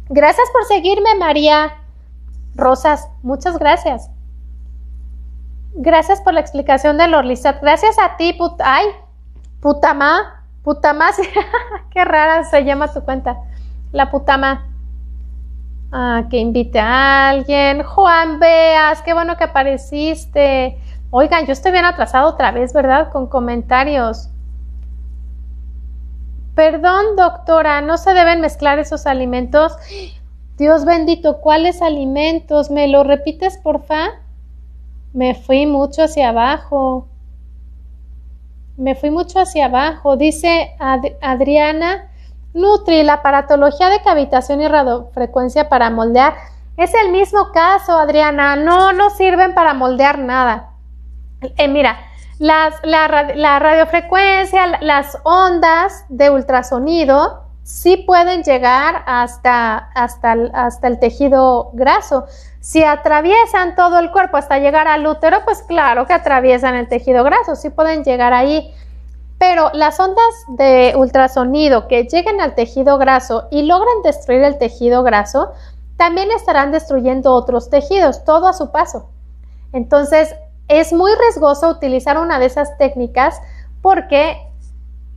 Gracias por seguirme, María. Rosas, muchas gracias. Gracias por la explicación de Lorlisa. Gracias a ti, puta. ay, putamá, qué rara se llama tu cuenta, la putama Ah, que invite a alguien. Juan Veas, qué bueno que apareciste. Oigan, yo estoy bien atrasado otra vez, ¿verdad? Con comentarios. Perdón, doctora, no se deben mezclar esos alimentos. Dios bendito, ¿cuáles alimentos? ¿Me lo repites, porfa? Me fui mucho hacia abajo. Me fui mucho hacia abajo. Dice Adriana, Nutri, la paratología de cavitación y radiofrecuencia para moldear. Es el mismo caso, Adriana. No, nos sirven para moldear nada. Eh, mira, las, la radiofrecuencia, las ondas de ultrasonido, sí pueden llegar hasta, hasta, hasta, el tejido graso. Si atraviesan todo el cuerpo hasta llegar al útero, pues claro que atraviesan el tejido graso, sí pueden llegar ahí. Pero las ondas de ultrasonido que lleguen al tejido graso y logran destruir el tejido graso, también estarán destruyendo otros tejidos, todo a su paso. Entonces, es muy riesgoso utilizar una de esas técnicas porque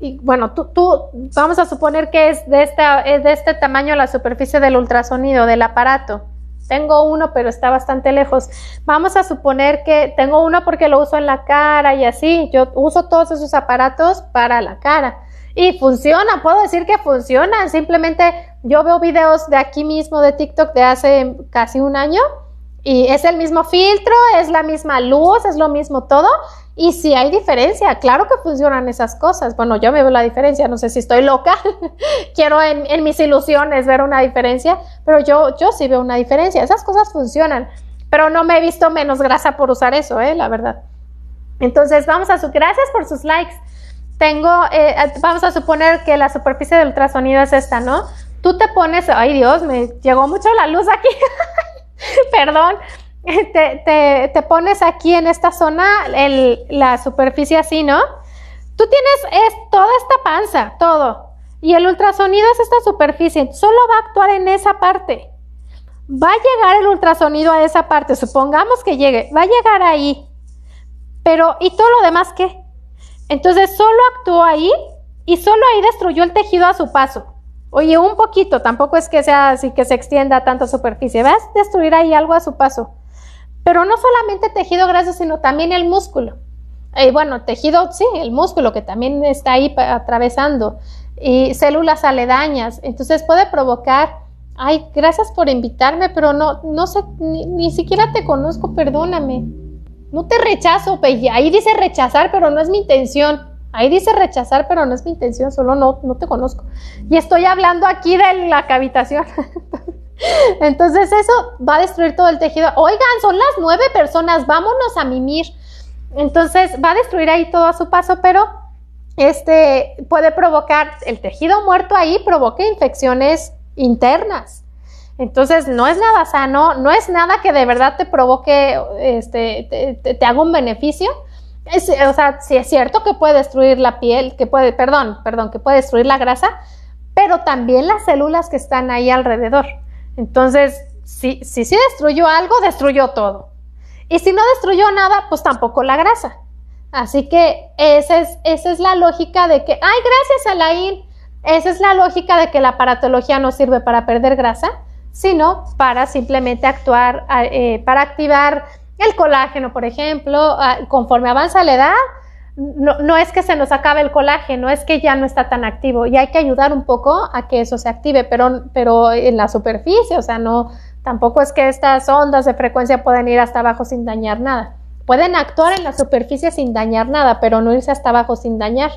y bueno, tú, tú, vamos a suponer que es de, esta, es de este tamaño la superficie del ultrasonido, del aparato. Tengo uno, pero está bastante lejos. Vamos a suponer que tengo uno porque lo uso en la cara y así. Yo uso todos esos aparatos para la cara. Y funciona, puedo decir que funciona. Simplemente yo veo videos de aquí mismo de TikTok de hace casi un año y es el mismo filtro, es la misma luz, es lo mismo todo y si hay diferencia, claro que funcionan esas cosas. Bueno, yo me veo la diferencia, no sé si estoy loca, quiero en, mis ilusiones ver una diferencia, pero yo, yo sí veo una diferencia. Esas cosas funcionan, pero no me he visto menos grasa por usar eso, eh, la verdad. Entonces, vamos a su gracias por sus likes. Tengo, eh, eh, vamos a suponer que la superficie del ultrasonido es esta, ¿no? Tú te pones, ay Dios, me llegó mucho la luz aquí. Perdón, te, pones aquí en esta zona, la superficie así, ¿no? Tú tienes es toda esta panza, todo. Y el ultrasonido es esta superficie, solo va a actuar en esa parte. Va a llegar el ultrasonido a esa parte, supongamos que llegue, va a llegar ahí. Pero, ¿y todo lo demás qué? Entonces solo actuó ahí y solo ahí destruyó el tejido a su paso. Oye, un poquito, tampoco es que sea así que se extienda a tanta superficie. ¿Ves? Destruir ahí algo a su paso. Pero no solamente tejido graso, sino también el músculo. y eh, bueno, tejido, sí, el músculo que también está ahí atravesando. Y células aledañas. Entonces puede provocar, ay, gracias por invitarme, pero no, no sé, ni, siquiera te conozco, perdóname. No te rechazo, Peggy. Ahí dice rechazar, pero no es mi intención. Ahí dice rechazar, pero no es mi intención, solo no, no te conozco. Y estoy hablando aquí de la cavitación. Entonces eso va a destruir todo el tejido. Oigan, son las nueve personas, vámonos a mimir. Entonces va a destruir ahí todo a su paso, pero este puede provocar el tejido muerto ahí provoca infecciones internas. Entonces no es nada sano, no es nada que de verdad te provoque, este, te, haga un beneficio. o sea, sí es cierto que puede destruir la piel, que puede, perdón, perdón, que puede destruir la grasa, pero también las células que están ahí alrededor. Entonces, si si, destruyó algo, destruyó todo. Y si no destruyó nada, pues tampoco la grasa. Así que esa es, es la lógica de que, ay, gracias a la IN, esa es la lógica de que la paratología no sirve para perder grasa, sino para simplemente actuar, eh, para activar el colágeno, por ejemplo, ah, conforme avanza la edad, no, es que se nos acabe el colágeno, es que ya no está tan activo y hay que ayudar un poco a que eso se active, pero, pero en la superficie, o sea, no, tampoco es que estas ondas de frecuencia pueden ir hasta abajo sin dañar nada. Pueden actuar en la superficie sin dañar nada, pero no irse hasta abajo sin dañar.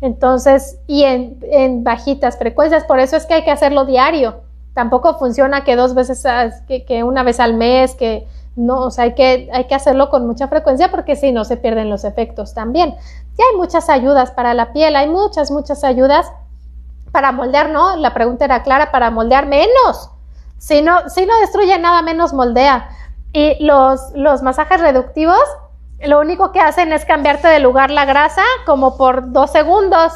Entonces, y en, bajitas frecuencias, por eso es que hay que hacerlo diario. Tampoco funciona que dos veces, ah, que, que una vez al mes, que, no, o sea, hay que, hay que hacerlo con mucha frecuencia porque si no se pierden los efectos también. Ya hay muchas ayudas para la piel, hay muchas, muchas ayudas para moldear, ¿no? La pregunta era clara, para moldear menos. Si no, si no destruye nada, menos moldea. Y los, los masajes reductivos, lo único que hacen es cambiarte de lugar la grasa como por dos segundos.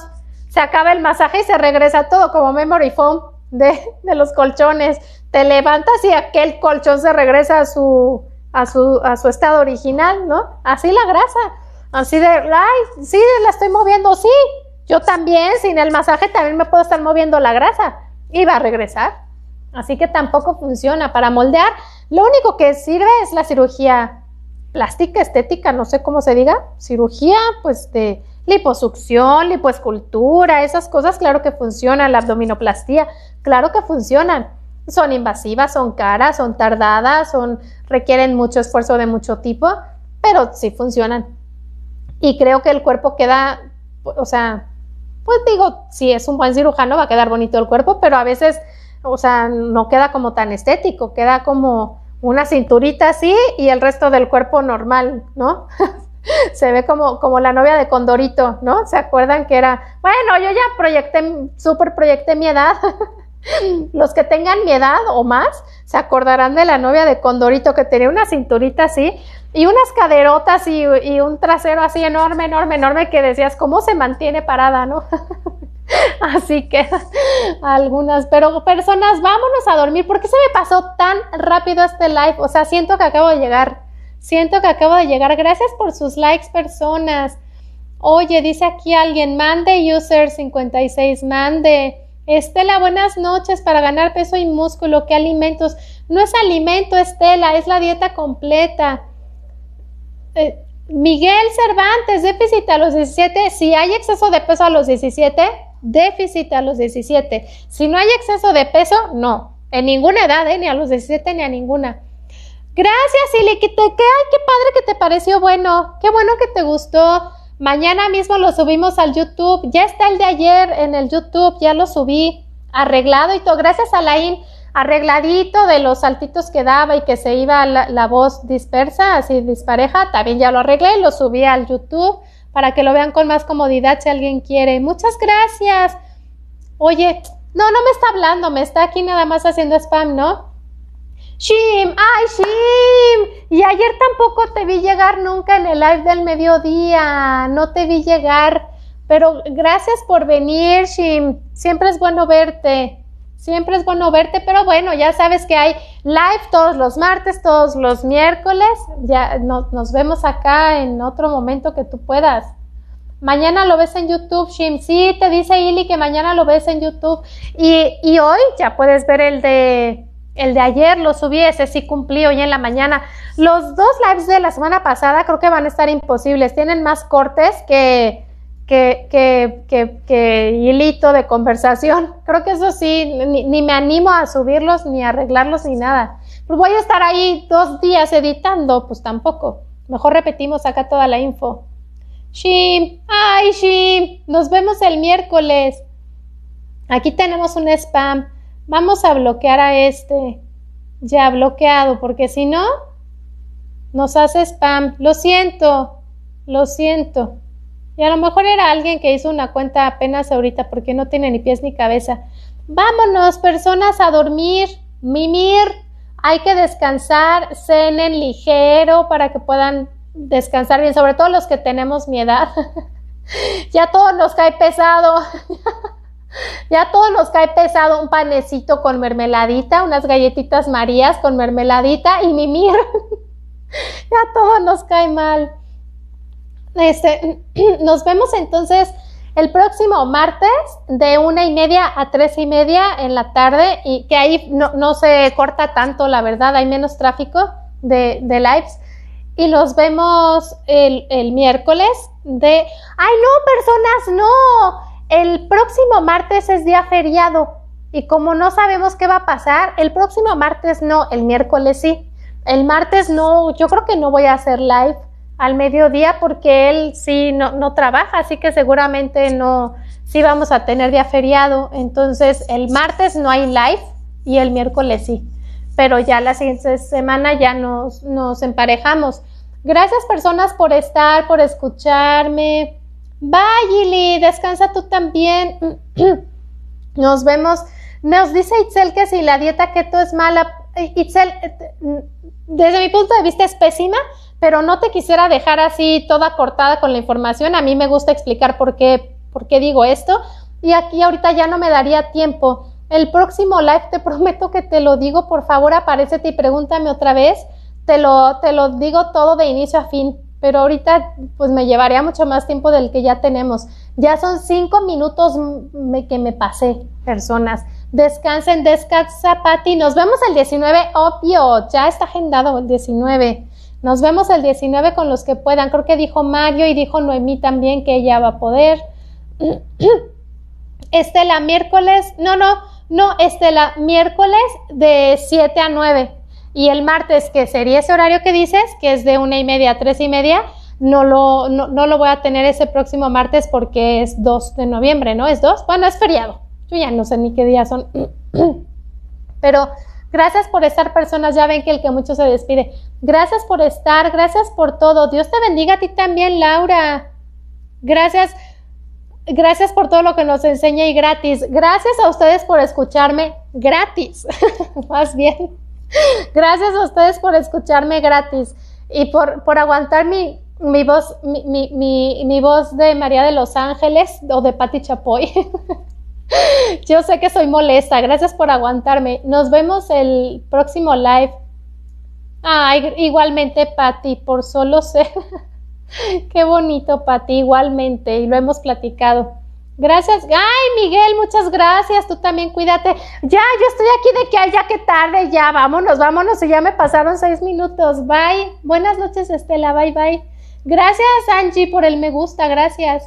Se acaba el masaje y se regresa todo como memory foam de, de los colchones te levantas y aquel colchón se regresa a su, a su, a su estado original, ¿no? Así la grasa, así de, ay, sí, la estoy moviendo, sí, yo también, sin el masaje también me puedo estar moviendo la grasa y va a regresar. Así que tampoco funciona. Para moldear, lo único que sirve es la cirugía plástica, estética, no sé cómo se diga, cirugía, pues de liposucción, lipoescultura, esas cosas, claro que funcionan, la abdominoplastía, claro que funcionan son invasivas, son caras, son tardadas, son, requieren mucho esfuerzo de mucho tipo, pero sí funcionan. Y creo que el cuerpo queda, o sea, pues digo, si es un buen cirujano va a quedar bonito el cuerpo, pero a veces, o sea, no queda como tan estético, queda como una cinturita así y el resto del cuerpo normal, ¿no? se ve como, como la novia de Condorito, ¿no? ¿Se acuerdan que era, bueno, yo ya proyecté, súper proyecté mi edad? Los que tengan mi edad o más se acordarán de la novia de Condorito que tenía una cinturita así y unas caderotas y, un trasero así enorme, enorme, enorme que decías, ¿cómo se mantiene parada, no? Así que algunas, pero personas, vámonos a dormir. ¿Por qué se me pasó tan rápido este live? O sea, siento que acabo de llegar. Siento que acabo de llegar. Gracias por sus likes, personas. Oye, dice aquí alguien, mande user 56, mande. Estela, buenas noches. Para ganar peso y músculo, ¿qué alimentos? No es alimento, Estela, es la dieta completa. Eh, Miguel Cervantes, déficit a los 17. Si hay exceso de peso a los 17, déficit a los 17. Si no hay exceso de peso, no. En ninguna edad, eh, ni a los 17 ni a ninguna. Gracias, Ili. ¿Qué, hay? qué padre que te pareció bueno. Qué bueno que te gustó. Mañana mismo lo subimos al YouTube. Ya está el de ayer en el YouTube, ya lo subí arreglado y todo. Gracias a Laín, arregladito de los saltitos que daba y que se iba la, la voz dispersa, así dispareja. También ya lo arreglé, lo subí al YouTube para que lo vean con más comodidad si alguien quiere. Muchas gracias. Oye, no, no me está hablando, me está aquí nada más haciendo spam, ¿no? Shim, ay Shim, y ayer tampoco te vi llegar nunca en el live del mediodía, no te vi llegar, pero gracias por venir Shim, siempre es bueno verte, siempre es bueno verte, pero bueno, ya sabes que hay live todos los martes, todos los miércoles, ya nos vemos acá en otro momento que tú puedas. Mañana lo ves en YouTube, Shim. Sí, te dice Ili que mañana lo ves en YouTube. y hoy ya puedes ver el de el de ayer lo subí, ese sí cumplí hoy en la mañana. Los dos lives de la semana pasada creo que van a estar imposibles, tienen más cortes que, que, que, que, hilito de conversación. Creo que eso sí, ni, me animo a subirlos, ni arreglarlos, ni nada. Pues voy a estar ahí dos días editando, pues tampoco. Mejor repetimos acá toda la info. Shim, ay Shim, nos vemos el miércoles. Aquí tenemos un spam. Vamos a bloquear a este ya bloqueado, porque si no, nos hace spam. Lo siento, lo siento. Y a lo mejor era alguien que hizo una cuenta apenas ahorita porque no tiene ni pies ni cabeza. Vámonos, personas, a dormir, mimir. Hay que descansar, cenen ligero para que puedan descansar bien, sobre todo los que tenemos mi edad. ya todos nos cae pesado. Ya todos nos cae pesado un panecito con mermeladita, unas galletitas marías con mermeladita y mimir. ya todo nos cae mal. Este, nos vemos entonces el próximo martes de una y media a tres y media en la tarde y que ahí no, se corta tanto, la verdad, hay menos tráfico de, de lives. Y los vemos el, el miércoles de... ¡Ay, no, personas, no! El próximo martes es día feriado y como no sabemos qué va a pasar, el próximo martes no, el miércoles sí. El martes no, yo creo que no voy a hacer live al mediodía porque él sí no, trabaja, así que seguramente no, sí vamos a tener día feriado. Entonces el martes no hay live y el miércoles sí, pero ya la siguiente semana ya nos, nos emparejamos. Gracias personas por estar, por escucharme, Bye, Gili, descansa tú también. Nos vemos. Nos dice Itzel que si la dieta keto es mala, Itzel, desde mi punto de vista es pésima, pero no te quisiera dejar así toda cortada con la información. A mí me gusta explicar por qué, por qué digo esto. Y aquí ahorita ya no me daría tiempo. El próximo live te prometo que te lo digo, por favor, aparecete y pregúntame otra vez. Te lo, te lo digo todo de inicio a fin pero ahorita pues me llevaría mucho más tiempo del que ya tenemos. Ya son cinco minutos que me pasé, personas. Descansen, descansa, Pati. Nos vemos el 19, obvio, ya está agendado el 19. Nos vemos el 19 con los que puedan. Creo que dijo Mario y dijo Noemí también que ella va a poder. Estela, miércoles, no, no, no, Estela, miércoles de 7 a 9. Y el martes, que sería ese horario que dices, que es de una y media a tres y media, no lo, no, lo voy a tener ese próximo martes porque es 2 de noviembre, ¿no? Es dos, bueno, es feriado. Yo ya no sé ni qué día son. Pero gracias por estar, personas. Ya ven que el que mucho se despide. Gracias por estar, gracias por todo. Dios te bendiga a ti también, Laura. Gracias. Gracias por todo lo que nos enseña y gratis. Gracias a ustedes por escucharme gratis. Más bien. Gracias a ustedes por escucharme gratis y por, por aguantar mi, mi voz, mi, voz de María de los Ángeles o de Patti Chapoy. Yo sé que soy molesta. Gracias por aguantarme. Nos vemos el próximo live. Ah, igualmente, Patti, por solo ser. Qué bonito, Patti, igualmente. Y lo hemos platicado. Gracias. Ay, Miguel, muchas gracias. Tú también cuídate. Ya, yo estoy aquí de que haya que tarde. Ya, vámonos, vámonos. Y ya me pasaron seis minutos. Bye. Buenas noches, Estela. Bye, bye. Gracias, Angie, por el me gusta. Gracias.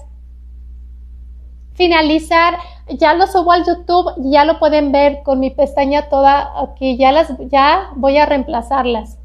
Finalizar. Ya lo subo al YouTube ya lo pueden ver con mi pestaña toda aquí. Ya las, ya voy a reemplazarlas.